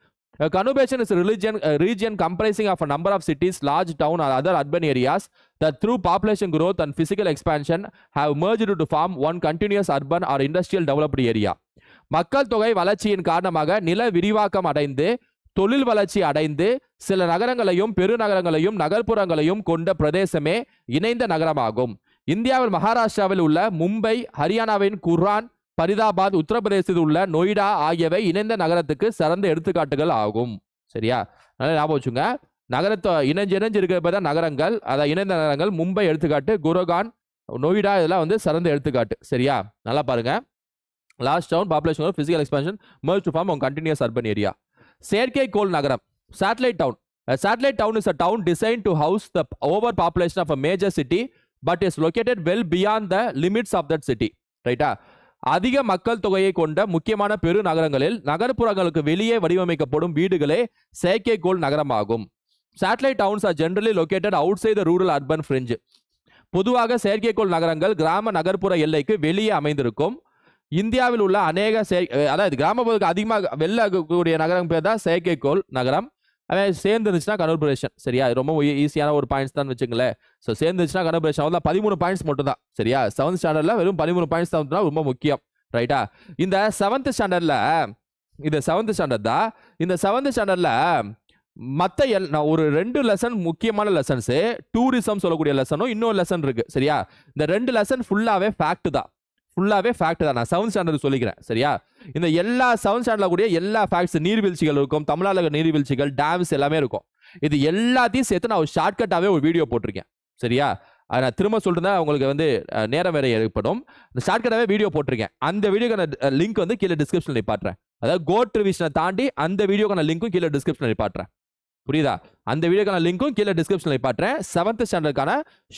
conurbation is religion region comprising of number of cities large town or other urban areas that through population growth and physical expansion have merge to form one continuous urban or industrial developed area மக்கள் தொகை வளர்ச்சியின் காரணமாக நில விரிவாக்கம் அடைந்து தொழில் வளர்ச்சி அடைந்து சில நகரங்களையும் பெருநகரங்களையும் நகர்ப்புறங்களையும் கொண்ட பிரதேசமே இணைந்த நகரமாகும் இந்தியாவில் மகாராஷ்டிராவில் உள்ள மும்பை ஹரியானாவின் குர்ரான் பரிதாபாத் உத்தரப்பிரதேசத்தில் உள்ள நொய்டா ஆகியவை இணைந்த நகரத்துக்கு சிறந்த எடுத்துக்காட்டுகள் ஆகும் சரியா நல்லா ஞாபகம் வச்சுங்க நகரத்தை இணைஞ்சு இணைஞ்சு இருக்கிறப்ப தான் நகரங்கள் அதை இணைந்த நகரங்கள் மும்பை எடுத்துக்காட்டு குரோகான் நொய்டா இதெல்லாம் வந்து சிறந்த எடுத்துக்காட்டு சரியா நல்லா பாருங்க last town population physical expansion merge form அவங்க கண்டினியூஸ் அர்பன் ஏரியா செயற்கைக்கோள் நகரம் satellite town satellite town is a town design to house the over population of a major city but is located well beyond the limits of that city ரைட்டா அதிக மக்கள் தொகையை கொண்ட முக்கியமான பெரு நகரங்களில் நகர்ப்புறங்களுக்கு வெளியே வடிவமைக்கப்படும் வீடுகளே செயற்கைக்கோள் நகரமாகும் satellite towns are generally located outside rural urban fringe பொதுவாக செயற்கைக்கோள் நகரங்கள் கிராம நகர்ப்புற எல்லைக்கு வெளியே அமைந்திருக்கும் இந்தியாவில் உள்ள அநேக செய அதாவது கிராமப்புறத்துக்கு அதிகமாக வெளில இருக்கக்கூடிய நகரம் பேர் தான் செயற்கைக்கோள் நகரம் அதே சேர்ந்துருந்துச்சுன்னா கனர்பரேஷன் சரியா ரொம்ப ஈஸியான ஒரு பாயிண்ட்ஸ் தான் வச்சுங்களேன் ஸோ சேர்ந்துருச்சுன்னா கனர்பரேஷன் அவ்வளோ பதிமூணு பாயிண்ட்ஸ் மட்டும் தான் சரியா செவன்த் ஸ்டாண்டர்டில் வெறும் பதிமூணு பாயிண்ட்ஸ் தான் ரொம்ப முக்கியம் ரைட்டா இந்த செவன்த் ஸ்டாண்டர்டில் இந்த செவன்த் ஸ்டாண்டர்ட் தான் இந்த செவன்த் ஸ்டாண்டர்டில் மற்ற எல் நான் ஒரு ரெண்டு லெசன் முக்கியமான லெசன்ஸு டூரிசம் சொல்லக்கூடிய லெசனும் இன்னொரு லெசன் இருக்குது சரியா இந்த ரெண்டு லெசன் ஃபுல்லாகவே ஃபேக்ட் தான் ஃபுல்லாகவே ஃபேக்ட் தான் நான் செவன்த் ஸ்டாண்டர்ட் சொல்லிக்கிறேன் சரியா இந்த எல்லா செவன்த் ஸ்டாண்டர்டில் கூடிய எல்லா ஃபேக்ட்ஸ் நீர்வீழ்ச்சிகள் இருக்கும் தமிழ்நாடு நீர்வீழ்ச்சிகள் டேம்ஸ் எல்லாமே இருக்கும் இது எல்லாத்தையும் சேர்த்து நான் ஒரு ஷார்ட்கட்டாகவே ஒரு வீடியோ போட்டிருக்கேன் சரியா நான் திரும்ப சொல்லிருந்தா உங்களுக்கு வந்து நேரம் வேறு ஏற்படும் ஷார்ட்கட்டாகவே வீடியோ போட்டிருக்கேன் அந்த வீடியோக்கான லிங்க் வந்து கீழே டிஸ்கிரிப்ஷனில் பாட்டுறேன் அதாவது கோட் ரிவிஷனை தாண்டி அந்த வீடியோக்கான லிங்க்கும் கீழே டிஸ்கிரிப்ஷனில் பாட்டுறேன் புரியுதா அந்த வீடியோக்கான லிங்க்கும் கீழே டிஸ்கிரிப்ஷனில் பாட்டுறேன் செவன்த் ஸ்டாண்டர்டுக்கான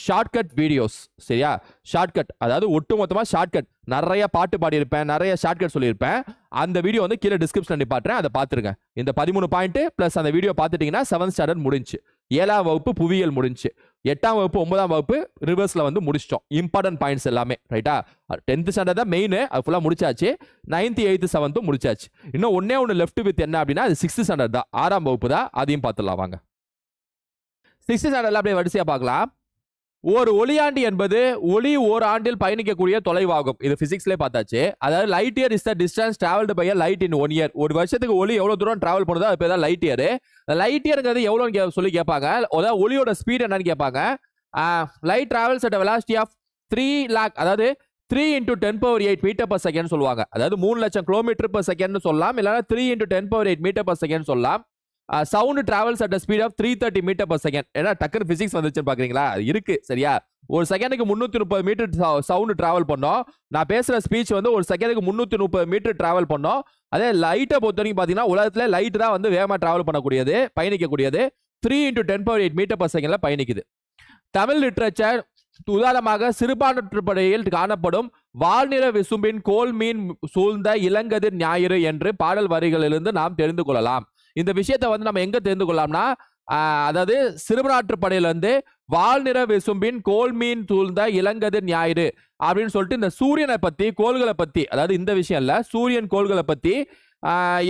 ஷார்ட்கட் வீடியோஸ் சரியா ஷார்ட்கட் அதாவது ஒட்டு மொத்தமாக ஷார்ட்கட் நிறைய பாட்டு பாடியிருப்பேன் நிறைய ஷார்ட்கட் சொல்லியிருப்பேன் அந்த வீடியோ வந்து கீழே டிஸ்கிரிப்ஷனில் பாட்டுறேன் அதை பார்த்துருங்க இந்த பதிமூணு பாயிண்ட்டு ப்ளஸ் அந்த வீடியோ பார்த்துட்டிங்கன்னா செவன்த் ஸ்டாண்டர்ட் முடிஞ்சு ஏழாம் வகுப்பு புவியியல் முடிஞ்சு எட்டாம் வகுப்பு ஒன்பதாம் வகுப்பு ரிவர்ஸில் வந்து முடிச்சிட்டோம் இம்பார்ட்டன்ட் பாயிண்ட்ஸ் எல்லாமே ரைட்டா டென்த்து ஸ்டாண்டர்ட் தான் மெயின் அது ஃபுல்லாக முடிச்சாச்சு நைன்த்து எயித்து செவன்த்தும் முடிச்சாச்சு இன்னும் ஒன்றே ஒன்று லெஃப்ட் வித் என்ன அப்படின்னா அது சிக்ஸ்த்து ஸ்டாண்டர்ட் தான் ஆறாம் வகுப்பு தான் அதையும் பார்த்துடலாம் வாங்க சிக்ஸ்த்து ஸ்டாண்டர்டில் அப்படியே வரிசையாக பார்க்கலாம் ஒரு ஒளியாண்டி என்பது ஒளி ஒரு ஆண்டில் பயணிக்கக்கூடிய தொலைவாகும் இது பிசிக்ஸ்லேயே பார்த்தாச்சு அதாவது light year is the distance travelled by light in one year ஒரு வருஷத்துக்கு ஒளி எவ்வளோ தூரம் டிராவல் பண்ணுதோ அது பேர் தான் லைட் இயர் லைட் இயருங்கிறது எவ்வளோன்னு சொல்லி கேட்பாங்க அதாவது ஒளியோட ஸ்பீட் என்னன்னு கேட்பாங்க light travels at velocity of three lakh அதாவது three into ten power eight metre per second சொல்லுவாங்க அதாவது மூணு லட்சம் கிலோமீட்டர் பர் செகண்ட்னு சொல்லலாம் இல்லைனா three into ten power eight metre per second சொல்லலாம் sound travels at speed of three thirty metre per second ஏன்னா டக்குனு பிசிக்ஸ் வந்துச்சுன்னு பாக்குறீங்களா இருக்கு சரியா ஒரு செகண்டுக்கு முந்நூற்றி முப்பது மீட்டர் சவுண்டு ட்ராவல் பண்ணோம் நான் பேசுகிற ஸ்பீச் வந்து ஒரு செகண்டுக்கு முந்நூற்றி முப்பது மீட்டர் ட்ராவல் பண்ணோம் அதே லைட்டை பொறுத்த வரைக்கும் பார்த்தீங்கன்னா உலகத்தில் லைட் தான் வந்து வேகமாக ட்ராவல் பண்ணக்கூடியது பயணிக்கக்கூடியது three into ten power eight metre per செகண்ட்ல பயணிக்குது தமிழ் லிட்ரேச்சர் உதாரணமாக சிறுபான்மையில் காணப்படும் வால்நில விசும்பின் கோல் மீன் சூழ்ந்த இளங்கதிர் ஞாயிறு என்று பாடல் வரிகளிலிருந்து நாம் தெரிந்து கொள்ளலாம் இந்த விஷயத்தை வந்து நம்ம எங்க தெரிந்து கொள்ளலாம்னா அதாவது சிறுவனாற்று படையிலிருந்து நிற விசும்பின் கோல் மீன் தூழ்ந்த இளங்கது ஞாயிறு அப்படின்னு சொல்லிட்டு இந்த சூரியனை பத்தி கோள்களை பத்தி அதாவது இந்த விஷயம் இல்ல சூரியன் கோள்களை பத்தி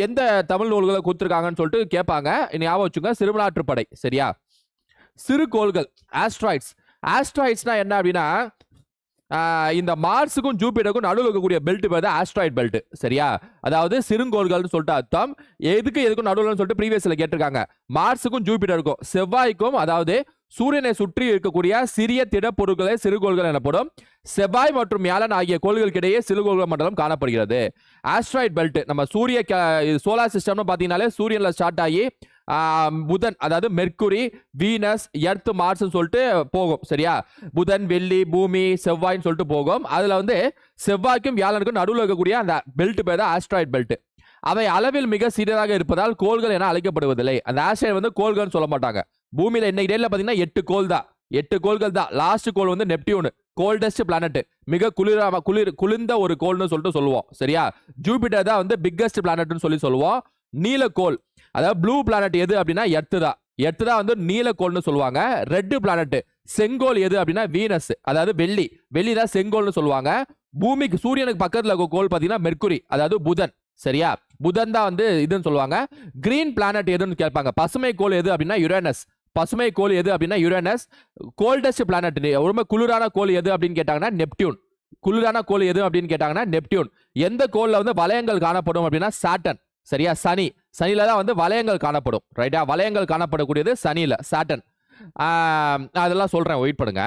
எந்த தமிழ் நூல்களை கொடுத்துருக்காங்கன்னு சொல்லிட்டு கேட்பாங்க ஞாபகம் வச்சுங்க சிறுவனாற்று படை சரியா சிறு கோள்கள் ஆஸ்ட்ராய்ட்ஸ் ஆஸ்ட்ராய்ட்ஸ்னா என்ன அப்படின்னா இந்த மார்ஸுக்கும் ஜூபிட்டருக்கும் நடுவில் இருக்கக்கூடிய பெல்ட் பேர் தான் ஆஸ்ட்ராய்ட் பெல்ட் சரியா அதாவது சிறுங்கோள்கள்னு சொல்லிட்டு அர்த்தம் எதுக்கு எதுக்கும் நடுவில் சொல்லிட்டு ப்ரீவியஸில் கேட்டிருக்காங்க மார்ஸுக்கும் ஜூபிட்டருக்கும் செவ்வாய்க்கும் அதாவது சூரியனை சுற்றி இருக்கக்கூடிய சிறிய திடப்பொருட்களே சிறுகோள்கள் எனப்படும் செவ்வாய் மற்றும் மேலன் ஆகிய கோள்களுக்கிடையே சிறுகோள்கள் மண்டலம் காணப்படுகிறது ஆஸ்ட்ராய்ட் பெல்ட் நம்ம சூரிய சோலார் சிஸ்டம்னு பார்த்தீங்கன்னாலே சூரியனில் ஸ்டார்ட் ஆகி புதன் அதாவது மெர்க்குரி வீனஸ் எர்த் மார்ஸ் சொல்லிட்டு போகும் சரியா புதன் வெள்ளி பூமி செவ்வாய்ன்னு சொல்லிட்டு போகும் அதில் வந்து செவ்வாய்க்கும் வியாழனுக்கும் நடுவில் இருக்கக்கூடிய அந்த பெல்ட் பேர் தான் ஆஸ்ட்ராய்ட் பெல்ட் அவை அளவில் மிக சிறியதாக இருப்பதால் கோள்கள் என அழைக்கப்படுவதில்லை அந்த ஆஸ்ட்ராய்டு வந்து கோள்கள் சொல்ல மாட்டாங்க பூமியில் இன்னைக்கு இடையில பார்த்தீங்கன்னா எட்டு கோல் தான் எட்டு கோள்கள் தான் லாஸ்ட் கோல் வந்து நெப்டியூனு கோல்டஸ்ட் பிளானட் மிக குளிர குளிர் குளிர்ந்த ஒரு கோல்னு சொல்லிட்டு சொல்லுவோம் சரியா ஜூபிட்டர் தான் வந்து பிக்கஸ்ட் பிளானட்னு சொல்லி சொல்லுவோம் நீல கோல் அதாவது ப்ளூ பிளானட் எது அப்படின்னா எர்த்து தான் எர்த்து தான் வந்து நீலக்கோள்னு சொல்லுவாங்க ரெட்டு பிளானட் செங்கோல் எது அப்படின்னா வீனஸ் அதாவது வெள்ளி வெள்ளி தான் செங்கோல்னு சொல்லுவாங்க பூமிக்கு சூரியனுக்கு பக்கத்தில் இருக்க கோல் பார்த்தீங்கன்னா மெர்க்குரி அதாவது புதன் சரியா புதன் தான் வந்து இதுன்னு சொல்லுவாங்க கிரீன் பிளானட் எதுன்னு கேட்பாங்க பசுமை கோல் எது அப்படின்னா யுரேனஸ் பசுமை கோல் எது அப்படின்னா யுரேனஸ் கோல்டஸ்ட் பிளானட் ரொம்ப குளிரான கோல் எது அப்படின்னு கேட்டாங்கன்னா நெப்டியூன் குளிரான கோல் எது அப்படின்னு கேட்டாங்கன்னா நெப்டியூன் எந்த கோலில் வந்து வளையங்கள் காணப்படும் அப்படின்னா சாட்டன் சரியா சனி சனியில தான் வந்து வளையங்கள் காணப்படும் ரைட்டா வளையங்கள் காணப்படக்கூடியது சனியில சாட்டன் அதெல்லாம் சொல்றேன் வெயிட் பண்ணுங்க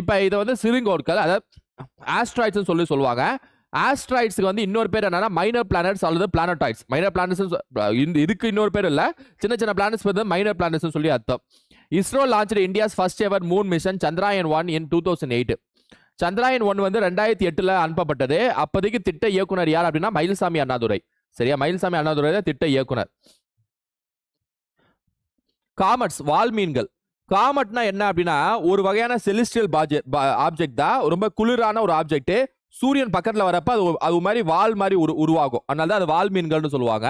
இப்போ இதை வந்து சிறுங்கோட்கள் அதாவது ஆஸ்ட்ராய்ட்ஸ்னு சொல்லி சொல்லுவாங்க ஆஸ்ட்ராய்ட்ஸுக்கு வந்து இன்னொரு பேர் என்னன்னா மைனர் பிளானட்ஸ் அல்லது பிளானட்டாய்ட்ஸ் மைனர் பிளானட்ஸ் இந்த இதுக்கு இன்னொரு பேர் இல்லை சின்ன சின்ன பிளானட்ஸ் வந்து மைனர் பிளானட்ஸ் சொல்லி அர்த்தம் ISRO launch India's first ever moon mission Chandrayaan one in two thousand eight Chandrayaan one வந்து ரெண்டாயிரத்தி எட்டில் அனுப்பப்பட்டது அப்போதைக்கு திட்ட இயக்குனர் யார் அப்படின்னா மயில்சாமி அண்ணாதுரை சரியா மயில்சாமி அண்ணாதுரை திட்ட இயக்குனர் காமட்ஸ் வால்மீன்கள் காமட்னா என்ன அப்படின்னா ஒரு வகையான செலிஸ்டியல் ஆப்ஜெக்ட் தான் ரொம்ப குளிரான ஒரு ஆப்ஜெக்ட் சூரியன் பக்கத்தில் வரப்ப அது அது மாதிரி வால் மாதிரி உரு உருவாகும் அதனால தான் அது வால் மீன்கள்னு சொல்லுவாங்க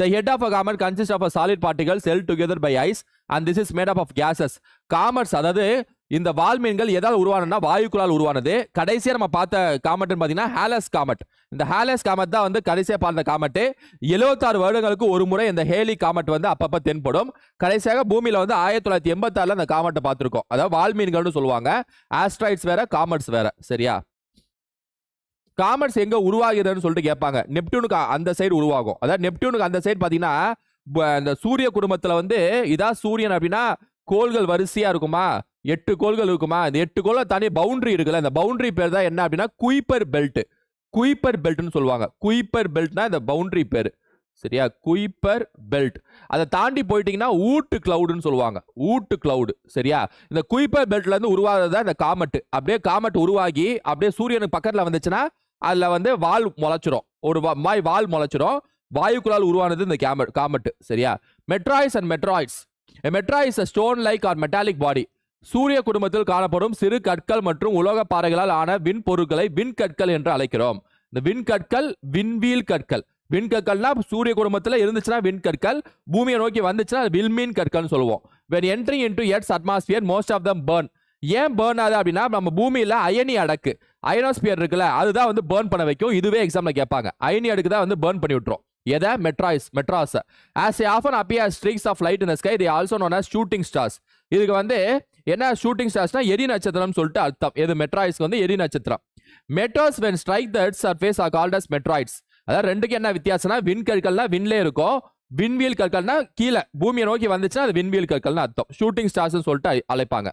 the head of a comet consist of a solid particle cell together by ice and this is made up of gases comas அதாவது இந்த வால் மீன்கள் எதால் உருவானதுனா வாயுக்குழால் உருவானது கடைசியாக நம்ம பார்த்த காமெட்னு பார்த்தீங்கன்னா ஹேலஸ் காமெட் இந்த ஹேலஸ் காமெட் தான் வந்து கடைசியாக பார்த்த காமெட்டு எழுபத்தாறு வருடங்களுக்கு ஒரு முறை இந்த ஹேலி காமெட் வந்து அப்பப்போ தென்படும் கடைசியாக பூமியில் வந்து ஆயிரத்தி தொள்ளாயிரத்தி எண்பத்தாறில் அந்த காமெட்டை பார்த்துருக்கோம் அதாவது வால் சொல்லுவாங்க ஆஸ்ட்ராய்ட்ஸ் வேற காமெட்ஸ் வேற சரியா காமெட்ஸ் எங்கே உருவாகுதுன்னு சொல்லிட்டு கேட்பாங்க நெப்டியூனுக்கு அந்த சைடு உருவாகும் அதாவது நெப்டியூனுக்கு அந்த சைடு பார்த்தீங்கன்னா இந்த சூரிய குடும்பத்தில் வந்து இதான் சூரியன் அப்படின்னா கோல்கள் வரிசையா இருக்குமா எட்டு கோல்கள் இருக்குமா இந்த எட்டு கோலை தனி பவுண்டரி இருக்குல்ல இந்த பவுண்டரி பேர் தான் என்ன அப்படின்னா குயிப்பர் பெல்ட் குயிப்பர் பெல்ட்னு சொல்லுவாங்க குயிப்பர் பெல்ட்னா இந்த பவுண்டரி பேர் சரியா குயிப்பர் பெல்ட் அதை தாண்டி போயிட்டீங்கன்னா ஊட்டு கிளவுடுன்னு சொல்லுவாங்க ஊட்டு கிளவுடு சரியா இந்த குயிப்பர் பெல்ட்லேருந்து உருவாகிறது இந்த காமெட்டு அப்படியே காமெட் உருவாகி அப்படியே சூரியனுக்கு பக்கத்தில் வந்துச்சுன்னா அதில் வந்து வால் முளைச்சிரும் ஒரு மாதிரி வால் முளைச்சிரும் வாயுக்குளால் உருவானது இந்த கேம காமெட்டு சரியா meteors and meteoroids meteor is a stone like or metallic body சூரிய குடும்பத்தில் காணப்படும் சிறு கற்கள் மற்றும் உலோக பாறைகளால் ஆன விண் பொருட்களை விண்கற்கள் என்று அழைக்கிறோம் இந்த விண்கற்கள் விண்வீல் கற்கள் விண்கற்கள்னா சூரிய குடும்பத்தில் இருந்துச்சுன்னா விண்கற்கள் பூமியை நோக்கி வந்துச்சுன்னா வில்மீன் கற்கள்னு சொல்லுவோம் when entering to its atmosphere most of them burn ஏன் பேர்ன் ஆகுது அப்படின்னா நம்ம பூமியில் அயனி அடக்கு அயனோஸ்பியர் இருக்குல்ல அதுதான் வந்து பேர்ன் பண்ண வைக்கும் இதுவே எக்ஸாமில் கேட்பாங்க அயனி அடுக்கு தான் வந்து பேர்ன் பண்ணி விட்டுரும் எதை meteors meteors as a often appear streaks of light in sky the also known as shooting stars இதுக்கு வந்து என்ன ஷூட்டிங் ஸ்டார்ஸ்னா எரி நட்சத்திரம்னு சொல்லிட்டு அர்த்தம் இது மெட்ராய்ஸ்க்கு வந்து எரி நட்சத்திரம் meteors when strike that earth surface are called as meteorites அதாவது ரெண்டுக்கு என்ன வித்தியாசம்னா வின் கற்கள்னா விண்லே இருக்கும் விண்வியல் கற்கள்னா கீழே பூமியை நோக்கி வந்துச்சுன்னா அது விண்வியல் கற்கள்னு அர்த்தம் ஷூட்டிங் ஸ்டார்ஸ்னு சொல்லிட்டு அழைப்பாங்க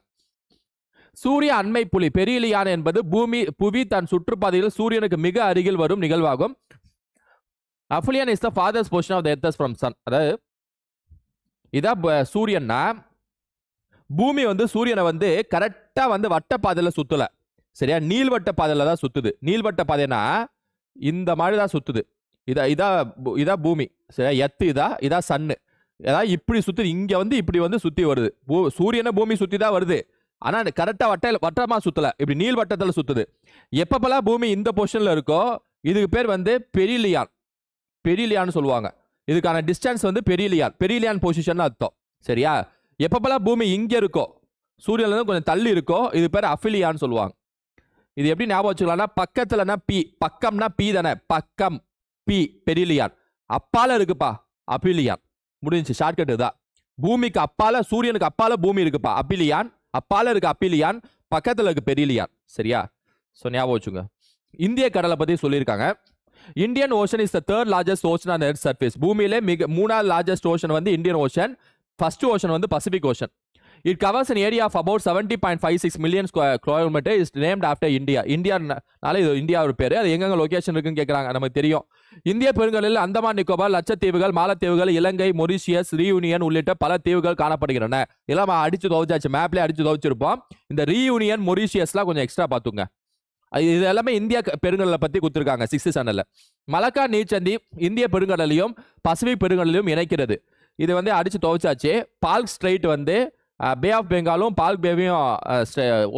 சூரிய அண்மை புலி பெரியலியான் என்பது பூமி புவி தன் சுற்றுப்பாதையில் சூரியனுக்கு மிக அருகில் வரும் நிகழ்வாகும் அஃபுலியன் இஸ் த ஃபாதர்ஸ் portion of the earth's from sun அதாவது இதான் சூரியன்னா பூமி வந்து சூரியனை வந்து கரெக்டாக வந்து வட்ட பாதையில் சுற்றலை சரியா நீள்வட்ட பாதையில் தான் சுற்றுது நீள்வட்ட பாதைனா இந்த மாதிரி தான் சுற்றுது இதா இதா இதா பூமி சரியா எத்து இதா இதா சன்னு ஏதாவது இப்படி சுற்றுது இங்கே வந்து இப்படி வந்து சுற்றி வருது பூ சூரியனை பூமி சுற்றி தான் வருது ஆனால் கரெக்டாக வட்டையில் வட்டமாக சுற்றலை இப்படி நீள்வட்டத்தில் சுற்றுது எப்பப்பெல்லாம் பூமி இந்த பொசிஷனில் இருக்கோ இதுக்கு பேர் வந்து லியான் பெரியலியான்னு சொல்லுவாங்க இதுக்கான டிஸ்டன்ஸ் வந்து பெரியலியான் பெரியலியான் பொசிஷன் அர்த்தம் சரியா எப்பப்பெல்லாம் பூமி இங்கே இருக்கோ சூரியன்லேருந்து கொஞ்சம் தள்ளி இருக்கோ இது பேர் அஃபிலியான்னு சொல்லுவாங்க இது எப்படி ஞாபகம் வச்சுக்கலாம்னா பக்கத்துலனா பி பக்கம்னா பி தானே பக்கம் பி பெரியலியான் அப்பால இருக்குப்பா அபிலியான் முடிஞ்சு ஷார்ட்கட் தான் பூமிக்கு அப்பால சூரியனுக்கு அப்பால பூமி இருக்குப்பா அபிலியான் அப்பால இருக்கு அப்பிலியான் பக்கத்தில் இருக்கு பெரியலியான் சரியா ஸோ ஞாபகம் வச்சுங்க இந்திய கடலை பற்றி சொல்லியிருக்காங்க Indian ocean is the third largest ocean on earth surface பூமியிலே மிக மூணாவது லார்ஜஸ்ட் ஓஷன் வந்து இந்தியன் ஓஷன் ஃபர்ஸ்ட் ஓஷன் வந்து Pacific ocean it covers an area of about seventy point five six million kilometre is named after India இந்தியானால இது India ஒரு பேர் அது எங்கெங்க லொக்கேஷன் இருக்குன்னு கேட்குறாங்க நமக்கு தெரியும் இந்திய பெருங்கலில் அந்தமான் நிக்கோபார் லட்சத்தீவுகள் மாலத்தீவுகள் இலங்கை மொரிஷியஸ் ரீயூனியன் உள்ளிட்ட பல தீவுகள் காணப்படுகின்றன இதெல்லாம் அடிச்சு துவச்சாச்சு மேப்லேயே அடிச்சு துவச்சிருப்போம் இந்த ரீயூனியன் மொரிஷியஸ்லாம் கொஞ்சம் எக்ஸ்ட்ரா பார்த்துங்க இது எல்லாமே இந்தியா பெருங்கடலை பற்றி கொடுத்துருக்காங்க சிக்ஸ்த் சேனலில் மலக்கா நீர்ச்சந்தி இந்திய பெருங்கடலையும் பசிபிக் பெருங்கடலையும் இணைக்கிறது இது வந்து அடித்து துவைச்சாச்சு பால்க் ஸ்ட்ரெயிட் வந்து பே ஆஃப் பெங்காலும் பால்க் பேவையும்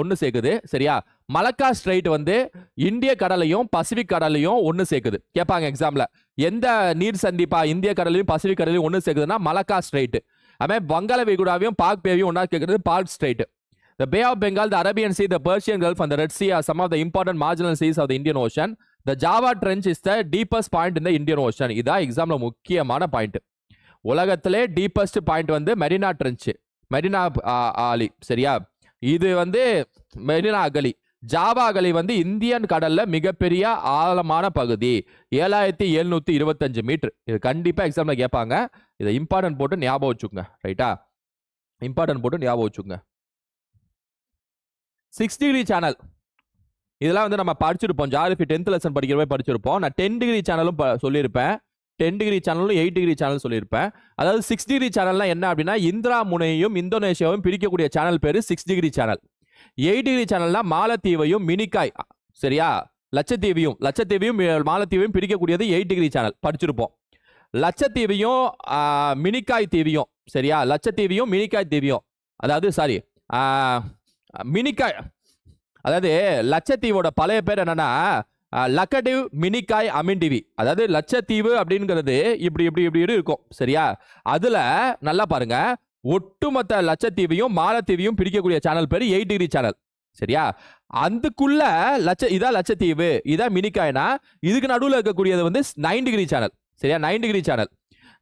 ஒன்று சேர்க்குது சரியா மலக்கா ஸ்ட்ரெயிட் வந்து இந்திய கடலையும் பசிபிக் கடலையும் ஒன்று சேர்க்குது கேட்பாங்க எக்ஸாமில் எந்த நீர் சந்திப்பா இந்திய கடலையும் பசிபிக் கடலையும் ஒன்று சேர்க்குதுன்னா மலக்கா ஸ்ட்ரைட்டு அதுமாதிரி வங்காள விகுடாவையும் பாக் பேவையும் ஒன்றா கேட்குறது Palk strait the bay of Bengal the Arabian Sea, the Persian Gulf, and red sea Sea some of the the important seas of of the Indian Ocean. The Java Trench is the deepest point Indian ocean Indian Ocean. இதான் முக்கியமான point உலகத்திலே deepest point வந்து Marina trench Marina ஆலி சரியா இது வந்து Marina அகலி Java அகலி வந்து Indian கடல்ல மிகப்பெரிய ஆழமான பகுதி ஏழாயிரத்தி எழுநூத்தி இருபத்தஞ்சு மீட்டர் இது கண்டிப்பா எக்ஸாம்ல கேட்பாங்க இதை இம்பார்ட்டன்ட் போட்டு ஞாபகம் வச்சுக்கோங்க ரைட்டா இம்பார்ட்டன்ட் போட்டு ஞாபகம் வச்சுக்கோங்க சிக்ஸ் டிகிரி சேனல் இதெல்லாம் வந்து நம்ம படிச்சிருப்போம் ஜாகிரபி டென்த் லெசன் படிக்கிறவே படிச்சிருப்போம் நான் டென் டிகிரி சேனலும் சொல்லியிருப்பேன் டென் டிகிரி சேனலும் எயிட் டிகிரி சேனல் சொல்லியிருப்பேன் அதாவது சிக்ஸ் டிகிரி சேனல்லாம் என்ன அப்படின்னா இந்திரா முனையையும் இந்தோனேஷியாவும் பிரிக்கக்கூடிய சேனல் பேர் six degree channel eight degree சேனல்னா மாலத்தீவையும் மினிக்காய் சரியா லட்சத்தீவையும் லட்சத்தீவையும் மாலத்தீவையும் பிரிக்கக்கூடியது எயிட் டிகிரி சேனல் படிச்சிருப்போம் லட்சத்தீவையும் மினிக்காய் தீவியும் சரியா லட்சத்தீவியும் மினிக்காய் தீவியும் அதாவது சாரி மினிக்காய் அதாவது லட்சத்தீவோட பழைய பேர் என்னன்னா லக்கடிவ் மினிக்காய் அமின்டிவி அதாவது லட்சத்தீவு அப்படிங்கிறது இப்படி இப்படி இப்படி இருக்கும் சரியா அதில் நல்லா பாருங்க ஒட்டுமொத்த லட்சத்தீவையும் மாலத்தீவையும் பிடிக்கக்கூடிய சேனல் பேர் எயிட் டிகிரி சேனல் சரியா அதுக்குள்ள லட்ச இதான் லட்சத்தீவு இதான் மினிக்காய்னா இதுக்கு நடுவில் இருக்கக்கூடியது வந்து நைன் டிகிரி சேனல் சரியா nine degree channel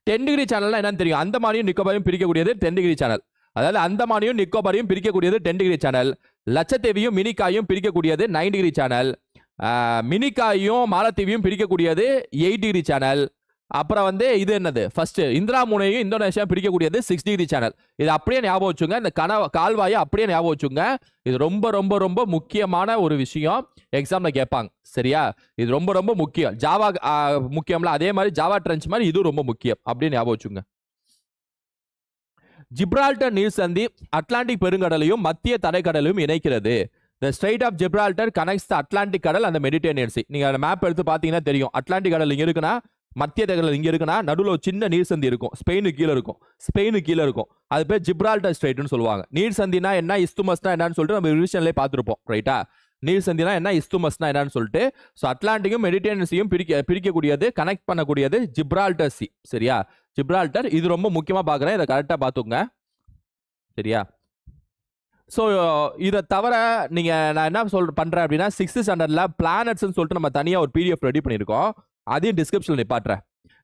ten degree சேனல்னா என்னன்னு தெரியும் அந்த மாதிரியும் நிக்கோபாரையும் பிரிக்கக்கூடியது டென் டிகிரி சேனல் அதாவது அந்தமானியும் நிக்கோபாரையும் பிரிக்கக்கூடியது டென் டிகிரி சேனல் லட்சத்தீவையும் மினிக்காயும் பிரிக்கக்கூடியது நைன் டிகிரி சேனல் மினிக்காயும் மாலத்தீவையும் பிரிக்கக்கூடியது எயிட் டிகிரி சேனல் அப்புறம் வந்து இது என்னது ஃபர்ஸ்ட் இந்திரா முனையும் இந்தோனேஷியா பிரிக்கக்கூடியது சிக்ஸ் டிகிரி சேனல் இது அப்படியே ஞாபகம் வச்சுங்க இந்த கன கால்வாயை அப்படியே ஞாபகம் வச்சுங்க இது ரொம்ப ரொம்ப ரொம்ப முக்கியமான ஒரு விஷயம் எக்ஸாம்ல கேட்பாங்க சரியா இது ரொம்ப ரொம்ப முக்கியம் ஜாவா முக்கியம்ல அதே மாதிரி ஜாவா ட்ரென்ச் மாதிரி இதுவும் ரொம்ப முக்கியம் அப்படின்னு ஞாபகம் வச்சுங்க ஜிப்ரால்டர் நீர் சந்தி அட்லாண்டிக் பெருங்கடலையும் மத்திய தரைக்கடலையும் இணைக்கிறது the strait of Gibraltar connects the Atlantic கடல் அந்த மெடிடேனியன் சி நீங்கள் அந்த மேப் எடுத்து பார்த்தீங்கன்னா தெரியும் அட்லாண்டிக் கடல் இங்கே இருக்குன்னா மத்திய கடல் இங்கே இருக்குன்னா நடுவில் சின்ன நீர் சந்தி இருக்கும் ஸ்பெயினுக்கு கீழே இருக்கும் ஸ்பெயினுக்கு கீழே இருக்கும் அது பேர் ஜிப்ரால்டர் ஸ்ட்ரைட்னு சொல்லுவாங்க நீர் சந்தினா என்ன இஸ்துமஸ்னா என்னன்னு சொல்லிட்டு நம்ம ரிவிஷன்லேயே பார்த்துருப்போம் ரைட்டா நீர் சந்தினா என்ன இஸ்துமஸ்னா என்னன்னு சொல்லிட்டு ஸோ அட்லாண்டிக்கும் மெடிடேனியன் பிரிக்க பிரிக்கக்கூடியது கனெக்ட் பண்ணக்கூடியது ஜிப்ரால்டர் சி சரியா ஜிப்ரால்டர் இது ரொம்ப முக்கியமாக பார்க்குறேன் இதை கரெக்டாக பார்த்துக்குங்க சரியா ஸோ இதை தவிர நீங்கள் நான் என்ன சொல் பண்ணுறேன் அப்படின்னா சிக்ஸ்த்து ஸ்டாண்டர்டில் பிளானட்ஸ்ன்னு சொல்லிட்டு நம்ம தனியாக ஒரு பிடிஎஃப் ரெடி பண்ணியிருக்கோம் அதையும் டிஸ்கிரிப்ஷனில் நிப்பாட்டுறேன்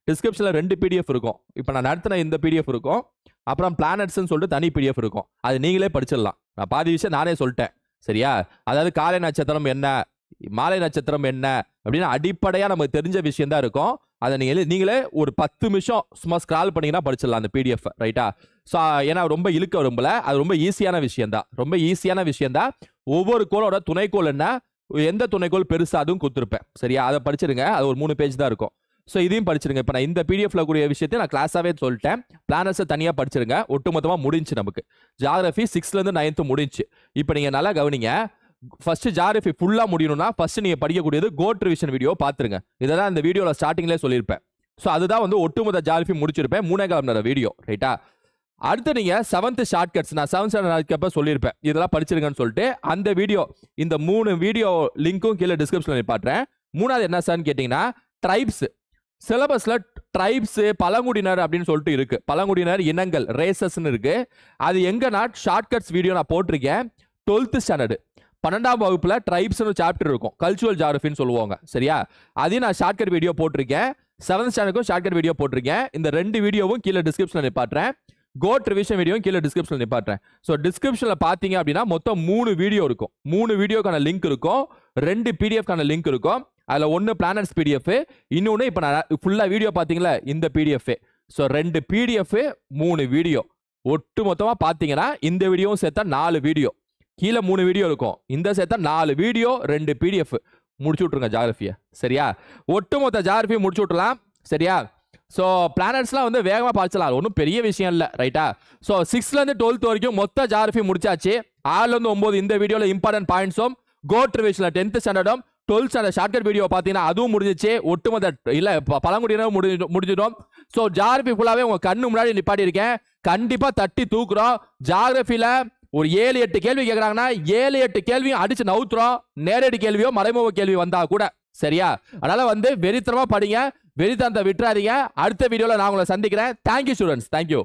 டிஸ்கிரிப்ஷனில் ரெண்டு பிடிஎஃப் இருக்கும் இப்போ நான் நடத்தின இந்த பிடிஎஃப் இருக்கும் அப்புறம் பிளானட்ஸ்ன்னு சொல்லிட்டு தனி பிடிஎஃப் இருக்கும் அது நீங்களே படிச்சிடலாம் நான் பாதி விஷயம் நானே சொல்லிட்டேன் சரியா அதாவது காலை நட்சத்திரம் என்ன மாலை நட்சத்திரம் என்ன அப்படின்னா அடிப்படையாக நமக்கு தெரிஞ்ச விஷயம் தான் இருக்கும் அதை நீங்கள் நீங்களே ஒரு பத்து நிமிஷம் சும்மா ஸ்க்ரால் பண்ணிங்கன்னா படிச்சிடலாம் அந்த பிடிஎஃப் ரைட்டா ஸோ ஏன்னா ரொம்ப இழுக்க விரும்பல அது ரொம்ப ஈஸியான விஷயம் தான் ரொம்ப ஈஸியான விஷயம் தான் ஒவ்வொரு கோளோட துணைக்கோள் என்ன எந்த துணைக்கோள் பெருசாக அதுவும் கொடுத்துருப்பேன் சரியா அதை படிச்சிருங்க அது ஒரு மூணு பேஜ் தான் இருக்கும் ஸோ இதையும் படிச்சிருங்க இப்போ நான் இந்த பிடிஎஃப்ல கூடிய விஷயத்தை நான் கிளாஸாகவே சொல்லிட்டேன் பிளானர்ஸை தனியாக படிச்சிருங்க ஒட்டுமொத்தமாக முடிஞ்சு நமக்கு ஜாகிரஃபி சிக்ஸ்லேருந்து நைன்த்து முடிஞ்சு இப்போ நீங்கள் நல்லா கவனிங்க ஃபர்ஸ்ட் ஜாகிரபி ஃபுல்லாக முடியணும்னா ஃபர்ஸ்ட் நீங்கள் படிக்கக்கூடியது கோட் ரிவிஷன் வீடியோ பார்த்துருங்க இதை தான் இந்த வீடியோவில் ஸ்டார்டிங்லேயே சொல்லியிருப்பேன் ஸோ அதுதான் வந்து ஒட்டுமொத்த ஜாகிரபி முடிச்சிருப்பேன் மூணே காலம் நேரம் வீடியோ ரைட்டா அடுத்து நீங்கள் செவன்த் ஷார்ட் கட்ஸ் நான் செவன்த் ஸ்டாண்டர்ட் அப்போ சொல்லியிருப்பேன் இதெல்லாம் படிச்சிருங்கன்னு சொல்லிட்டு அந்த வீடியோ இந்த மூணு வீடியோ லிங்க்கும் கீழே டிஸ்கிரிப்ஷனில் பாட்டுறேன் மூணாவது என்ன சார்னு கேட்டிங்கன்னா ட்ரைப்ஸ் சிலபஸில் ட்ரைப்ஸு பழங்குடியினர் அப்படின்னு சொல்லிட்டு இருக்குது பழங்குடியினர் இனங்கள் ரேசஸ்ன்னு இருக்குது அது நான் ஷார்ட்கட்ஸ் வீடியோ நான் போட்டிருக்கேன் டுவெல்த்து ஸ்டாண்டர்டு பன்னெண்டாம் வகுப்பில் ட்ரைப்ஸ்னு சாப்டர் இருக்கும் கல்ச்சுரல் ஜாகிரபின்னு சொல்லுவாங்க சரியா அதையும் நான் ஷார்ட்கட் வீடியோ போட்டிருக்கேன் செவன்த் ஸ்டாண்டர்க்கும் ஷார்ட்கட் வீடியோ போட்டிருக்கேன் இந்த ரெண்டு வீடியோவும் கீழே டிஸ்கிரிப்ஷனில் நிப்பாட்டுறேன் கோட் ரிவிஷன் வீடியோ கீழே டிஸ்கிரிப்ஷனில் நிப்பாட்டுறேன் ஸோ டிஸ்கிரிப்ஷனில் பார்த்தீங்க அப்படின்னா மொத்தம் மூணு வீடியோ இருக்கும் மூணு வீடியோக்கான லிங்க் இருக்கும் ரெண்டு பிடிஎஃப்கான லிங்க் இருக்கும் அதில் ஒன்று பிளானட்ஸ் பிடிஎஃப் இன்னொன்று இப்போ நான் ஃபுல்லாக வீடியோ பார்த்தீங்களா இந்த பிடிஎஃப் ஸோ ரெண்டு பிடிஎஃப் மூணு வீடியோ ஒட்டு மொத்தமாக பார்த்தீங்கன்னா இந்த வீடியோவும் சேர்த்தா நாலு வீடியோ கீழே மூணு வீடியோ இருக்கும் இந்த சேர்த்தா நாலு வீடியோ ரெண்டு பிடிஎஃப் முடிச்சு விட்ருங்க ஜாகிரஃபியை சரியா ஒட்டுமொத்த ஜாகிரஃபியை முடிச்சு விட்ரலாம் சரியா ஸோ பிளானட்ஸ்லாம் வந்து வேகமாக பார்த்துலாம் ஒன்றும் பெரிய விஷயம் இல்லை ரைட்டா ஸோ சிக்ஸ்லேருந்து டுவெல்த் வரைக்கும் மொத்த ஜாகிரஃபி முடிச்சாச்சு ஆறுலேருந்து ஒம்பது இந்த வீடியோவில் இம்பார்ட்டன்ட் பாயிண்ட்ஸும் கோட் ரிவிஷனில் டென்த் ஸ்டாண்டர்டும் டுவெல்த் ஸ்டாண்டர்ட் ஷார்ட்கட் வீடியோ பார்த்தீங்கன்னா அதுவும் முடிஞ்சிச்சு ஒட்டுமொத்த இல்லை பழங்குடியினரும் முடிஞ்சு முடிஞ்சிடும் ஸோ ஜாகிரஃபி ஃபுல்லாகவே உங்கள் கண்ணு முன்னாடி நிப்பாட்டியிருக்கேன் கண்டிப்பாக தட்டி தூக்குறோம் ஜாகிரஃபியில் ஒரு ஏழு எட்டு கேள்வி கேட்குறாங்கன்னா ஏழு எட்டு கேள்வியும் அடிச்சு நவுத்துறோம் நேரடி கேள்வியோ மறைமுக கேள்வி வந்தா கூட சரியா அதனால வந்து வெறித்தனமா படிங்க வெறித்தனத்தை விட்டுறாதீங்க அடுத்த வீடியோவில் நான் உங்களை சந்திக்கிறேன் தேங்க்யூ ஸ்டூடெண்ட்ஸ் தேங்க்யூ